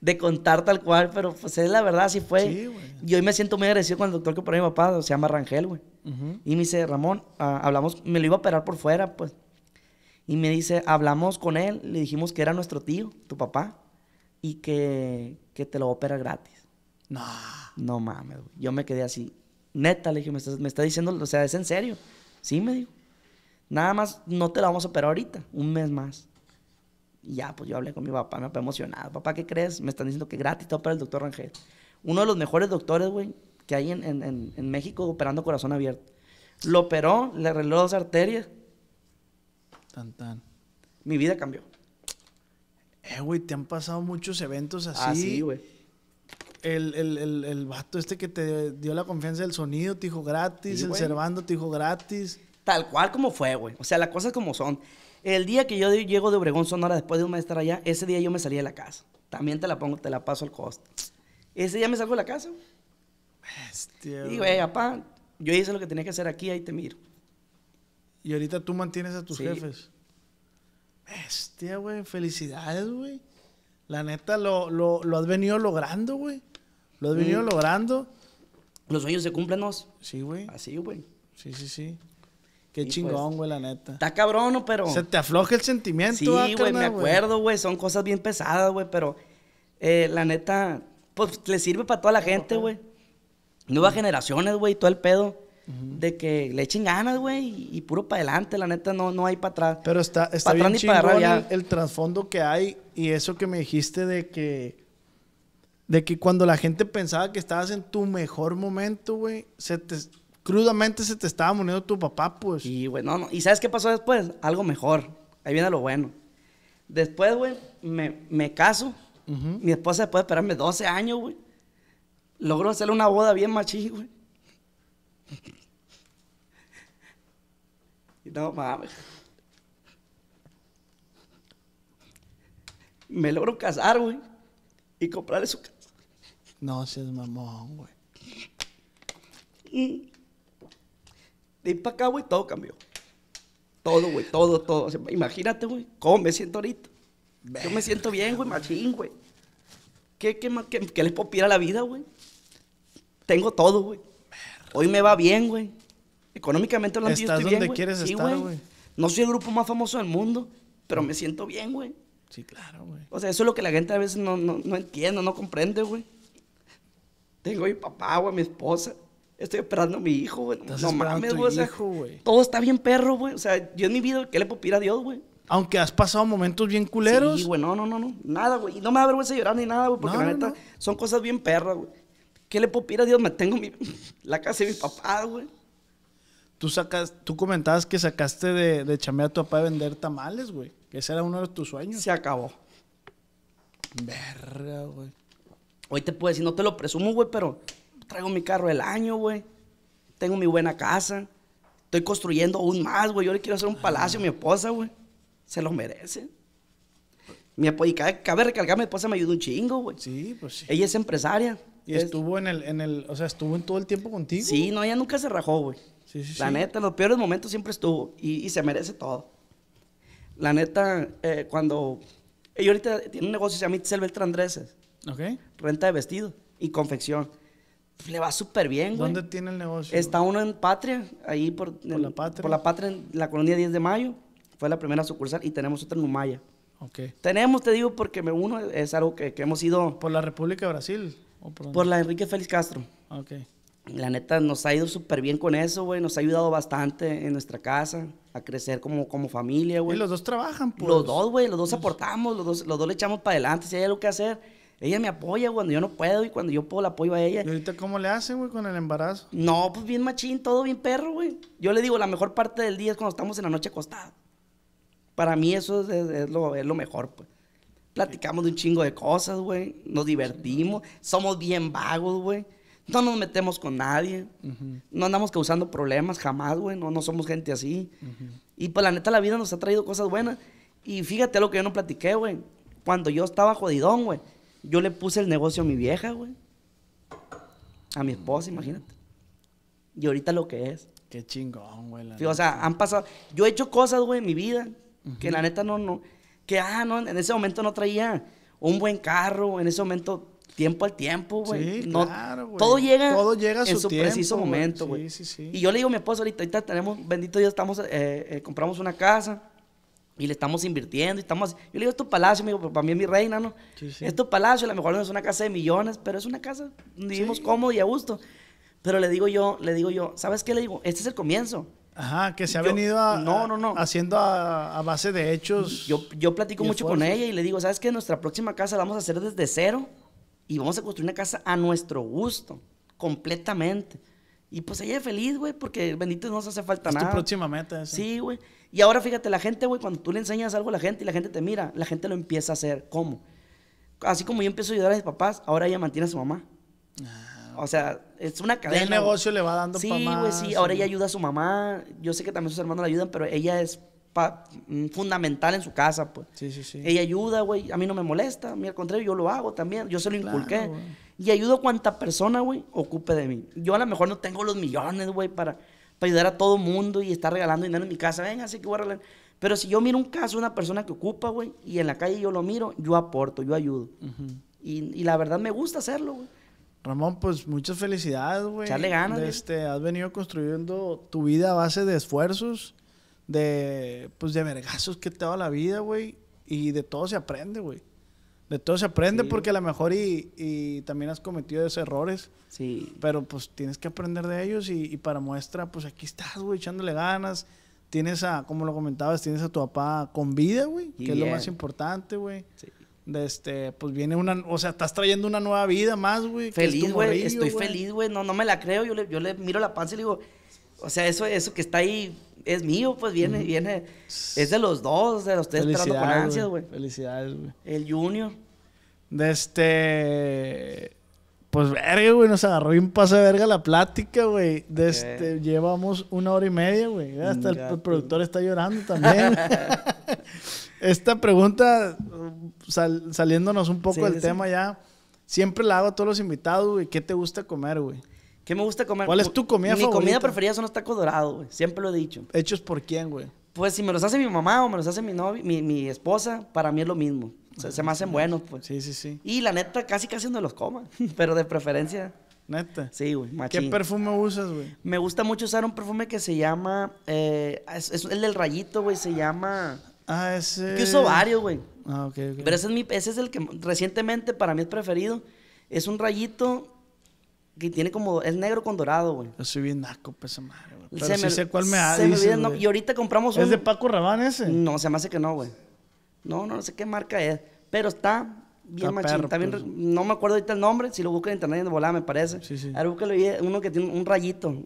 Speaker 2: de contar tal cual, pero pues es la verdad, así fue. Sí, y hoy me siento muy agradecido con el doctor que operó mi papá, se llama Rangel, güey. Y me dice, Ramón, ah, hablamos, me lo iba a operar por fuera, pues. Y me dice, hablamos con él, le dijimos que era nuestro tío, tu papá, y que, que te lo opera gratis. No. No mames, güey. Yo me quedé así. Neta, le dije, me está, me está diciendo, o sea, es en serio. Sí, me dijo. Nada más, no te la vamos a operar ahorita, un mes más. Y ya, pues yo hablé con mi papá, me papá emocionado. Papá, ¿qué crees? Me están diciendo que gratis te opera el doctor Rangel. Uno de los mejores doctores, güey, que hay en, en, México operando corazón abierto. Lo operó, le arregló dos arterias. Tan, tan. Mi vida cambió.
Speaker 1: Eh, güey, te han pasado muchos eventos así. Así, ah, güey el, el, vato este que te dio la confianza del sonido te dijo gratis, el
Speaker 2: Cervando te dijo gratis. Tal cual como fue, güey. O sea, las cosas como son. El día que yo llego de Obregón, Sonora, después de un mes estar allá, ese día yo me salí de la casa. También te la pongo, te la paso al costo. Ese día me salgo de la casa. Bestia, y güey, yo hice lo que tenía que hacer aquí, ahí te miro. Y ahorita tú mantienes a tus jefes.
Speaker 1: Bestia, güey. Felicidades, güey. La neta, lo, lo has venido logrando, güey. Lo has venido logrando. Los sueños se cumplen, ¿no? Sí, güey. Así, güey. Sí, sí, sí. Qué chingón, pues, güey, la neta.
Speaker 2: Está cabrón, pero. Se
Speaker 1: te afloja el sentimiento, Sí, ah, güey, me acuerdo,
Speaker 2: güey. Son cosas bien pesadas, güey, pero eh, la neta, pues le sirve para toda la gente, güey. Nuevas generaciones, güey, todo el pedo. De que le echen ganas, güey, y, puro para adelante, la neta, no, no hay para atrás. Pero está, está bien chingón
Speaker 1: el trasfondo que hay y eso que me dijiste de que de que cuando la gente pensaba que estabas en tu mejor momento, güey, se crudamente
Speaker 2: se te estaba muriendo tu papá, pues. Y, güey, no, no. ¿Y sabes qué pasó después? Algo mejor. Ahí viene lo bueno. Después, güey, me, me, caso. Mi esposa, después de esperarme 12 años, güey, logró hacerle una boda bien machí, güey. no mames. Me logro casar, güey, y comprarle su casa.
Speaker 1: No seas mamón,
Speaker 2: güey. Y mm. de ir para acá, güey, todo cambió. Todo, güey, todo, todo. imagínate, güey, cómo me siento ahorita. Yo me siento bien, güey, machín, güey. ¿Qué, qué, qué, qué les puedo a la vida, güey? Tengo todo, güey. Hoy me va bien, güey. Económicamente lo Estás donde quieres estar, güey. No soy el grupo más famoso del mundo, pero mm. me siento bien, güey.
Speaker 1: Sí, claro, güey.
Speaker 2: O sea, eso es lo que la gente a veces no, no, no entiende, no comprende, güey. Tengo a mi papá, güey, a mi esposa. Estoy esperando a mi hijo, güey. No mames, güey. todo está bien perro, güey. O sea, yo en mi vida, ¿qué le puedo pedir a Dios, güey? Aunque has pasado momentos bien culeros. Sí, güey, no, no, no, no. Nada, güey. Y no me da vergüenza llorar ni nada, güey, porque la neta son cosas bien perras, güey. ¿Qué le puedo pedir a Dios? Me tengo mi... la casa de mi papá, güey. Tú, sacas,
Speaker 1: tú comentabas que sacaste de, de chamear a tu papá de vender tamales, güey. Que ese
Speaker 2: era uno de tus sueños. Se acabó. Verga, güey hoy te puedo decir, no te lo presumo, güey, pero traigo mi carro del año, güey. Tengo mi buena casa. Estoy construyendo aún más, güey. Yo le quiero hacer un palacio a mi esposa, güey. Se lo merece. Mi y cabe, cabe recalcar, mi esposa me ayuda un chingo, güey. Sí, pues sí. Ella es empresaria. Y estuvo en el, en el, o sea, estuvo en todo el tiempo contigo. Sí, no, ella nunca se rajó, güey. Sí, sí, La neta, en los peores momentos siempre estuvo y, se merece todo. La neta, eh, cuando... Ella ahorita tiene un negocio, se llama Itzel Okay. Renta de vestido y confección. Pues, le va súper bien, güey. ¿Dónde
Speaker 1: tiene el negocio? Está
Speaker 2: uno en Patria, ahí por, por la Patria. Por la Patria, en la colonia 10 de mayo. Fue la primera sucursal y tenemos otra en Humaya. Ok. Tenemos, te digo, porque me uno, es algo que, hemos ido. ¿Por la República de Brasil? ¿O por, por, la Enrique Félix Castro. Ok. La neta, nos ha ido súper bien con eso, güey. Nos ha ayudado bastante en nuestra casa a crecer como, como familia, güey. Y los dos trabajan, pues. Los dos, güey. Los dos pues. aportamos, los dos, los dos le echamos para adelante. Si hay algo que hacer ella me apoya cuando yo no puedo y cuando yo puedo la apoyo a ella. ¿Y ahorita cómo le hace, güey, con el embarazo? No, pues bien machín, todo bien perro, güey. Yo le digo, la mejor parte del día es cuando estamos en la noche acostados. Para mí eso es, lo, es lo mejor, pues. Platicamos de un chingo de cosas, güey. Nos divertimos. Somos bien vagos, güey. No nos metemos con nadie. No andamos causando problemas jamás, güey. No, no somos gente así. Y pues la neta, la vida nos ha traído cosas buenas. Y fíjate lo que yo no platiqué, güey. Cuando yo estaba jodidón, güey yo le puse el negocio a mi vieja, güey. A mi esposa, imagínate. Y ahorita lo que es. Qué chingón, güey. o sea, han pasado. Yo he hecho cosas, güey, en mi vida. Que la neta no, no. Que, ah, no, en ese momento no traía un buen carro. En ese momento, tiempo al tiempo, güey. Sí, no, claro, güey. Todo llega, llega a su en su preciso momento,
Speaker 1: güey. Sí, sí, sí. Y
Speaker 2: yo le digo a mi esposa, ahorita, tenemos, bendito Dios, estamos, eh, eh, compramos una casa y le estamos invirtiendo y estamos... Yo le digo, es tu palacio, amigo, pues, para mí es mi reina, ¿no? Sí, Es tu palacio, a lo mejor no es una casa de millones, pero es una casa vivimos cómodo y a gusto. Pero le digo yo, le digo yo, ¿sabes qué le digo? Este es el comienzo. Ajá, que se ha venido no, no, no. haciendo a, base de hechos. Yo, yo platico mucho con ella y le digo, ¿sabes qué? Nuestra próxima casa la vamos a hacer desde cero y vamos a construir una casa a nuestro gusto, completamente. Y pues ella es feliz, güey, porque bendito no nos hace falta nada. Es tu próxima meta. Sí, güey. Y ahora fíjate, la gente, güey, cuando tú le enseñas algo a la gente y la gente te mira, la gente lo empieza a hacer. ¿Cómo? Así como yo empiezo a ayudar a mis papás, ahora ella mantiene a su mamá. Ah, o sea, es una cadena. El negocio le va dando Sí, güey, sí. Ahora ella ayuda a su mamá. Yo sé que también sus hermanos la ayudan, pero ella es mm, fundamental en su casa, pues. Sí, sí, sí. Ella ayuda, güey. A mí no me molesta. A mí al contrario, yo lo hago también. Yo se lo inculqué. y ayudo a cuanta persona, güey, ocupe de mí. Yo a lo mejor no tengo los millones, güey, para para ayudar a todo mundo y estar regalando dinero en mi casa. Venga, así que voy a regalar. Pero si yo miro un caso, una persona que ocupa, güey, y en la calle yo lo miro, yo aporto, yo ayudo. y, la verdad me gusta hacerlo, güey. Ramón, pues muchas felicidades, güey. ganas. este, has venido construyendo
Speaker 1: tu vida a base de esfuerzos, de, pues, de vergazos que te da la vida, güey. Y de todo se aprende, güey de todo se aprende porque a lo mejor y, también has cometido esos errores. Sí. Pero pues tienes que aprender de ellos y, y para muestra, pues aquí estás, güey, echándole ganas. Tienes a, como lo comentabas, tienes a tu papá con vida, güey, que es lo más importante, güey. Sí. este, pues viene una, o sea, estás trayendo una nueva vida
Speaker 2: más, güey. Feliz, güey, estoy feliz, güey, no, no me la creo, yo le, yo le miro la panza y le digo, o sea, eso, eso que está ahí es mío, pues viene, viene. Es de los dos, de los tres esperando con ansias, güey.
Speaker 1: Felicidades, güey. El Junior. De este. Pues verga, güey, nos agarró un pase de verga la plática, güey. De este, llevamos una hora y media, güey. Hasta el, productor está llorando también. Esta pregunta,
Speaker 2: uh,
Speaker 1: saliéndonos un poco del tema ya, siempre la hago a todos los invitados, güey. ¿Qué te gusta comer, güey?
Speaker 2: ¿Qué me gusta comer? ¿Cuál es tu comida favorita? Mi comida preferida son los tacos dorados, güey. Siempre lo he dicho. ¿Hechos por quién, güey? Pues si me los hace mi mamá o me los hace mi mi, esposa, para mí es lo mismo. Se, me hacen buenos, pues. Sí, sí, sí. Y la neta, casi casi no los coma, pero de preferencia. Neta. Sí, güey, ¿Qué perfume usas, güey? Me gusta mucho usar un perfume que se llama. Eh, es, el del rayito, güey, se llama. Ah, ese. Que uso varios, güey.
Speaker 1: Ah, ok, ok. Pero ese
Speaker 2: es, mi, ese es el que recientemente para mí es preferido. Es un rayito que tiene como, es negro con dorado, güey. Yo soy bien naco, pesa madre, güey. Pero sé cuál me hace. y ahorita compramos un... ¿Es de Paco Rabán ese? No, se me hace que no, güey. No, no, sé qué marca es. Pero está bien machín. Está bien, pues. no me acuerdo ahorita el nombre. Si lo busco en internet, de volada, me parece. Sí, sí. Ahora uno que tiene un rayito.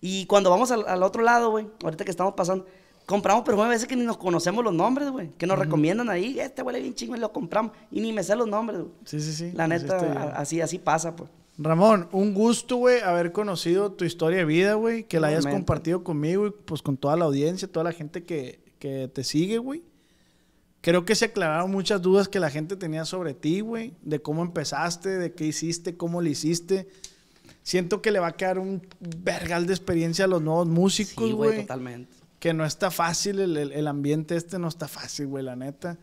Speaker 2: Y cuando vamos al, otro lado, güey, ahorita que estamos pasando, compramos pero a veces que ni nos conocemos los nombres, güey. Que nos recomiendan ahí, este huele bien chingo, y lo compramos. Y ni me sé los nombres, güey. Sí, sí, sí. La pues neta, este, así, así pasa, pues.
Speaker 1: Ramón, un gusto, güey, haber conocido tu historia de vida, güey, que la hayas compartido conmigo y pues con toda la audiencia, toda la gente que, te sigue, güey. Creo que se aclararon muchas dudas que la gente tenía sobre ti, güey, de cómo empezaste, de qué hiciste, cómo lo hiciste. Siento que le va a quedar un vergal de experiencia a los nuevos músicos, güey. Sí, totalmente. Que no está fácil, el, ambiente este no está fácil, güey, la neta.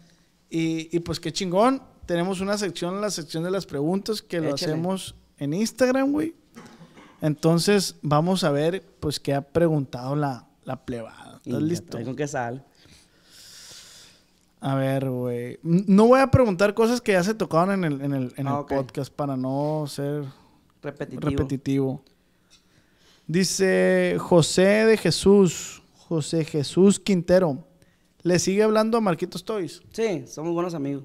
Speaker 1: Y, pues qué chingón, tenemos una sección, la sección de las preguntas, que lo hacemos en Instagram, güey. Entonces, vamos a ver, pues, qué ha preguntado la, plebada. ¿Estás listo? ¿Con que sal? A ver, güey. No voy a preguntar cosas que ya se tocaron en el, ah, podcast para no ser repetitivo. repetitivo. Dice José de Jesús, José Jesús Quintero. ¿Le sigue hablando a Marquitos Toys?
Speaker 2: Sí, somos buenos amigos.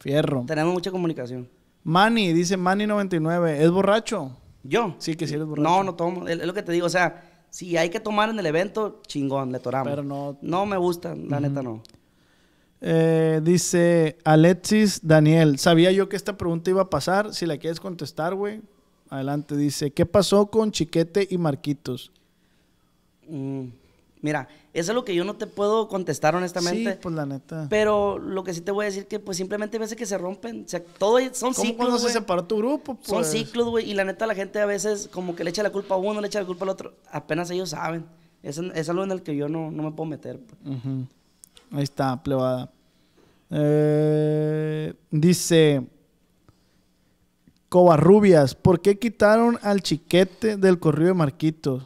Speaker 2: Fierro. Tenemos mucha comunicación.
Speaker 1: Mani dice Manny99,
Speaker 2: ¿es borracho? ¿Yo? Sí, que sí eres borracho. No, no tomo. Es lo que te digo, o sea, si hay que tomar en el evento, chingón, le toramos. Pero no. No me gusta, la neta no. Eh,
Speaker 1: dice Alexis Daniel, sabía yo que esta pregunta iba a pasar. Si la quieres contestar, güey, adelante. Dice, ¿qué pasó con Chiquete y Marquitos? Mm,
Speaker 2: mira, eso es lo que yo no te puedo contestar honestamente. Sí, pues la neta. Pero lo que sí te voy a decir que pues simplemente veces que se rompen. O sea, todo son ¿Cómo ciclos. cuando se separó
Speaker 1: tu grupo? Pues? Son ciclos,
Speaker 2: güey. Y la neta la gente a veces como que le echa la culpa a uno, le echa la culpa al otro. Apenas ellos saben. Es, es algo en el que yo no, me puedo meter.
Speaker 1: Pues. Ahí está, plebada. Eh, dice... Covarrubias, ¿por qué quitaron al chiquete del corrido de Marquitos?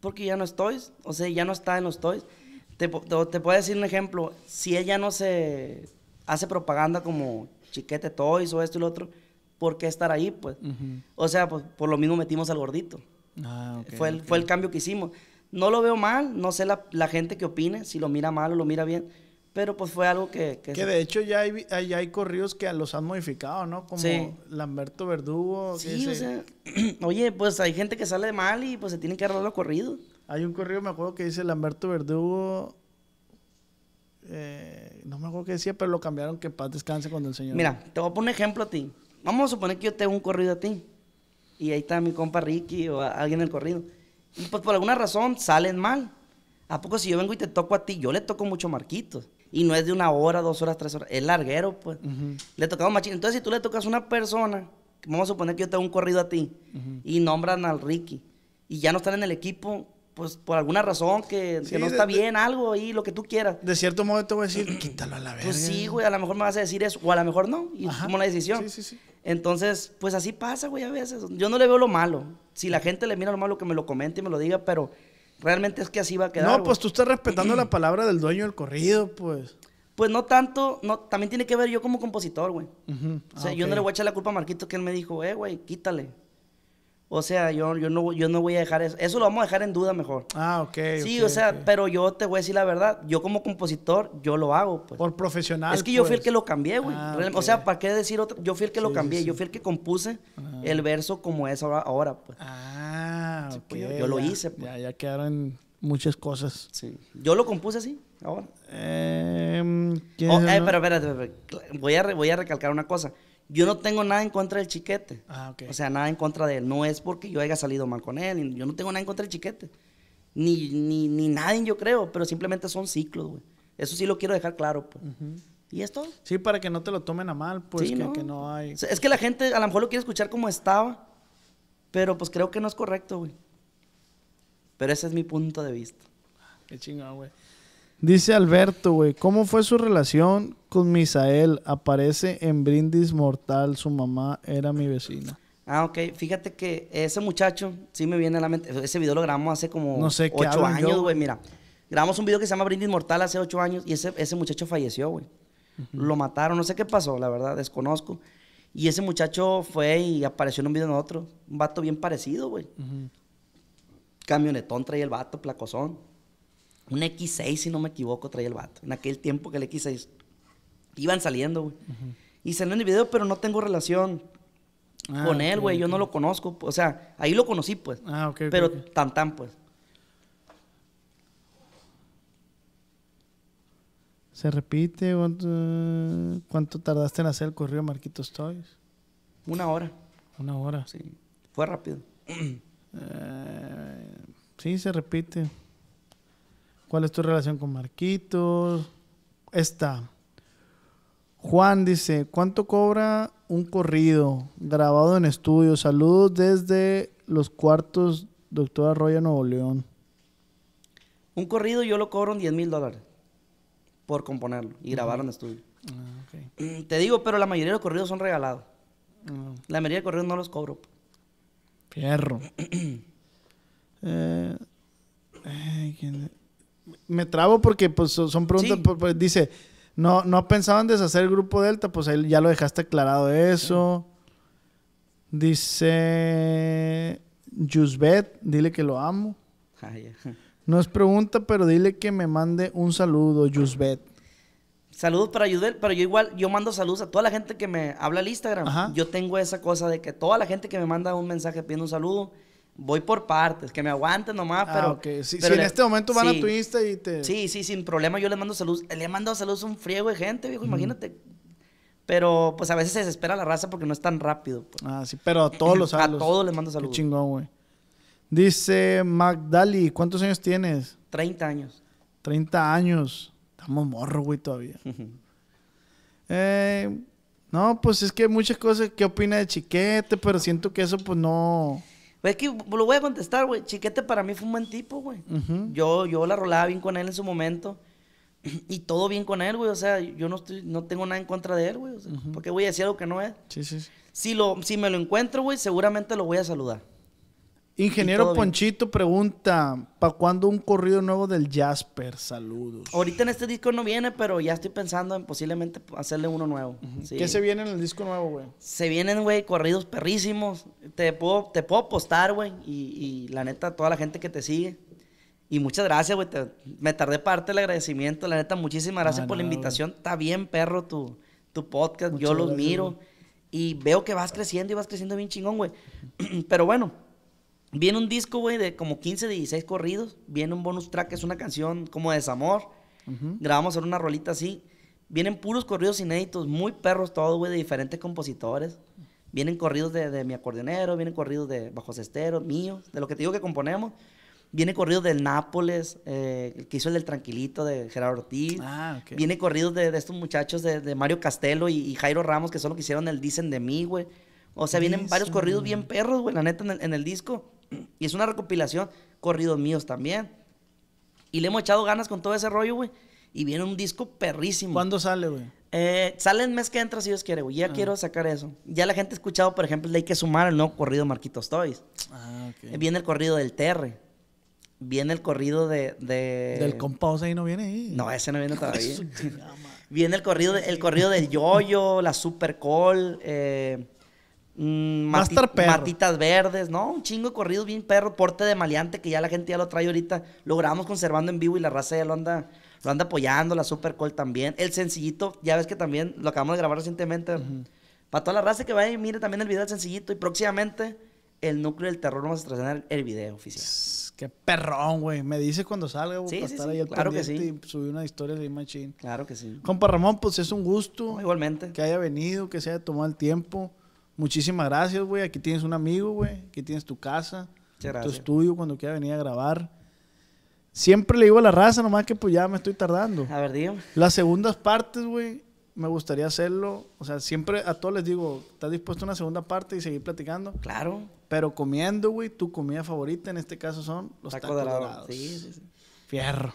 Speaker 2: porque ya no estoy, o sea, ya no está en los toys. Te, puedo decir un ejemplo, si ella no se hace propaganda como chiquete toys o esto y lo otro, ¿por qué estar ahí? Pues, o sea, pues, por lo mismo metimos al gordito. Ah, fue, el, fue el cambio que hicimos. No lo veo mal, no sé la, la gente que opine, si lo mira mal o lo mira bien pero pues fue algo que... Que, de hecho ya hay, corridos que los han modificado, ¿no? Como Lamberto Verdugo. Sí, o sea, oye, pues hay gente que sale mal y pues se tienen que arreglar los corridos. Hay un corrido, me acuerdo que dice Lamberto Verdugo... Eh, no me
Speaker 1: acuerdo qué decía, pero lo cambiaron que paz descanse cuando el
Speaker 2: señor... Mira, te voy a poner un ejemplo a ti. Vamos a suponer que yo tengo un corrido a ti. Y ahí está mi compa Ricky o alguien en el corrido. Y pues por alguna razón salen mal. ¿A poco si yo vengo y te toco a ti? Yo le toco mucho Marquitos. Y no es de una hora, dos horas, tres horas. Es larguero, pues. Le tocamos machín. Entonces, si tú le tocas a una persona, vamos a suponer que yo tengo un corrido a ti, y nombran al Ricky, y ya no están en el equipo, pues por alguna razón que, no está bien, algo ahí, lo que tú quieras. De cierto modo te voy a decir, quítalo a la verga. Pues sí, güey, a lo mejor me vas a decir eso, o a lo mejor no, y tomo la decisión. Sí, sí, sí. Entonces, pues así pasa, güey, a veces. Yo no le veo lo malo. Si la gente le mira lo malo, que me lo comente y me lo diga, pero realmente es que así va a quedar. No, pues tú estás respetando la
Speaker 1: palabra del dueño
Speaker 2: del corrido, pues. Pues no tanto, no, también tiene que ver yo como compositor, güey. o ah, sea, yo no le voy a echar la culpa a Marquito que él me dijo, eh, güey, quítale. O sea, yo, yo, no, voy a dejar eso. Eso lo vamos a dejar en duda mejor. Ah, ok. Sí, o sea, pero yo te voy a decir la verdad. Yo como compositor, yo lo hago, pues. Por profesional, Es que yo fui el pues. que lo cambié, güey. Ah, o sea, ¿para qué decir otro? Yo fui el que lo cambié. Yo fui el que compuse ah. el verso como es ahora, ahora pues. Ah, sí, pues, yo, lo hice, pues. Ya, ya quedaron
Speaker 1: muchas cosas. Sí.
Speaker 2: Yo lo compuse así, ahora. Em, oh, eh, pero espérate, voy a, voy a recalcar una cosa yo no tengo nada en contra del chiquete. Ah, okay. O sea, nada en contra de él. No es porque yo haya salido mal con él. Yo no tengo nada en contra del chiquete. Ni, ni, ni nadie, yo creo. Pero simplemente son ciclos, güey. Eso sí lo quiero dejar claro, pues. ¿Y esto? Sí, para que no te lo tomen a mal, pues, que, no. hay... Es que la gente a lo mejor lo quiere escuchar como estaba, pero pues creo que no es correcto, güey. Pero ese es mi punto de vista. Qué chingón, güey.
Speaker 1: Dice Alberto, güey, ¿cómo fue su relación con Misael? Aparece en Brindis Mortal, su mamá era mi vecina.
Speaker 2: Ah, ok. Fíjate que ese muchacho, sí me viene a la mente, ese video lo grabamos hace como ocho años, güey, mira. Grabamos un video que se llama Brindis Mortal hace ocho años y ese, muchacho falleció, güey. Lo mataron, no sé qué pasó, la verdad, desconozco. Y ese muchacho fue y apareció en un video en otro, un vato bien parecido, güey. Camionetón traía el vato, placozón. Un X6, si no me equivoco, traía el vato. En aquel tiempo que el X6 iban saliendo, güey. Y salió en el video, pero no tengo relación ah, con él, güey. Yo no lo conozco. O sea, ahí lo conocí, pues. Ah, ok. Pero tan tan, pues.
Speaker 1: Se repite, ¿cuánto tardaste en hacer el correo Marquitos Toys? Una hora. Una hora. Sí. Fue rápido. Eh, sí, se repite. ¿Cuál es tu relación con Marquitos? Esta. Juan dice, ¿cuánto cobra un corrido grabado en estudio? Saludos desde los cuartos, doctora Arroyo, Nuevo León.
Speaker 2: Un corrido yo lo cobro en 10 mil dólares por componerlo y grabarlo en estudio. Ah, mm, te digo, pero la mayoría de los corridos son regalados. Ah. La mayoría de los corridos no los cobro.
Speaker 1: Pierro. eh, me trabo porque pues, son preguntas. Pues, pues, dice, no, no pensaban deshacer el grupo Delta, pues ahí ya lo dejaste aclarado eso. Dice Jusbet, dile que lo amo. Ah, no es pregunta, pero dile que me mande un saludo, Jusbet.
Speaker 2: Saludos para Yusbet, pero yo igual, yo mando saludos a toda la gente que me habla al Instagram. Yo tengo esa cosa de que toda la gente que me manda un mensaje pidiendo un saludo, voy por partes, que me aguanten nomás, ah, pero... si, en este momento van a tu Insta y te... Sí, sí, sin problema, yo les mando saludos, le he mandado saludos un friego de gente, viejo, imagínate. Pero, pues, a veces se desespera la raza porque no es tan rápido. Pues. Ah, sí, pero a todos los saludos. a todos les mando saludos. Qué
Speaker 1: chingón, güey. Dice Magdali, ¿cuántos años tienes? 30 años. 30 años. Estamos morro, güey, todavía. eh, no, pues es que hay muchas cosas que opina de Chiquete, pero siento que eso, pues, no...
Speaker 2: Es que lo voy a contestar, güey. Chiquete para mí fue un buen tipo, güey. yo, yo la rolaba bien con él en su momento. Y todo bien con él, güey. O sea, yo no, estoy, no tengo nada en contra de él, güey. Porque voy a decir algo que no es. Sí, sí, sí. Si, lo, si me lo encuentro, güey, seguramente lo voy a saludar. Ingeniero Ponchito
Speaker 1: pregunta, ¿para cuándo un corrido nuevo del Jasper? Saludos.
Speaker 2: Ahorita en este disco no viene, pero ya estoy pensando en posiblemente hacerle uno nuevo. ¿Qué se viene en el disco nuevo, güey? Se vienen, güey, corridos perrísimos. Te puedo, te puedo apostar, güey. Y, la neta, toda la gente que te sigue. Y muchas gracias, güey. Me tardé parte el agradecimiento. La neta, muchísimas gracias por la invitación. Está bien, perro, tu, tu podcast. Yo los miro. Y veo que vas creciendo y vas creciendo bien chingón, güey. pero bueno Viene un disco, güey, de como 15, 16 corridos. Viene un bonus track, que es una canción como de desamor. Grabamos en una rolita así. Vienen puros corridos inéditos, muy perros todos, güey, de diferentes compositores. Vienen corridos de, mi acordeonero, vienen corridos de Bajo Cestero, mío, de lo que te digo que componemos. Viene corridos del Nápoles, eh, que hizo el del Tranquilito de Gerardo Ortiz. Ah, Viene corridos de, estos muchachos de, Mario Castelo y, y, Jairo Ramos, que son los que hicieron el Dicen de mí, güey.
Speaker 1: O sea, vienen varios corridos bien
Speaker 2: perros, güey, la neta, en el, disco. Y es una recopilación, corridos míos también. Y le hemos echado ganas con todo ese rollo, güey. Y viene un disco perrísimo. ¿Cuándo sale, güey? Eh, sale el mes que entra, si Dios quiere, güey. Ya ah. quiero sacar eso. Ya la gente ha escuchado, por ejemplo, le hay que sumar el nuevo corrido Marquitos Toys. Ah, ok. Eh, viene el corrido del Terre. Viene el corrido de. Del compa ahí no viene ahí. Eh. No, ese no viene todavía. viene el corrido, el corrido del Yoyo, la Super Call. Eh Mm, Master Matitas verdes, ¿no? Un chingo de corridos bien perro, porte de maleante, que ya la gente ya lo trae ahorita. Lo grabamos conservando en vivo y la raza ya lo anda, lo anda apoyando, la Super Call también. El sencillito, ya ves que también lo acabamos de grabar recientemente. Para toda la raza que vaya y mire también el video del sencillito. Y próximamente, el núcleo del terror vamos a estrenar el video oficial. Qué
Speaker 1: perrón, güey. Me dice cuando salga, estar ahí al claro que sí.
Speaker 2: y una historia de Claro que sí. Compa
Speaker 1: Ramón, pues es un gusto. igualmente. Que haya venido, que se haya tomado el tiempo. Muchísimas gracias, güey. Aquí tienes un amigo, güey. Aquí tienes tu casa, tu estudio cuando quiera venir a grabar. Siempre le digo a la raza, nomás que pues ya me estoy tardando. A ver, dígame. Las segundas partes, güey, me gustaría hacerlo. O sea, siempre a todos les digo, ¿estás dispuesto a una segunda parte y seguir platicando? Claro. Pero comiendo, güey, tu comida favorita en este caso son los tacos, dorados. Sí, sí, sí. Fierro.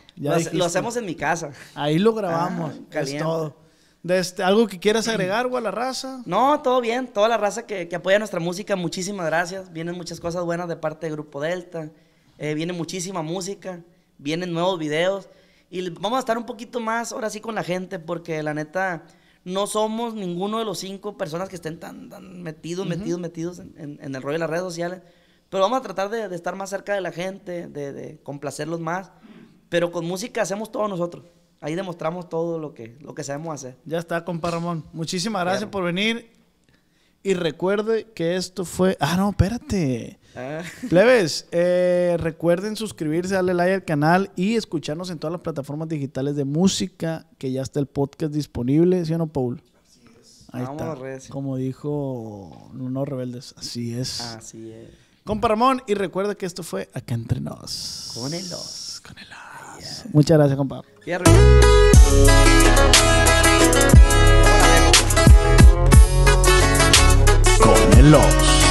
Speaker 1: lo, hacemos en
Speaker 2: mi casa. Ahí lo grabamos. Ah, es todo. Este, ¿Algo que quieras agregar, o a
Speaker 1: la raza?
Speaker 2: No, todo bien. Toda la raza que, apoya nuestra música, muchísimas gracias. Vienen muchas cosas buenas de parte de Grupo Delta. Eh, viene muchísima música. Vienen nuevos videos. Y vamos a estar un poquito más ahora sí con la gente, porque la neta, no somos ninguno de los cinco personas que estén tan, metidos, metidos, metidos en, el rollo de las redes sociales. Pero vamos a tratar de, estar más cerca de la gente, de, de complacerlos más. Pero con música hacemos todo nosotros. Ahí demostramos todo lo que, lo que sabemos hacer. Ya está, compa Ramón. Muchísimas gracias por venir. Y recuerde que esto
Speaker 1: fue. Ah, no, espérate. Ah. Plebes, eh, recuerden suscribirse, darle like al canal y escucharnos en todas las plataformas digitales de música, que ya está el podcast disponible, ¿sí o no, Paul? Así es. Ahí está. Como dijo Nuno Rebeldes, así es. Así es. Compa Ramón, y recuerda que esto fue Acá Entre Nos. Con el Con el Muchas gracias, compa. Con el